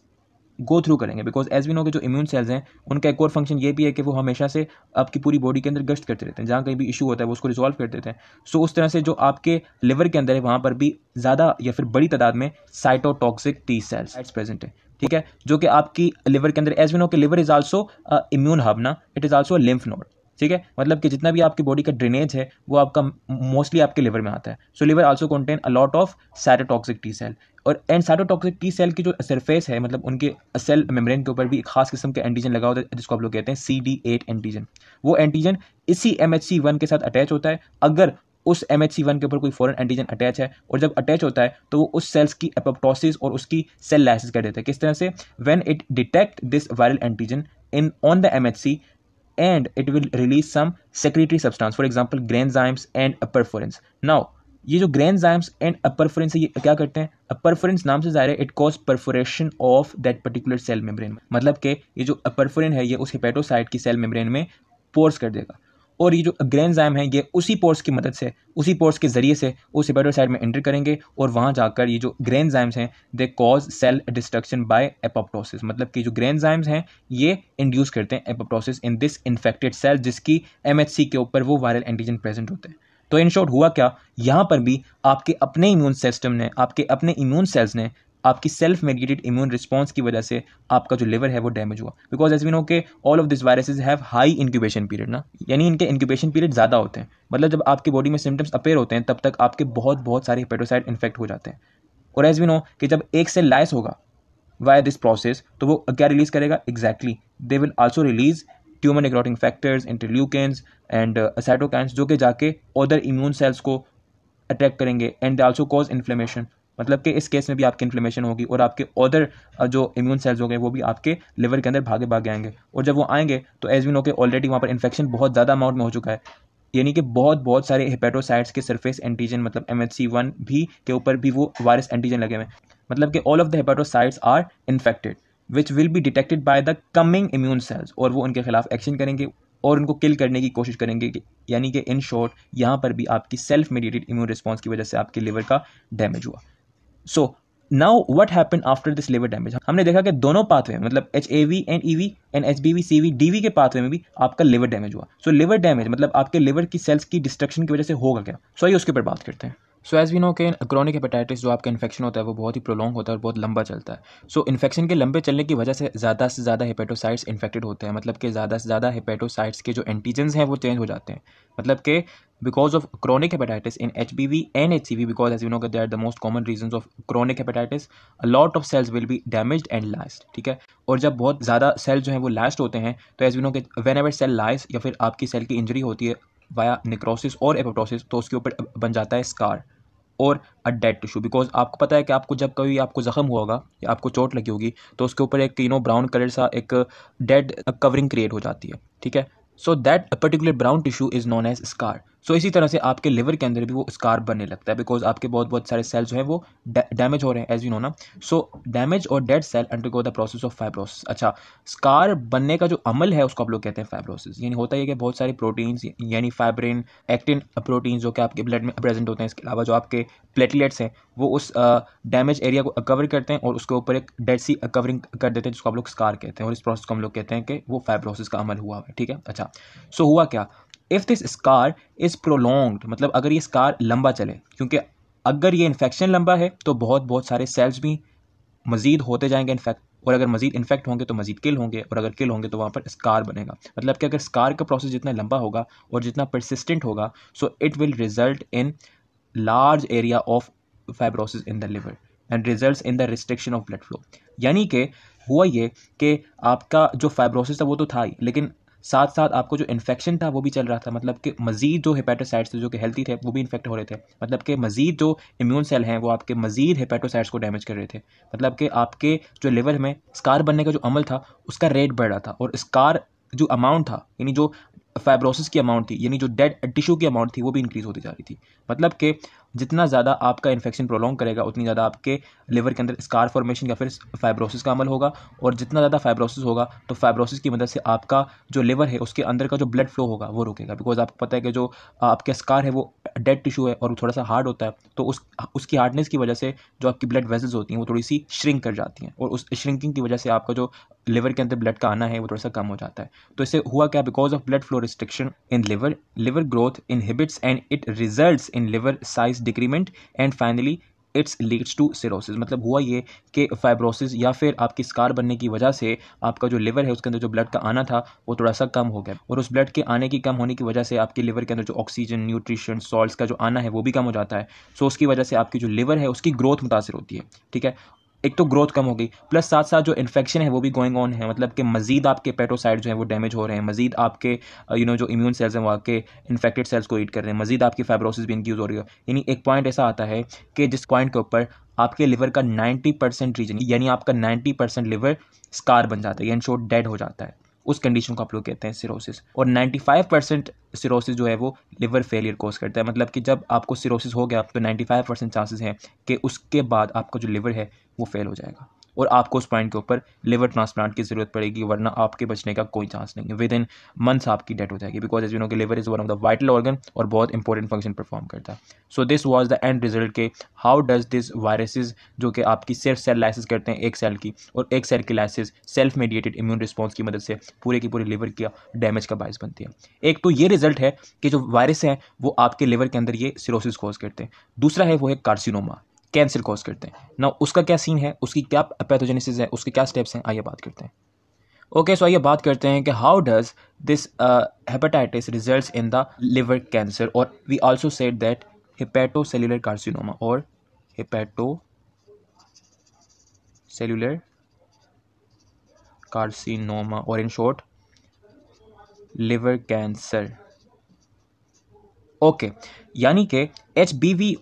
गो थ्रू करेंगे बिकॉज एज वी नो के जो इम्यून सेल्स हैं उनका एक और फंक्शन ये भी है कि वो हमेशा से आपकी पूरी बॉडी के अंदर गश्त करते रहते हैं जहाँ कहीं भी इशू होता है वो उसको रिजॉल्व कर देते हैं सो so, उस तरह से जो आपके लिवर के अंदर है वहाँ पर भी ज़्यादा या फिर बड़ी तादाद में साइटोटॉक्सिक टी सेल्स प्रेजेंट है ठीक है जो कि आपकी लिवर के अंदर एज वी नो कि liver is also immune hub ना it is also lymph node ठीक है मतलब कि जितना भी आपकी बॉडी का ड्रेनेज है वो आपका मोस्टली आपके लिवर में आता है so liver also contain a lot of cytotoxic T cell और एंड सैरोटॉक्सिक टी सेल की जो सरफेस है मतलब उनके सेल मेम्ब्रेन के ऊपर भी एक खास किस्म का एंटीजन लगा होता है जिसको आप लोग कहते हैं सी डी एट एंटीजन वो एंटीजन इसी एम एच सी वन के साथ अटैच होता है अगर उस एम एच सी वन के ऊपर कोई फॉरन एंटीजन अटैच है और जब अटैच होता है तो वो उस सेल्स की एपोप्टोसिस और उसकी सेल लाइसिस कर देता है किस तरह से when it detect this viral antigen in on the M H C and it will release some secretory substance for example granzymes and perforins now ये जो ग्रेनजाइम्स एंड अपरफोरेंस ये क्या करते हैं अपरफोरेंस नाम से ज़ाहिर है it cause perforation of that particular cell membrane मतलब कि ये जो अपरफोरेन है ये उस हिपेटोसाइट की सेल मेम्ब्रेन में पोर्स कर देगा और ये जो ग्रेनजाइम है ये उसी पोर्स की मदद से उसी पोर्स के ज़रिए से उस हेपेटोसाइट में एंटर करेंगे और वहाँ जाकर ये जो जैम्स हैं they cause cell destruction by apoptosis मतलब कि जो जैम्स हैं ये इंड्यूस करते हैं apoptosis in this infected cell जिसकी एम के ऊपर वो वायरल एंटीजन प्रेजेंट होते हैं तो इन शॉर्ट हुआ क्या यहाँ पर भी आपके अपने इम्यून सिस्टम ने आपके अपने इम्यून सेल्स ने आपकी सेल्फ मेडिकेटेड इम्यून रिस्पॉन्स की वजह से आपका जो लिवर है वो डैमेज हुआ बिकॉज एज वी नो के all of this viruses have high incubation period ना यानी इनके इंक्यूबेशन पीरियड ज़्यादा होते हैं मतलब जब आपकी बॉडी में सिम्टम्स अपेयर होते हैं तब तक आपके बहुत बहुत सारे पेटोसाइड इन्फेक्ट हो जाते हैं और एज वी नो कि जब एक सेल लाइस होगा वाई दिस प्रोसेस तो वो क्या रिलीज़ करेगा exactly they will also release tumour necrotising factors interleukins and cytokines जो कि जाके अदर इम्यून सेल्स को अटैक करेंगे and they also cause inflammation मतलब कि इस केस में भी आपकी इन्फ्लेमेशन होगी और आपके अदर जो इम्यून सेल्स हो गए वो भी आपके लिवर के अंदर भागे भागे आएंगे और जब वो आएंगे तो एज वी नो के ऑलरेडी वहाँ पर इन्फेक्शन बहुत ज़्यादा अमाउंट में हो चुका है यानी कि बहुत बहुत सारे हेपेटोसाइट्स के सरफेस एंटीजन मतलब एम एच सी वन भी के ऊपर भी वो वायरस एंटीजन लगे हुए हैं मतलब कि all of the hepatocytes are infected which will be detected by the coming immune cells और वो उनके खिलाफ एक्शन करेंगे और उनको किल करने की कोशिश करेंगे यानी कि इन शॉर्ट यहाँ पर भी आपकी सेल्फ मेडिएटेड इम्यून रिस्पॉन्स की वजह से आपके लिवर का डैमेज हुआ so now what happen after this liver damage हमने देखा कि दोनों पाथवे मतलब H A V and E V and H B V C V D V के पाथवे में भी आपका लिवर डैमेज हुआ सो लिवर डैमेज मतलब आपके लिवर की सेल्स की डिस्ट्रक्शन की वजह से होगा क्या सो so, आइए उसके ऊपर बात करते हैं सो एज़ वी नो के क्रॉनिक हेपेटाइटिस जो आपका इन्फेक्शन होता है वो बहुत ही प्रोलॉन्ग होता है और बहुत लंबा चलता है सो so, इन्फेक्शन के लंबे चलने की वजह से ज़्यादा से ज़्यादा हेपेटोसाइट्स इन्फेक्टेड होते हैं मतलब कि ज़्यादा से ज़्यादा हेपेटोसाइट्स के जो एंटीजेंस हैं वो चेंज हो जाते हैं मतलब कि because of chronic hepatitis in H B V and H C V because as you know के they are the most common reason of chronic hepatitis a lot of cells will be damage and lysed ठीक है और जब बहुत ज़्यादा cell जो है वो लास्ट होते हैं तो एज यू नो के वेन एवर सेल लाइस या फिर आपकी सेल की इंजरी होती है वाया निक्रोसिस और एपोप्टोसिस तो उसके ऊपर बन जाता है स्कार और अ डेड टिशू बिकॉज आपको पता है कि आपको जब कभी आपको ज़ख्म हुआ होगा या आपको चोट लगी होगी तो उसके ऊपर एक नो ब्राउन कलर सा एक डेड कवरिंग क्रिएट हो जाती है ठीक है so that particular brown tissue is known as scar so so, इसी तरह से आपके लिवर के अंदर भी वो स्कार बनने लगता है बिकॉज आपके बहुत बहुत सारे सेल्स जो है वो डैमेज हो रहे हैं एज यू नो ना सो डैमेज और dead cell undergo the process of fibrosis अच्छा स्कार बनने का जो अमल है उसको आप लोग कहते हैं फाइब्रोसिस यानी होता है कि बहुत सारे प्रोटीन्स यानी फाइब्रिन एक्टिन प्रोटीन्स जो कि आपके ब्लड में प्रेजेंट होते हैं इसके अलावा जो आपके प्लेटलेट्स हैं वो उस डैमेज एरिया को कवर करते हैं और उसके ऊपर एक डेड सी कवरिंग कर देते हैं जिसको आप लोग स्कार कहते हैं और इस प्रोसेस को हम लोग कहते हैं कि वो फाइब्रोसिस का अमल हुआ है ठीक है अच्छा सो so, हुआ क्या if this scar is prolonged मतलब अगर ये स्कार लंबा चले क्योंकि अगर ये इन्फेक्शन लंबा है तो बहुत बहुत सारे सेल्स भी मज़ीद होते जाएंगे इन्फेक्ट और अगर मजीद इन्फेक्ट होंगे तो मजीद किल होंगे और अगर किल होंगे तो वहाँ पर स्कार बनेगा मतलब कि अगर स्कार का प्रोसेस जितना लंबा होगा और जितना परसिस्टेंट होगा so it will result in large area of fibrosis in the liver and result in the restriction of blood flow यानी कि हुआ ये कि आपका जो फाइब्रोसिस था वो तो था ही लेकिन साथ साथ आपको जो इन्फेक्शन था वो भी चल रहा था मतलब कि मजीद जो हेपेटोसाइट्स थे जो कि हेल्थी थे वो भी इन्फेक्ट हो रहे थे मतलब कि मजीद जो इम्यून सेल हैं वो आपके मजीद हेपेटोसाइट्स को डैमेज कर रहे थे मतलब कि आपके जो लेवल में स्कार बनने का जो अमल था उसका रेट बढ़ रहा था और स्कार जो अमाउंट था यानी जो फाइब्रोसिस की अमाउंट थी यानी जो डेड टिश्यू की अमाउंट थी वो भी इंक्रीज़ होती जा रही थी मतलब कि जितना ज़्यादा आपका इन्फेक्शन प्रोलॉन्ग करेगा उतनी ज़्यादा आपके लिवर के अंदर स्कार फॉर्मेशन या फिर फाइब्रोसिस का अमल होगा और जितना ज़्यादा फाइब्रोसिस होगा तो फाइब्रोसिस की मदद से आपका जो लिवर है उसके अंदर का जो ब्लड फ्लो होगा वो रुकेगा बिकॉज आपको पता है कि जो आपके स्कार है वो डेड टिशू है और वो थोड़ा सा हार्ड होता है तो उस उसकी हार्डनेस की वजह से जो आपकी ब्लड वेजल्स होती हैं वो थोड़ी सी श्रिंक कर जाती हैं और उस श्रिंकिंग की वजह से आपका जो लिवर के अंदर ब्लड का आना है वो थोड़ा सा कम हो जाता है तो इससे हुआ क्या because of blood flow restriction in liver liver growth inhibits and it results in liver size decrement and finally it's leads to cirrhosis मतलब हुआ ये कि फाइब्रोसिस या फिर आपकी स्कार बनने की वजह से आपका जो लिवर है उसके अंदर जो ब्लड का आना था वो थोड़ा सा कम हो गया और उस ब्लड के आने की कम होने की वजह से आपके लिवर के अंदर जो ऑक्सीजन न्यूट्रिशन सॉल्ट्स का जो आना है वो भी कम हो जाता है सो so, उसकी वजह से आपकी जो लिवर है उसकी ग्रोथ मुतासर होती है ठीक है एक तो ग्रोथ कम होगी प्लस साथ साथ जो इन्फेक्शन है वो भी गोइंग ऑन है मतलब कि मजीद आपके पेटोसाइड जो है वो डैमेज हो रहे हैं मजीद आपके यू uh, नो जो इम्यून सेल्स हैं वो आपके इन्फेक्टेड सेल्स को ईट कर रहे हैं मजीद आपकी फाइब्रोसिस भी इंक्यूज हो रही है यानी एक पॉइंट ऐसा आता है कि जिस पॉइंट के ऊपर आपके लिवर का नाइन्टी परसेंट रीजन यानी आपका नाइन्टी परसेंट लिवर स्कार बन जाता है यानी शो डेड हो जाता है उस कंडीशन को आप लोग कहते हैं सिरोसिस और 95 परसेंट सिरोसिस जो है वो लिवर फेलियर कोस करता है मतलब कि जब आपको सिरोसिस हो गया तो 95 परसेंट चांसेस हैं कि उसके बाद आपका जो लिवर है वो फेल हो जाएगा और आपको उस पॉइंट के ऊपर लिवर ट्रांसप्लांट की ज़रूरत पड़ेगी वरना आपके बचने का कोई चांस नहीं है विद इन मंथ्स आपकी डेथ हो जाएगी बिकॉज एज यू नो कि liver is one of the vital organ और बहुत इंपॉर्टेंट फंक्शन परफॉर्म करता है so this was the end result के हाउ डज दिस वायरसेज जो कि आपकी सिर्फ सेल लाइसिस करते हैं एक सेल की और एक सेल की lysis cell mediated immune response की मदद से पूरे की पूरे लिवर का डैमेज का बायस बनती है एक तो ये रिजल्ट है कि जो वायरस हैं वो आपके लिवर के अंदर ये सिरोसिस कॉज करते हैं दूसरा है वो है कार्सिनोमा कैंसर कॉज करते हैं ना उसका क्या सीन है उसकी क्या पैथोजेनेसिस है उसके क्या स्टेप्स हैं आइए बात करते हैं ओके सो आइए बात करते हैं कि how does this hepatitis result in the liver cancer और we also said that hepatocellular carcinoma और हिपैटो सेल्यूलर कार्सिनोमा और in short liver cancer okay यानी कि एच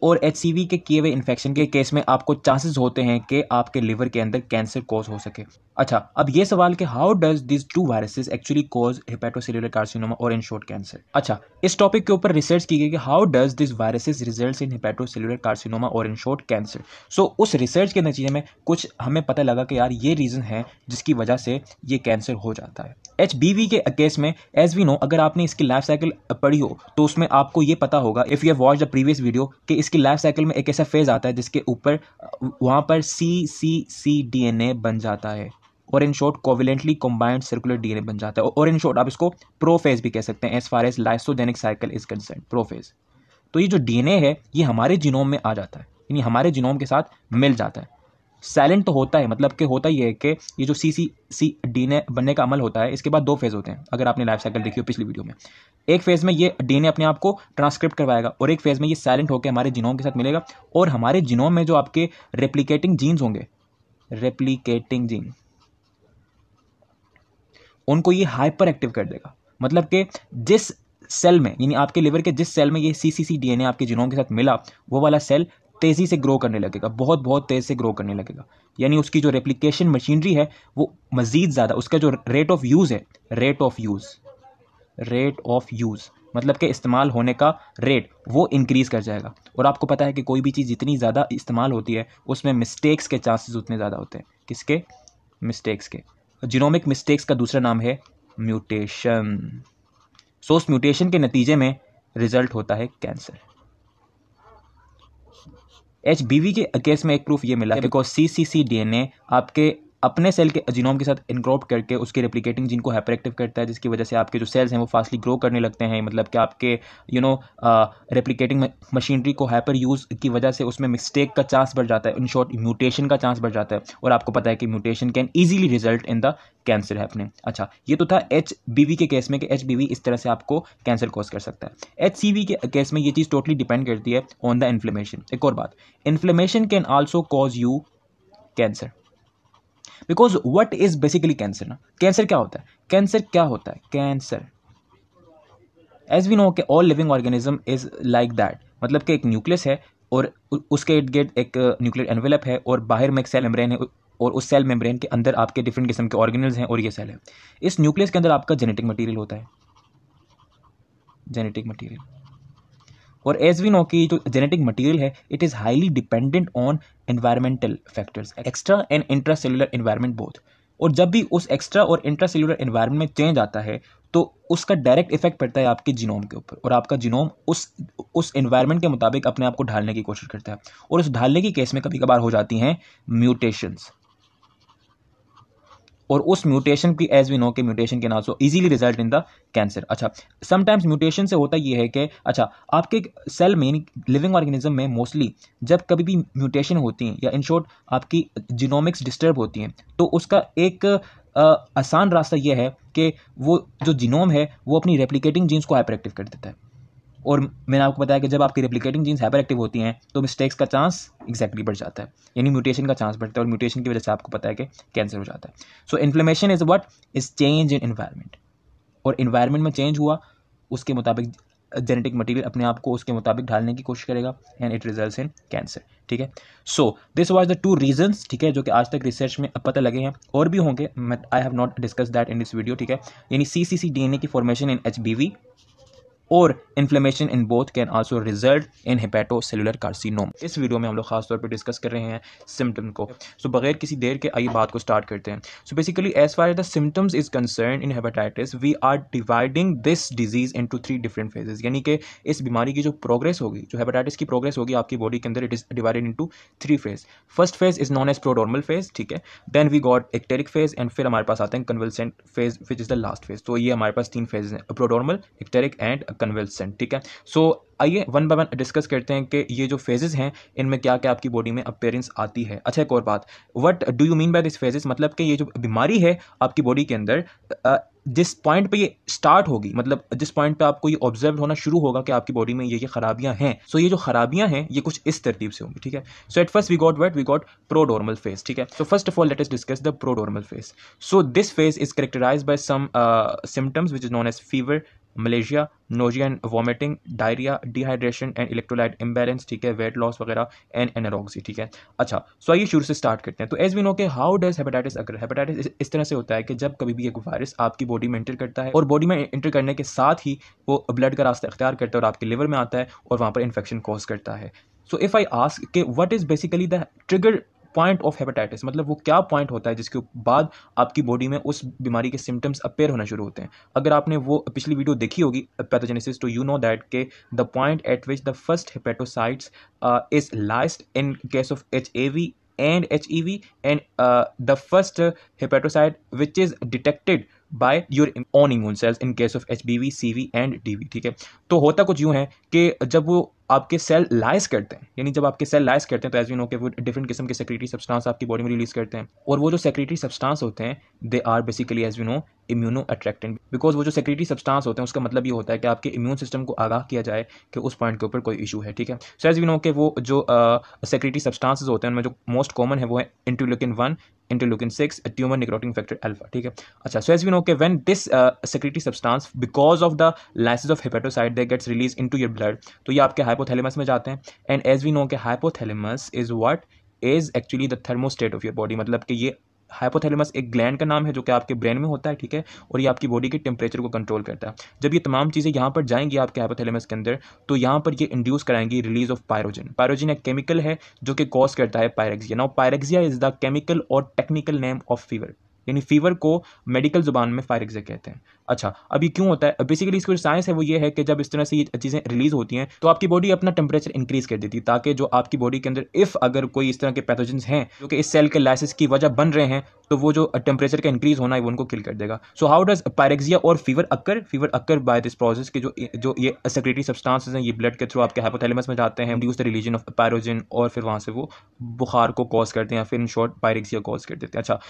और एच के किए हुए इन्फेक्शन के केस में आपको चांसेस होते हैं कि आपके लिवर के अंदर कैंसर कॉज हो सके अच्छा अब ये सवाल कि how does this two viruses actually cause hepatocellular carcinoma और इन शॉर्ट कैंसर अच्छा इस टॉपिक के ऊपर रिसर्च की गई कि how does this viruses result in hepatocellular carcinoma और इन शॉर्ट कैंसर सो उस रिसर्च के नतीजे में कुछ हमें पता लगा कि यार ये रीज़न है जिसकी वजह से ये कैंसर हो जाता है एच के केस में एज वी नो अगर आपने इसकी लाइफ साइकिल पढ़ी हो तो उसमें आपको ये पता होगा if you have watch the previous video कि इसकी लाइफ साइकिल में एक ऐसा फेज़ आता है जिसके ऊपर वहाँ पर सी C C D N A बन जाता है और in short covalently combined circular D N A बन जाता है और इन शॉर्ट आप इसको प्रोफेज भी कह सकते हैं as far as lysogenic cycle is concern prophage तो ये जो डी एन ए है ये हमारे जिनोम में आ जाता है यानी हमारे जिनोम के साथ मिल जाता है साइलेंट तो होता है मतलब कि होता ही है कि ये जो सी सी सी डी ने बनने का अमल होता है इसके बाद दो फेज़ होते हैं अगर आपने लाइफ साइकिल देखी हो पिछली वीडियो में एक फेज़ में ये डी ने अपने आप को ट्रांसक्रिप्ट करवाएगा और एक फेज़ में ये साइलेंट होकर हमारे जिनों के साथ मिलेगा और हमारे जिनोम में जो आपके रेप्लीकेटिंग जीन्स होंगे रेप्लीकेटिंग जीन उनको ये हाइपर एक्टिव कर देगा मतलब कि जिस सेल में यानी आपके लिवर के जिस सेल में ये सी C C D N A आपके जिनों के साथ मिला वो वाला सेल तेज़ी से ग्रो करने लगेगा बहुत बहुत तेज़ से ग्रो करने लगेगा यानी उसकी जो रेप्लिकेशन मशीनरी है वो मज़ीद ज़्यादा उसका जो रेट ऑफ़ यूज़ है rate of use rate of use मतलब के इस्तेमाल होने का रेट वो इंक्रीज़ कर जाएगा और आपको पता है कि कोई भी चीज़ जितनी ज़्यादा इस्तेमाल होती है उसमें मिस्टेक्स के चांसेस उतने ज़्यादा होते हैं किसके मिस्टेक्स के जिनोमिक मिस्टेक्स का दूसरा नाम है म्यूटेशन सो उस म्यूटेशन के नतीजे में रिज़ल्ट होता है कैंसर एच के केस में एक प्रूफ ये मिला because C C C D N A आपके अपने सेल के जीनोम के साथ इनक्रॉप करके उसके रेप्लिकेटिंग जिनको को एक्टिव करता है जिसकी वजह से आपके जो सेल्स हैं वो फास्टली ग्रो करने लगते हैं मतलब कि आपके यू नो रेप्लिकेटिंग मशीनरी को हाइपर यूज़ की वजह से उसमें मिस्टेक का चांस बढ़ जाता है इन शॉर्ट म्यूटेशन का चांस बढ़ जाता है और आपको पता है कि mutation can easily result in the cancer happening अच्छा ये तो था एच के केस में कि एच इस तरह से आपको कैंसर कॉज कर सकता है एच के केस में ये चीज़ टोटली डिपेंड करती है ऑन द इन्फ्लेमेशन एक और बात inflammation can also cause you cancer because what is basically cancer ना कैंसर क्या होता है कैंसर क्या होता है कैंसर एज वी नो के all living organism is like that मतलब कि एक न्यूक्लियस है और उसके इर्द गिर्द एक न्यूक्लियर एनवेलप uh, है और बाहर में एक सेल मेम्ब्रेन है और उस सेल मेम्ब्रेन के अंदर आपके डिफरेंट किस्म के ऑर्गेनल्स हैं और ये सेल है इस न्यूक्लियस के अंदर आपका जेनेटिक मटेरियल होता है जेनेटिक मटेरियल और एज वी नो की जो जेनेटिक मटेरियल है it is highly dependent on environmental factors extra and intra cellular environment both और जब भी उस एक्स्ट्रा और इंट्रा सेलुलर इन्वायरमेंट में चेंज आता है तो उसका डायरेक्ट इफेक्ट पड़ता है आपके जीनोम के ऊपर और आपका जीनोम उस उस इन्वायरमेंट के मुताबिक अपने आप को ढालने की कोशिश करता है और उस ढालने की केस में कभी कभार हो जाती हैं म्यूटेशंस और उस म्यूटेशन की एज वी नो के म्यूटेशन के can so easily result in the cancer अच्छा समटाइम्स म्यूटेशन से होता ये है कि अच्छा आपके सेल में लिविंग ऑर्गेनिज्म में मोस्टली जब कभी भी म्यूटेशन होती हैं या इन शॉर्ट आपकी जीनोमिक्स डिस्टर्ब होती हैं तो उसका एक आ, आसान रास्ता यह है कि वो जो जीनोम है वो अपनी रेप्लिकेटिंग जीन्स को हाइपर एक्टिव कर देता है और मैंने आपको बताया कि जब आपकी रिप्लिकेटिंग जीन्स हाइपर एक्टिव होती हैं तो मिस्टेक्स का चांस एक्जैक्टली बढ़ जाता है यानी म्यूटेशन का चांस बढ़ता है और म्यूटेशन की वजह से आपको पता है कि कैंसर हो जाता है so inflammation is what is change in environment और इन्वायरमेंट में चेंज हुआ उसके मुताबिक जेनेटिक मटेरियल अपने आप को उसके मुताबिक ढालने की कोशिश करेगा and it result in cancer ठीक है so this was the two reasons ठीक है जो कि आज तक रिसर्च में पता लगे हैं और भी होंगे I have not discuss that in this video ठीक है यानी सी C C D N A की formation in H B V और inflammation in both can also result in hepatocellular carcinoma इस वीडियो में हम लोग खासतौर पर डिस्कस कर रहे हैं सिम्टम को सो so, बगैर किसी देर के आई बात को स्टार्ट करते हैं so basically as far as the symptoms is concern in hepatitis we are dividing this disease into three different phases यानी कि इस बीमारी की जो प्रोग्रेस होगी जो हेपेटाइटिस की प्रोग्रेस होगी आपकी बॉडी के अंदर it is divided into three phase first phase is known as prodromal phase ठीक है then we got icteric phase and फिर हमारे पास आते हैं convalescent phase which is the last phase तो ये हमारे पास तीन फेज हैं प्रोडोर्मल एक्टेरिक एंड कन्वेलसेंट ठीक है सो आइए वन बाय वन डिस्कस करते हैं कि ये जो फेजेस हैं इनमें क्या क्या आपकी बॉडी में अपेयरेंस आती है अच्छा एक और बात what do you mean by this phases मतलब कि ये जो बीमारी है आपकी बॉडी के अंदर जिस पॉइंट पे ये स्टार्ट होगी मतलब जिस पॉइंट पे आपको ये ऑब्जर्व होना शुरू होगा कि आपकी बॉडी में ये ये खराबियां हैं सो so, ये जो खराबियां हैं ये कुछ इस तरतीब से होंगी ठीक है so at first we got wait we got prodromal phase ठीक है so first of all let us discuss the prodromal phase so this phase is characterized by some symptoms which is known as fever malaise nausea and vomiting diarrhoea dehydration and electrolyte imbalance ठीक है weight loss वगैरह and anorexia ठीक है अच्छा सो आइए शुरू से start करते हैं तो एज वी नो के हाउ डज हेपेटाइटिस अगर हेपेटाइटिस इस तरह से होता है कि जब कभी भी एक वायरस आपकी बॉडी में एंटर करता है और बॉडी में एंटर करने के साथ ही वो ब्लड का रास्ता अख्तियार करता है और आपके लिवर में आता है और वहाँ पर इन्फेक्शन कॉज करता है सो इफ़ आई आस्क के what is basically the trigger point of hepatitis मतलब वो क्या पॉइंट होता है जिसके बाद आपकी बॉडी में उस बीमारी के सिम्टम्स अपेयर होना शुरू होते हैं अगर आपने वो पिछली वीडियो देखी होगी पैथोजेनेसिस तो यू नो दैट के the point at which the first hepatocytes is last in case of H A V and H E and the first hepatocyte which is detected by your own immune cells in case of H B V C V and D V ठीक है तो होता कुछ यूँ है कि जब वो आपके सेल लाइस करते हैं यानी जब आपके सेल लाइस करते हैं तो एज वी नो के वो डिफरेंट किस्म के सेक्रेटरी सब्सटेंस आपकी बॉडी में रिलीज करते हैं और वो जो सेक्रेटरी सब्सटेंस होते हैं they are basically as we know immuno attractant because वो जो सेक्रेटरी सब्सटेंस होते हैं उसका मतलब ये होता है कि आपके इम्यून सिस्टम को आगाह किया जाए कि उस पॉइंट के ऊपर कोई इशू है ठीक है सो एज वी नो के वो जो सेक्रेटरी सब्सटेंसेज होते हैं उनमें जो मोस्ट कॉमन है वो है interleukin one interleukin six tumour nicotine factor alpha ठीक है अच्छा सो एज वी नो के when this secretory substance because of the lysis of hepatocyte they gets release to your blood तो ये आपके हाइपोथैलेमस में जाते हैं एंड एज वी नो के hypothalamus is what is actually the thermostat of your body मतलब कि ये हाइपोथैलेमस एक ग्लैंड का नाम है जो कि आपके ब्रेन में होता है ठीक है और ये आपकी बॉडी के टेम्परेचर को कंट्रोल करता है जब ये तमाम चीज़ें यहाँ पर जाएंगी आपके हाइपोथैलेमस के अंदर तो यहाँ पर ये इंड्यूस कराएंगी रिलीज ऑफ पायरोजन पायरोजन एक केमिकल है जो कि कॉज करता है pyrexia now pyrexia is the chemical और टेक्निकल नेम ऑफ फीवर यानी फीवर को मेडिकल जुबान में फायरेक्सिया कहते हैं अच्छा अभी क्यों होता है बेसिकली इसकी साइंस है वो ये है कि जब इस तरह से ये चीज़ें रिलीज होती हैं तो आपकी बॉडी अपना टेम्परेचर इंक्रीज कर देती है ताकि जो आपकी बॉडी के अंदर इफ़ अगर कोई इस तरह के पैथोजन हैं जो कि इस सेल के लाइसिस की वजह बन रहे हैं तो वो जो टेम्परेचर का इंक्रीज होना है वो उनको किल कर देगा सो हाउ डज पायरेक्जिया और fever occur fever occur by this process के जो जो ये सेक्रेटरी सब्सटांस हैं ये ब्लड के थ्रू आपके हाइपोथैलेमस में जाते हैं induce the release of pyrogen और फिर वहाँ से वो बुखार को कॉज करते हैं फिर इन शॉर्ट पायरेक्जिया कॉज कर देते हैं अच्छा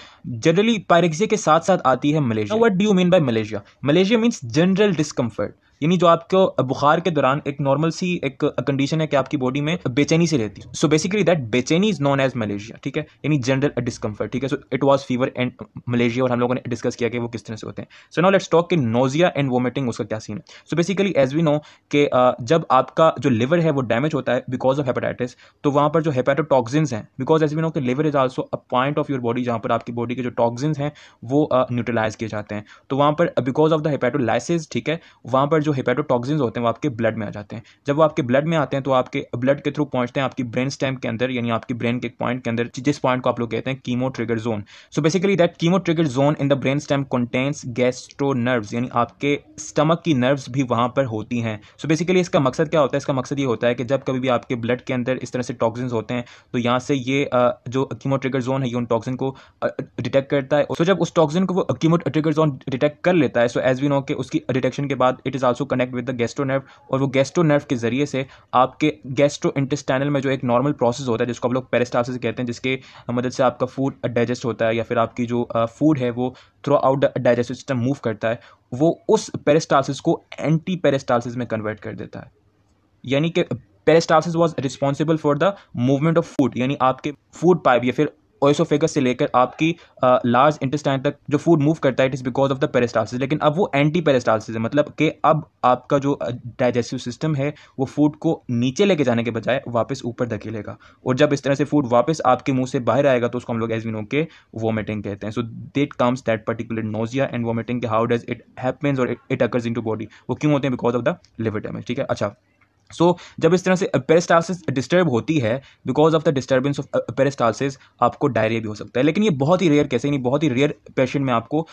जनरली पायरेक्सिया के साथ साथ आती है malaise what do mean by malaise Malaria means general discomfort. यानी जो आपको बुखार के दौरान एक नॉर्मल सी एक कंडीशन है कि आपकी बॉडी में बेचैनी से रहती है सो बेसिकली दैट बेचैनी इज नॉन एज मलेशिया ठीक है यानी जनरल डिस्कम्फर्ट ठीक है so it was fever and malaise और हम लोगों ने डिस्कस किया कि वो किस तरह से होते हैं सो नो लेट्स टॉक के नोजिया एंड वोमिटिंग उसका क्या सीन है so basically as we know कि जब आपका जो लिवर है वो डैमेज होता है बिकॉज ऑफ हेपेटाइटिस तो वहाँ पर जो हेपेटोटॉक्सिन हैं बिकॉज एज वी नो कि liver is also a point of your body जहाँ पर आपकी बॉडी के जो टॉक्सिन्स हैं वो न्यूट्रलाइज किए जाते हैं तो वहाँ पर बिकॉज ऑफ द हेपेटोलाइसिस ठीक है वहाँ पर जो जो हेपेटोटॉक्सिन होते हैं वो आपके ब्लड में आ जाते हैं जब वो आपके ब्लड में आते हैं तो आपके ब्लड के थ्रू पहुंचते हैं आपकी ब्रेन स्टेम के अंदर यानी आपकी ब्रेन के पॉइंट के अंदर जिस पॉइंट को आप लोग कहते हैं chemo trigger zone so basically that chemo trigger zone in the brain stem contains gastro nerve यानी आपके स्टमक की नर्व्स भी वहां पर होती हैं सो बेसिकली इसका मकसद क्या होता है इसका मकसद ये होता है कि जब कभी भी आपके ब्लड के अंदर इस तरह से टॉक्सिन होते हैं तो यहाँ से ये जो कीमो ट्रिगर जोन है ये उन टॉक्सिन को डिटेक्ट करता है सो जब उस टॉक्सिन को वो कीमो ट्रिगर जोन डिटेक्ट कर लेता है सो एज वी नो कि उसकी डिटेक्शन के बाद it is also also connect with the gastro nerve और वो गेस्टो नर्व के जरिए से आपके गेस्टो इंटेस्टाइनल में जो एक नॉर्मल प्रोसेस होता है जिसको आप लोग पेरेस्टासिस कहते हैं जिसके मदद से आपका फूड डाइजेस्ट होता है या फिर आपकी जो फूड है वो throughout the digestive system move करता है वो उस पेरेस्टासिस को एंटी पेरेस्टासिस में कन्वर्ट कर देता है यानी कि peristalsis was responsible for the movement of food यानी आपके फूड पाइप या फिर ओएसोफेगस से लेकर आपकी लार्ज इंटेस्टाइन तक जो फूड मूव करता है it is because of the peristalsis लेकिन अब वो एंटी पेरेस्टालसिस है मतलब कि अब आपका जो डाइजेस्टिव सिस्टम है वो फूड को नीचे लेके जाने के बजाय वापस ऊपर धकेलेगा और जब इस तरह से फूड वापस आपके मुंह से बाहर आएगा तो उसको हम लोग एज वी नो के वोमिटिंग कहते हैं so that comes that particular nausea and vomiting how does it happens और it occurs in to body वो क्यों होते हैं because of the liver damage ठीक है अच्छा सो so, जब इस तरह से पेरिस्टालसिस डिस्टर्ब होती है because of the disturbance of peristalsis आपको डायरिया भी हो सकता है लेकिन ये बहुत ही रेयर कैसे नहीं बहुत ही रेयर पेशेंट में आपको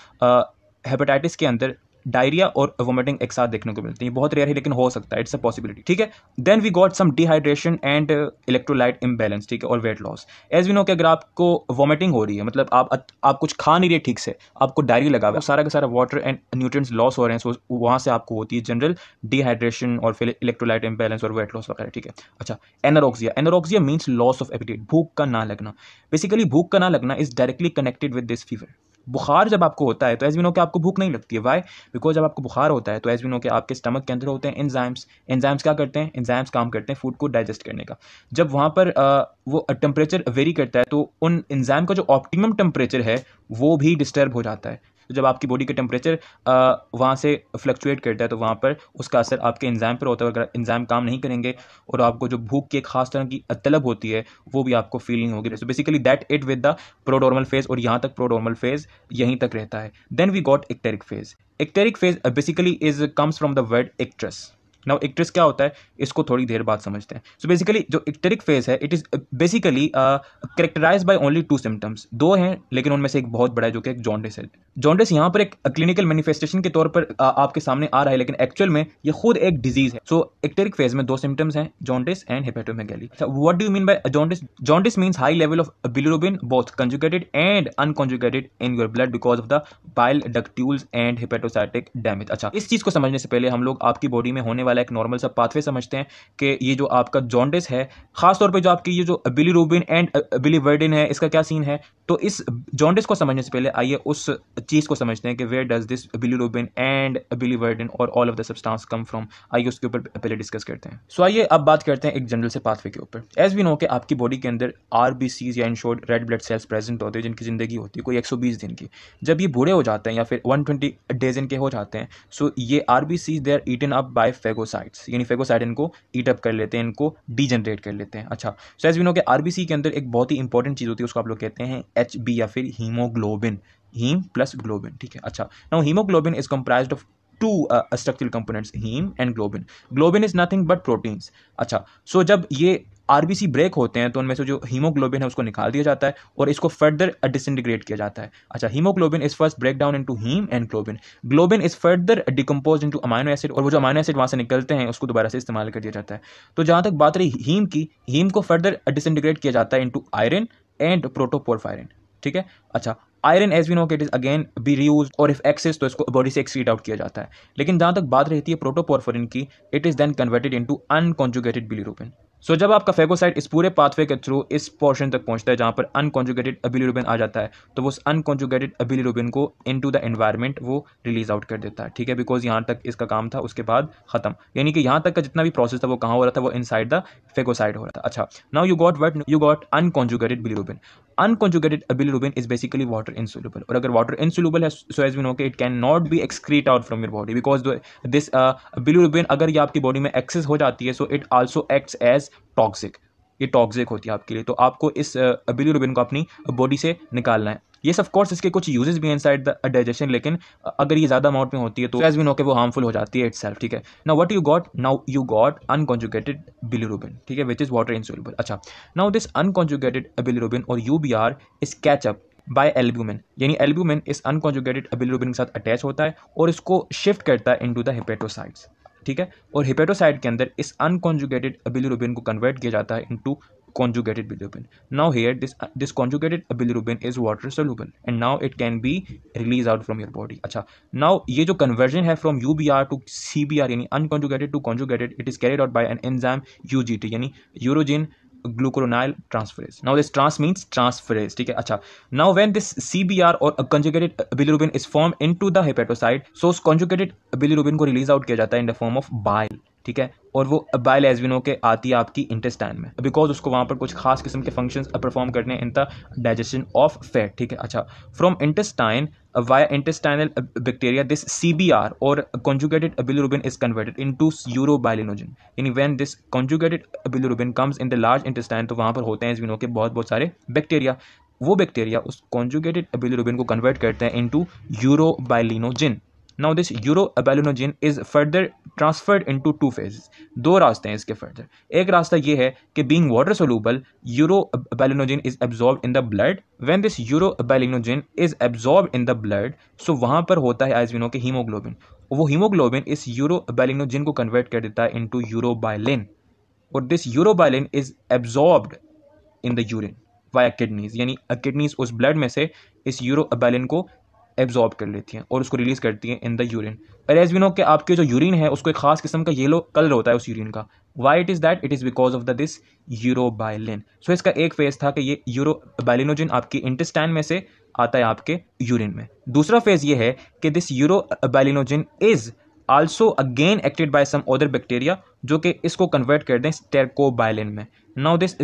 हेपेटाइटिस uh, के अंदर डायरिया और वोमिटिंग एक साथ देखने को मिलती है बहुत रेयर है लेकिन हो सकता है इट्स अ पॉसिबिलिटी ठीक है then we got some dehydration and electrolyte imbalance ठीक है और weight loss as we know कि अगर आपको वोमिटिंग हो रही है मतलब आप आप कुछ खा नहीं रहे ठीक से आपको डायरी लगा हुआ है सारा का सारा वाटर एंड न्यूट्रिएंट्स लॉस हो रहे हैं सो वहाँ से आपको होती है जनरल डिहाइड्रेशन और फिर इलेक्ट्रोलाइट इम्बैलेंस और वेट लॉस वगैरह ठीक है अच्छा anorexia anorexia means loss of appetite भूख का ना लगना बेसिकली भूख का ना लगना is directly connected with this fever बुखार जब आपको होता है तो एज के नो आपको भूख नहीं लगती है वाई बिकॉज जब आपको बुखार होता है तो एज के नो आपके स्टमक के अंदर होते हैं एंजाइम्स एंजाइम्स क्या करते हैं एंजाइम्स काम करते हैं फूड को डाइजेस्ट करने का जब वहाँ पर आ, वो टेम्परेचर वेरी करता है तो उन एंजाइम का जो ऑप्टिमम टेम्परेचर है वो भी डिस्टर्ब हो जाता है तो जब आपकी बॉडी के टेम्परेचर वहाँ से फ्लक्चुएट करता है तो वहाँ पर उसका असर आपके इंजाम पर होता है अगर इंजाम काम नहीं करेंगे और आपको जो भूख की एक खास तरह की तलब होती है वो भी आपको फीलिंग होगी so basically that it with the prodromal phase और यहाँ तक प्रोडॉर्मल फेज यहीं तक रहता है then we got icteric phase icteric phase basically is comes from the word icterus now icterus क्या होता है इसको थोड़ी देर बाद समझते हैं सो बेसिकली जो इक्टरिक फेज है it is basically characterise by only two symptoms दो हैं लेकिन उनमें से एक बहुत बड़ा है जो कि एक जॉन्डिस है जॉन्डिस यहाँ पर एक क्लिनिकल uh, मैनिफेस्टेशन के तौर पर आ, uh, आपके सामने आ रहा है लेकिन एक्चुअल में ये खुद एक डिजीज है सो so, इक्टेरिक फेज में दो सिम्टम्स हैं jaundice and hepatomegaly what do mean by jaundice jaundice means high level of bilirubin both conjugated and unconjugated in your blood because of the bile ductules and hepatocytic damage अच्छा इस चीज को समझने से पहले हम लोग आपकी बॉडी में होने वाले वाला एक नॉर्मल सा पाथवे समझते हैं कि ये जो आपका जॉन्डिस है खासतौर पर जो आपकी ये जो बिली रूबिन एंड बिली वर्डिन है इसका क्या सीन है तो इस जॉन्डिस को समझने से पहले आइए उस चीज़ को समझते हैं कि where does this bilirubin and biliverdin और all of the substance come from आइए उसके ऊपर पहले डिस्कस करते हैं सो आइए अब बात करते हैं एक जनरल से पाथवे के ऊपर एज वी नो कि आपकी बॉडी के अंदर आर बी सीज या in short red blood cells present होते हैं जिनकी ज़िंदगी होती है कोई 120 दिन की जब ये बूढ़े हो जाते हैं या फिर 120 डेज इनके हो जाते हैं सो ये R B Cs they are eaten up by phago phagocytes यानी फेगोसाइट इनको ईटअप कर लेते हैं इनको डीजनरेट कर लेते हैं अच्छा सो एज वी नो के आरबीसी के अंदर एक बहुत ही इंपॉर्टेंट चीज़ होती है उसको आप लोग कहते हैं एच बी या फिर हीमोग्लोबिन हीम प्लस ग्लोबिन ठीक है अच्छा now haemoglobin is comprise of two structural components haem and globin globin is nothing but proteins अच्छा सो so जब ये आरबीसी ब्रेक होते हैं तो उनमें से जो हीमोग्लोबिन है उसको निकाल दिया जाता है और इसको फर्दर डिसइंटीग्रेट किया जाता है अच्छा haemoglobin is first break down into haem and globin globin is further decompose into amino acid और वो जो अमाइनो एसिड वहाँ से निकलते हैं उसको दोबारा से इस्तेमाल कर दिया जाता है तो जहाँ तक बात रही हीम की हीम को फर्दर डिसइंटीग्रेट किया जाता है इंटू आयरन एंड प्रोटोपोरफायरन ठीक है अच्छा iron as we know it is again be reuse और इफ एक्सेस तो इसको बॉडी से एक्सक्रीट आउट किया जाता है लेकिन जहाँ तक बात रहती है प्रोटोपोरफोरिन की it is then converted into unconjugated bilirubin so so, जब आपका फेगोसाइट इस पूरे पाथवे के थ्रू इस पोर्शन तक पहुंचता है जहां पर अनकॉन्जुगेटेड अबिलिरुबिन आ जाता है तो उस अनकॉन्जुगेटेड अबिलिरुबिन को इन टू द एनवायरमेंट वो रिलीज आउट कर देता है ठीक है बिकॉज यहां तक इसका काम था उसके बाद खत्म यानी कि यहां तक का जितना भी प्रोसेस था वो कहाँ हो रहा था वो साइड द फेगोसाइड हो रहा था अच्छा now you got what you got unconjugated bilirubin unconjugated bilirubin is basically water insoluble और अगर वाटर इंसुलेबल है सो एज वी नो कि it can not be excrete out from your body because this bilirubin अगर ये आपकी body में excess हो जाती है so it also acts as toxic ये टॉक्सिक होती है आपके लिए तो आपको इस रुबिन को अपनी बॉडी से निकालना है ये सब कोर्स इसके कुछ यूजेस भी हैं इनसाइड द डाइजेशन लेकिन अगर ये ज़्यादा अमाउंट में होती है तो एज भी नो के वो हार्मफुल हो जाती है इट्स ठीक है ना what you got now you got unconjugated bilirubin ठीक है विच इज़ वाटर इंसोल्यूबल अच्छा नाउ दिस अनकॉन्जुकेटेड बिलीरोबिन और U B R is catch up by albumin यानी एल्ब्यूमिन इस अनकॉन्जुकेटेड बिलीरोबिन के साथ अटैच होता है और इसको शिफ्ट करता है इनटू द हिपेटोसाइट्स ठीक है और हिपेटोसाइड के अंदर इस अनकॉन्जुगेटेड अबिलिरुबिन को कन्वर्ट किया जाता है into conjugated bilirubin now here this this conjugated bilirubin is water soluble and now it can be release out from your body अच्छा नाउ ये जो कन्वर्जन है from U B R to C B R यानी unconjugated to conjugated it is carried out by an enzyme U G T यानी uridine glucuronyl transferase now this trans means transferase ठीक है अच्छा now when this C B R और conjugated bilirubin is form into the hepatocyte so उस conjugated bilirubin को release out किया जाता है in the form of bile ठीक है और वो बाइल एजविनो के आती है आपकी इंटेस्टाइन में बिकॉज उसको वहाँ पर कुछ खास किस्म के फंक्शन परफॉर्म करने in the digestion of fat ठीक है अच्छा from intestine via intestinal bacteria this C B R और conjugated bilirubin is converted in to urobilinogen यानी when this conjugated bilirubin comes in the large intestine तो वहाँ पर होते हैं एजविनो के बहुत बहुत सारे बैक्टीरिया वो बैक्टीरिया उस कॉन्जुगेटेड बिलुरुबिन को कन्वर्ट करते हैं into urobilinogen now this urobilinogen is further transferred in two phase दो रास्ते हैं इसके फर्दर एक रास्ता ये है कि being water soluble urobilinogen is absorb in the blood when this urobilinogen is absorb in the blood so वहाँ पर होता है एज के हीमोग्लोबिन वो हीमोग्लोबिन इस यूरो अबेलिनोजिन को कन्वर्ट कर देता है इन टू यूरोबाइलिन और this urobilin is absorbed in the urine via kidneys यानी किडनीज उस ब्लड में से इस यूरो अबेलिन को एब्जॉर्ब कर लेती हैं और उसको रिलीज़ करती हैं इन द यूरिन पर एज वी नो कि आपके जो यूरिन है उसको एक खास किस्म का येलो कलर होता है उस यूरिन का why it is that it is because of the this urobilin so इसका एक फेज़ था कि ये यूरोबाइलिनोजिन आपकी इंटेस्टाइन में से आता है आपके यूरिन में दूसरा फेज़ ये है कि this urobilinogen is also again acted by some other bacteria जो कि इसको कन्वर्ट कर दें स्टेरकोबाइलिन में नाउ दिस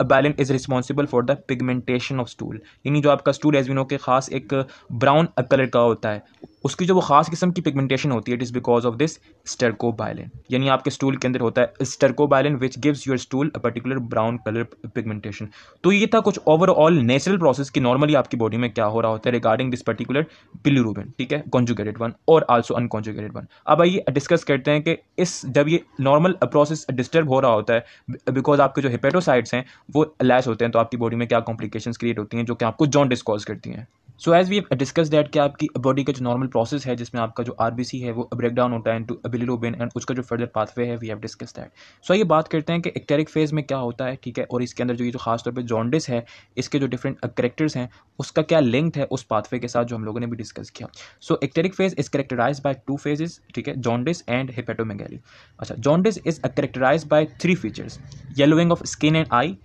अबैलिन is responsible for the pigmentation of stool यानी जो आपका स्टूल एजविनो के खास एक ब्राउन uh, कलर का होता है उसकी जो वो खास किस्म की पिगमेंटेशन होती है it is because of this stercobilin यानी आपके स्टूल के अंदर होता है बायलिन which gives your stool a particular brown colour pigmentation तो ये था कुछ ओवरऑल नेचुरल प्रोसेस कि नॉर्मली आपकी बॉडी में क्या हो रहा होता है रिगार्डिंग दिस पर्टिकुलर बिलूरूबिन ठीक है कॉन्जुगेटेड वन और आल्सो अनकॉन्जुगेटेड वन अब आइए डिस्कस करते हैं कि इस जब ये नॉर्मल प्रोसेस डिस्टर्ब हो रहा होता है बिकॉज आपके जो जो हिपेटोसाइड्स हैं वो लैस होते हैं तो आपकी बॉडी में क्या कॉम्प्लिकेशंस क्रिएट होती हैं जो कि आपको जॉन्डिस कॉज करती हैं so as we discuss that कि आपकी बॉडी का जो नॉर्मल प्रोसेस है जिसमें आपका जो आर है वो ब्रेक डाउन होता है इनटू बिलिरोबिन एंड उसका जो फर्दर पाथवे है we have discuss that so ये बात करते हैं कि एक्टेरिक फेज में क्या होता है ठीक है और इसके अंदर जो ये जो खासतौर पर जॉन्डिस है इसके जो डिफरेंट करेक्टर्स हैं उसका क्या लिंक है उस पाथवे के साथ जो हम लोगों ने भी डिस्कस किया so icteric phase is characterized by two phases ठीक है जॉन्डिस एंड हिपेटोमेगेली अच्छा jaundice is characterized by three features yellowing of skin and eye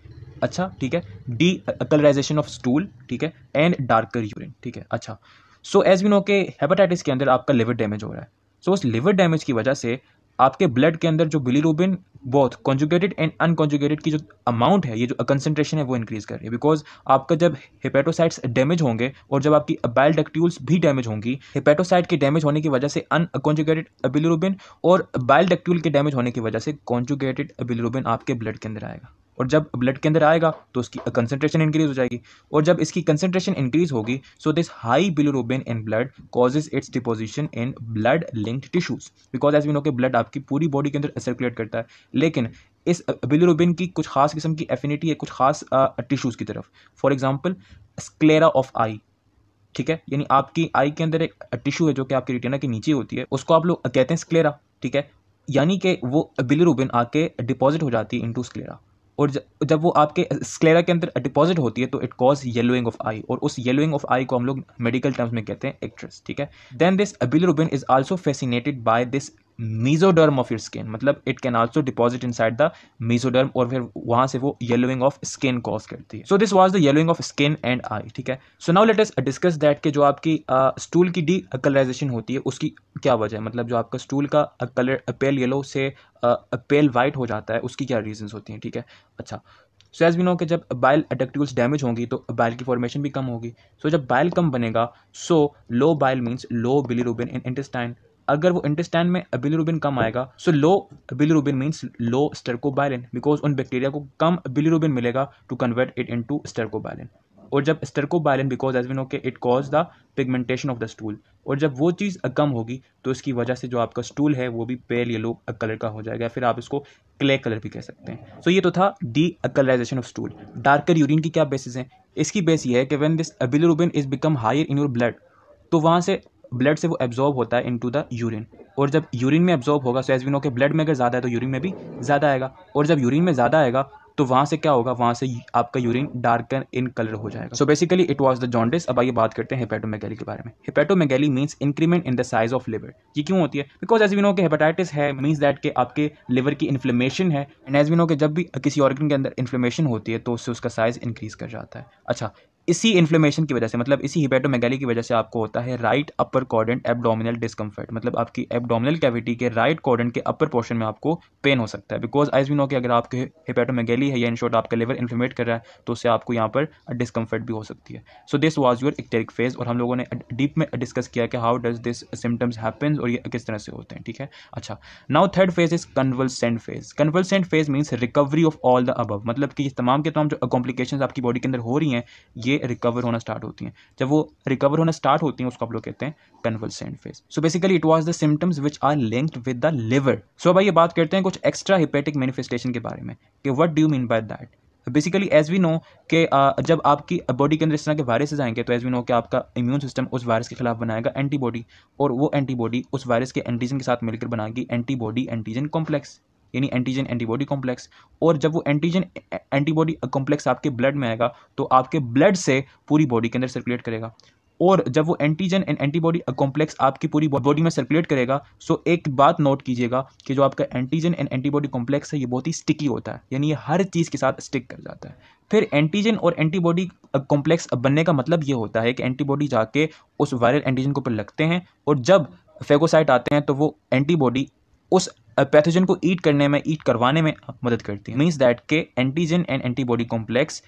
अच्छा ठीक है डी कलराइजेशन ऑफ स्टूल ठीक है एंड डार्कर यूरिन ठीक है अच्छा सो एज वी नो के हेपाटाइटिस के अंदर आपका लिवर डैमेज हो रहा है सो so, उस लिवर डैमेज की वजह से आपके ब्लड के अंदर जो bilirubin both conjugated and unconjugated की जो अमाउंट है ये जो कंसनट्रेशन है वो इंक्रीज कर रही है बिकॉज आपका जब हेपेटोसाइट्स डैमेज होंगे और जब आपकी बाइल डक्ट्यूल्स भी डैमेज होंगी हेपेटोसाइट के डैमेज होने की वजह से अनकॉन्जुगेटेड बिलीरूबिन और बाइल डक्ट्यूल के डैमेज होने की वजह से कॉन्जुगेटेड बिलीरूबिन आपके ब्लड के अंदर आएगा और जब ब्लड के अंदर आएगा तो उसकी कंसनट्रेशन इंक्रीज हो जाएगी और जब इसकी कंसनट्रेशन इंक्रीज होगी so this high bilirubin in blood causes its deposition in blood linked tissues because as we know के ब्लड आपकी पूरी बॉडी के अंदर सर्कुलेट करता है लेकिन इस बिलोरोबिन की कुछ खास किस्म की एफिनिटी है कुछ खास टिश्यूज़ की तरफ for example sclera of eye ठीक है यानी आपकी आई के अंदर एक टिश्यू है जो कि आपकी रिटेना के नीचे होती है उसको आप लोग कहते हैं स्क्लेरा ठीक है यानी कि वो बिलोरोबिन आके डिपॉजिट हो जाती है इनटू स्क्लेरा और जब वो आपके स्क्लेरा के अंदर डिपॉजिट होती है तो it cause yellowing of eye और उस येलोइंग ऑफ आई को हम लोग मेडिकल टर्म्स में कहते हैं एक्ट्रेस ठीक है then this bilirubin is also fascinated by this mesoderm of your skin मतलब it can also deposit inside the mesoderm और फिर वहां से वो येलोइंग ऑफ स्किन कॉज करती है so this was the yellowing of skin and eye ठीक है so now let us discuss that के जो आपकी स्टूल uh, की डी कलराइजेशन होती है उसकी क्या वजह है मतलब जो आपका स्टूल का कलर पेल येलो से पेल वाइट हो जाता है उसकी क्या रीजन होती हैं ठीक है अच्छा सो एज बी नो कि जब बाइल डक्टिकल्स डैमेज होंगी तो बाइल की फॉर्मेशन भी कम होगी सो so, जब बाइल कम बनेगा so low bile means low bilirubin in intestine अगर वो इंटेस्टाइन में बिलीरुबिन कम आएगा so low bilirubin means low stercobilin because उन बैक्टीरिया को कम बिलीरुबिन मिलेगा to convert it to stercobilin और जब stercobilin because as we know के it cause the pigmentation of the stool और जब वो चीज़ कम होगी तो इसकी वजह से जो आपका स्टूल है वो भी पेल येलो कलर का हो जाएगा फिर आप इसको क्ले कलर भी कह सकते हैं सो so ये तो था decolourisation of stool darker urine की क्या बेसिस हैं इसकी बेस ये है कि when this bilirubin is become higher in your blood तो वहाँ से ब्लड से वो एब्जॉर्ब होता है इनटू द यूरिन और जब यूरिन में एब्जॉर्ब होगा सो एज वी नो के ब्लड में अगर ज़्यादा है तो यूरिन में भी ज़्यादा आएगा और जब यूरिन में ज़्यादा आएगा तो वहाँ से क्या होगा वहाँ से आपका यूरिन डार्कर इन कलर हो जाएगा so basically it was the jaundice अब आइए बात करते हैं हेपेटोमेगैली के बारे में hepatomegaly means increment in the size of liver ये क्यों होती है because as we know hepatitis है मीन्स दैट के आपके लिवर की इन्फ्लेमेशन है एंड एज वी नो जब भी किसी ऑर्गन के अंदर इन्फ्लेमेशन होती है तो उससे उसका साइज इंक्रीज कर जाता है अच्छा इसी इन्फ्लेमेशन की वजह से मतलब इसी हिपेटोमेगैली की वजह से आपको होता है right upper quadrant abdominal discomfort मतलब आपकी एबडोमिनल कैविटी के राइट कॉर्डेंट के अपर पोर्शन में आपको पेन हो सकता है बिकॉज आइज भी नो कि अगर आपके हिपेटोमेगैली है या इन शॉर्ट आपका लिवर इन्फ्लेमेट कर रहा है तो उससे आपको यहाँ पर डिस्कम्फर्ट भी हो सकती है so this was your icteric phase और हम लोगों ने डीप में डिस्कस किया कि how does this symptoms happen और ये किस तरह से होते हैं ठीक है अच्छा now third phase is convalescent phase convalescent phase means recovery of all the above मतलब कि तमाम के तमाम जो कॉम्प्लिकेशन आपकी बॉडी के अंदर हो रही हैं ये रिकवर होना स्टार्ट होती हैं जब वो रिकवर होना स्टार्ट होती हैं उसको आप लोग कहते हैं convalescent phase so basically it was the symptoms which are linked with the liver so अब ये बात करते हैं कुछ एक्स्ट्रा हिपेटिक मैनिफेस्टेशन के बारे में कि what do mean by that basically as we know कि जब आपकी बॉडी के अंदर इस तरह के वायरसेज आएंगे तो एज वी नो कि आपका इम्यून सिस्टम उस वायरस के खिलाफ बनाएगा एंटीबॉडी और वो एंटीबॉडी उस वायरस के एंटीजन के साथ मिलकर बनाएगी एंटीबॉडी एंटीजन कॉम्प्लेक्स यानी एंटीजन एंटीबॉडी कॉम्प्लेक्स और जब वो एंटीजन एंटीबॉडी कॉम्प्लेक्स आपके ब्लड में आएगा तो आपके ब्लड से पूरी बॉडी के अंदर सर्कुलेट करेगा और जब वो एंटीजन एंड एंटीबॉडी कॉम्प्लेक्स आपकी पूरी बॉडी में सर्कुलेट करेगा सो एक बात नोट कीजिएगा कि जो आपका एंटीजन एंड एंटीबॉडी कॉम्प्लेक्स है ये बहुत ही स्टिकी होता है यानी ये हर चीज़ के साथ स्टिक कर जाता है फिर एंटीजन और एंटीबॉडी कॉम्प्लेक्स बनने का मतलब ये होता है कि एंटीबॉडी जाके उस वायरल एंटीजन के ऊपर लगते हैं और जब फेगोसाइट आते हैं तो वो एंटीबॉडी उस पैथोजन को ईट करने में ईट करवाने में मदद करती है मीन्स दैट के antigen and antibody complex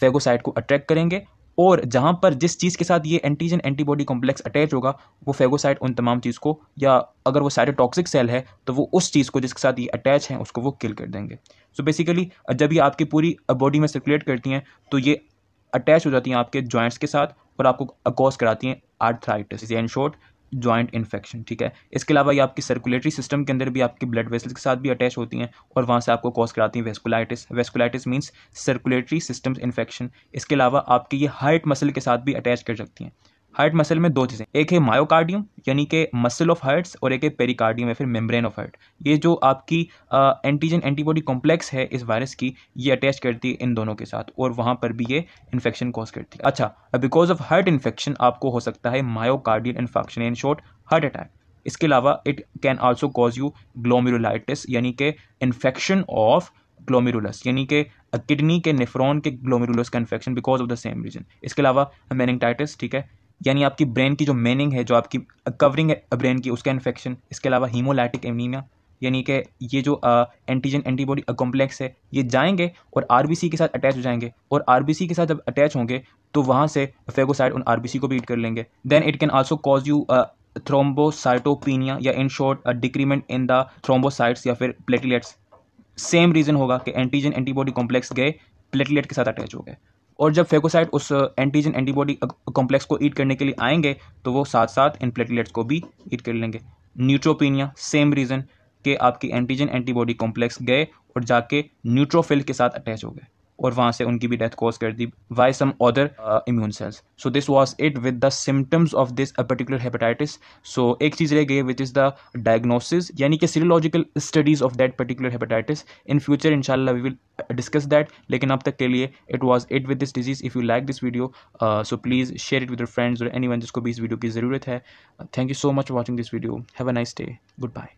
phagocyte को अट्रैक्ट करेंगे और जहाँ पर जिस चीज़ के साथ ये एंटीजन एंटीबॉडी कॉम्प्लेक्स अटैच होगा वो फेगोसाइट उन तमाम चीज़ को या अगर वो साइटोटॉक्सिक सेल है तो वो उस चीज़ को जिसके साथ ये अटैच है उसको वो किल कर देंगे सो so बेसिकली जब ये आपकी पूरी बॉडी में सर्कुलेट करती हैं तो ये अटैच हो जाती हैं आपके जॉइंट्स के साथ और आपको कॉज कराती हैं arthritis and short joint infection ठीक है इसके अलावा ये आपकी सर्कुलेटरी सिस्टम के अंदर भी आपकी ब्लड वेसल्स के साथ भी अटैच होती हैं और वहाँ से आपको कॉज कराती हैं vasculitis vasculitis means circulatory system infection इसके अलावा आपकी ये हाइट मसल के साथ भी अटैच कर सकती हैं हार्ट मसल में दो चीज़ें एक है मायोकार्डियम यानी कि मसल ऑफ हार्ट्स और एक है पेरिकार्डियम या फिर मेम्ब्रेन ऑफ हार्ट ये जो आपकी एंटीजन एंटीबॉडी कॉम्प्लेक्स है इस वायरस की ये अटैच करती है इन दोनों के साथ और वहाँ पर भी ये इन्फेक्शन कॉज करती है अच्छा बिकॉज ऑफ हार्ट इन्फेक्शन आपको हो सकता है myocardial infection in short heart attack इसके अलावा it can also cause you glomerulitis यानी कि इन्फेक्शन ऑफ ग्लोमिरुलस यानी कि किडनी के नेफ्रॉन के ग्लोमिरुलस का infection because of the same reason इसके अलावा मेनिंगटाइटिस ठीक है यानी आपकी ब्रेन की जो मेनिंग है जो आपकी कवरिंग है ब्रेन की उसका इन्फेक्शन इसके अलावा हीमोलाइटिक एनीमिया यानी कि ये जो एंटीजन एंटीबॉडी कॉम्प्लेक्स है ये जाएंगे और आर के साथ अटैच हो जाएंगे और आर के साथ जब अटैच होंगे तो वहाँ से फेगोसाइड उन आर को बीट कर लेंगे then it can also cause you thrombocytopenia या in short decrement in the thrombocytes या फिर प्लेटलेट्स सेम रीज़न होगा कि एंटीजन एंटीबॉडी कॉम्प्लेक्स गए प्लेटलेट के साथ अटैच हो गए और जब फेकोसाइट उस एंटीजन एंटीबॉडी कॉम्प्लेक्स को ईट करने के लिए आएंगे तो वो साथ साथ इन प्लेटलेट्स को भी ईट कर लेंगे न्यूट्रोपिनिया सेम रीज़न के आपकी एंटीजन एंटीबॉडी कॉम्प्लेक्स गए और जाके न्यूट्रोफिल के साथ अटैच हो गए और वहाँ से उनकी भी डेथ कॉज कर दी by some other immune cells so this was it with the symptoms of this particular hepatitis so एक चीज़ रह गई विच इज़ द डायग्नोसिस यानी कि serological studies of that particular hepatitis in future इनशाला we will discuss that लेकिन अब तक के लिए it was it with this disease if you like this video so please share it with friends और anyone जिसको भी इस वीडियो की ज़रूरत है thank you so much watching this video have a nice day good bye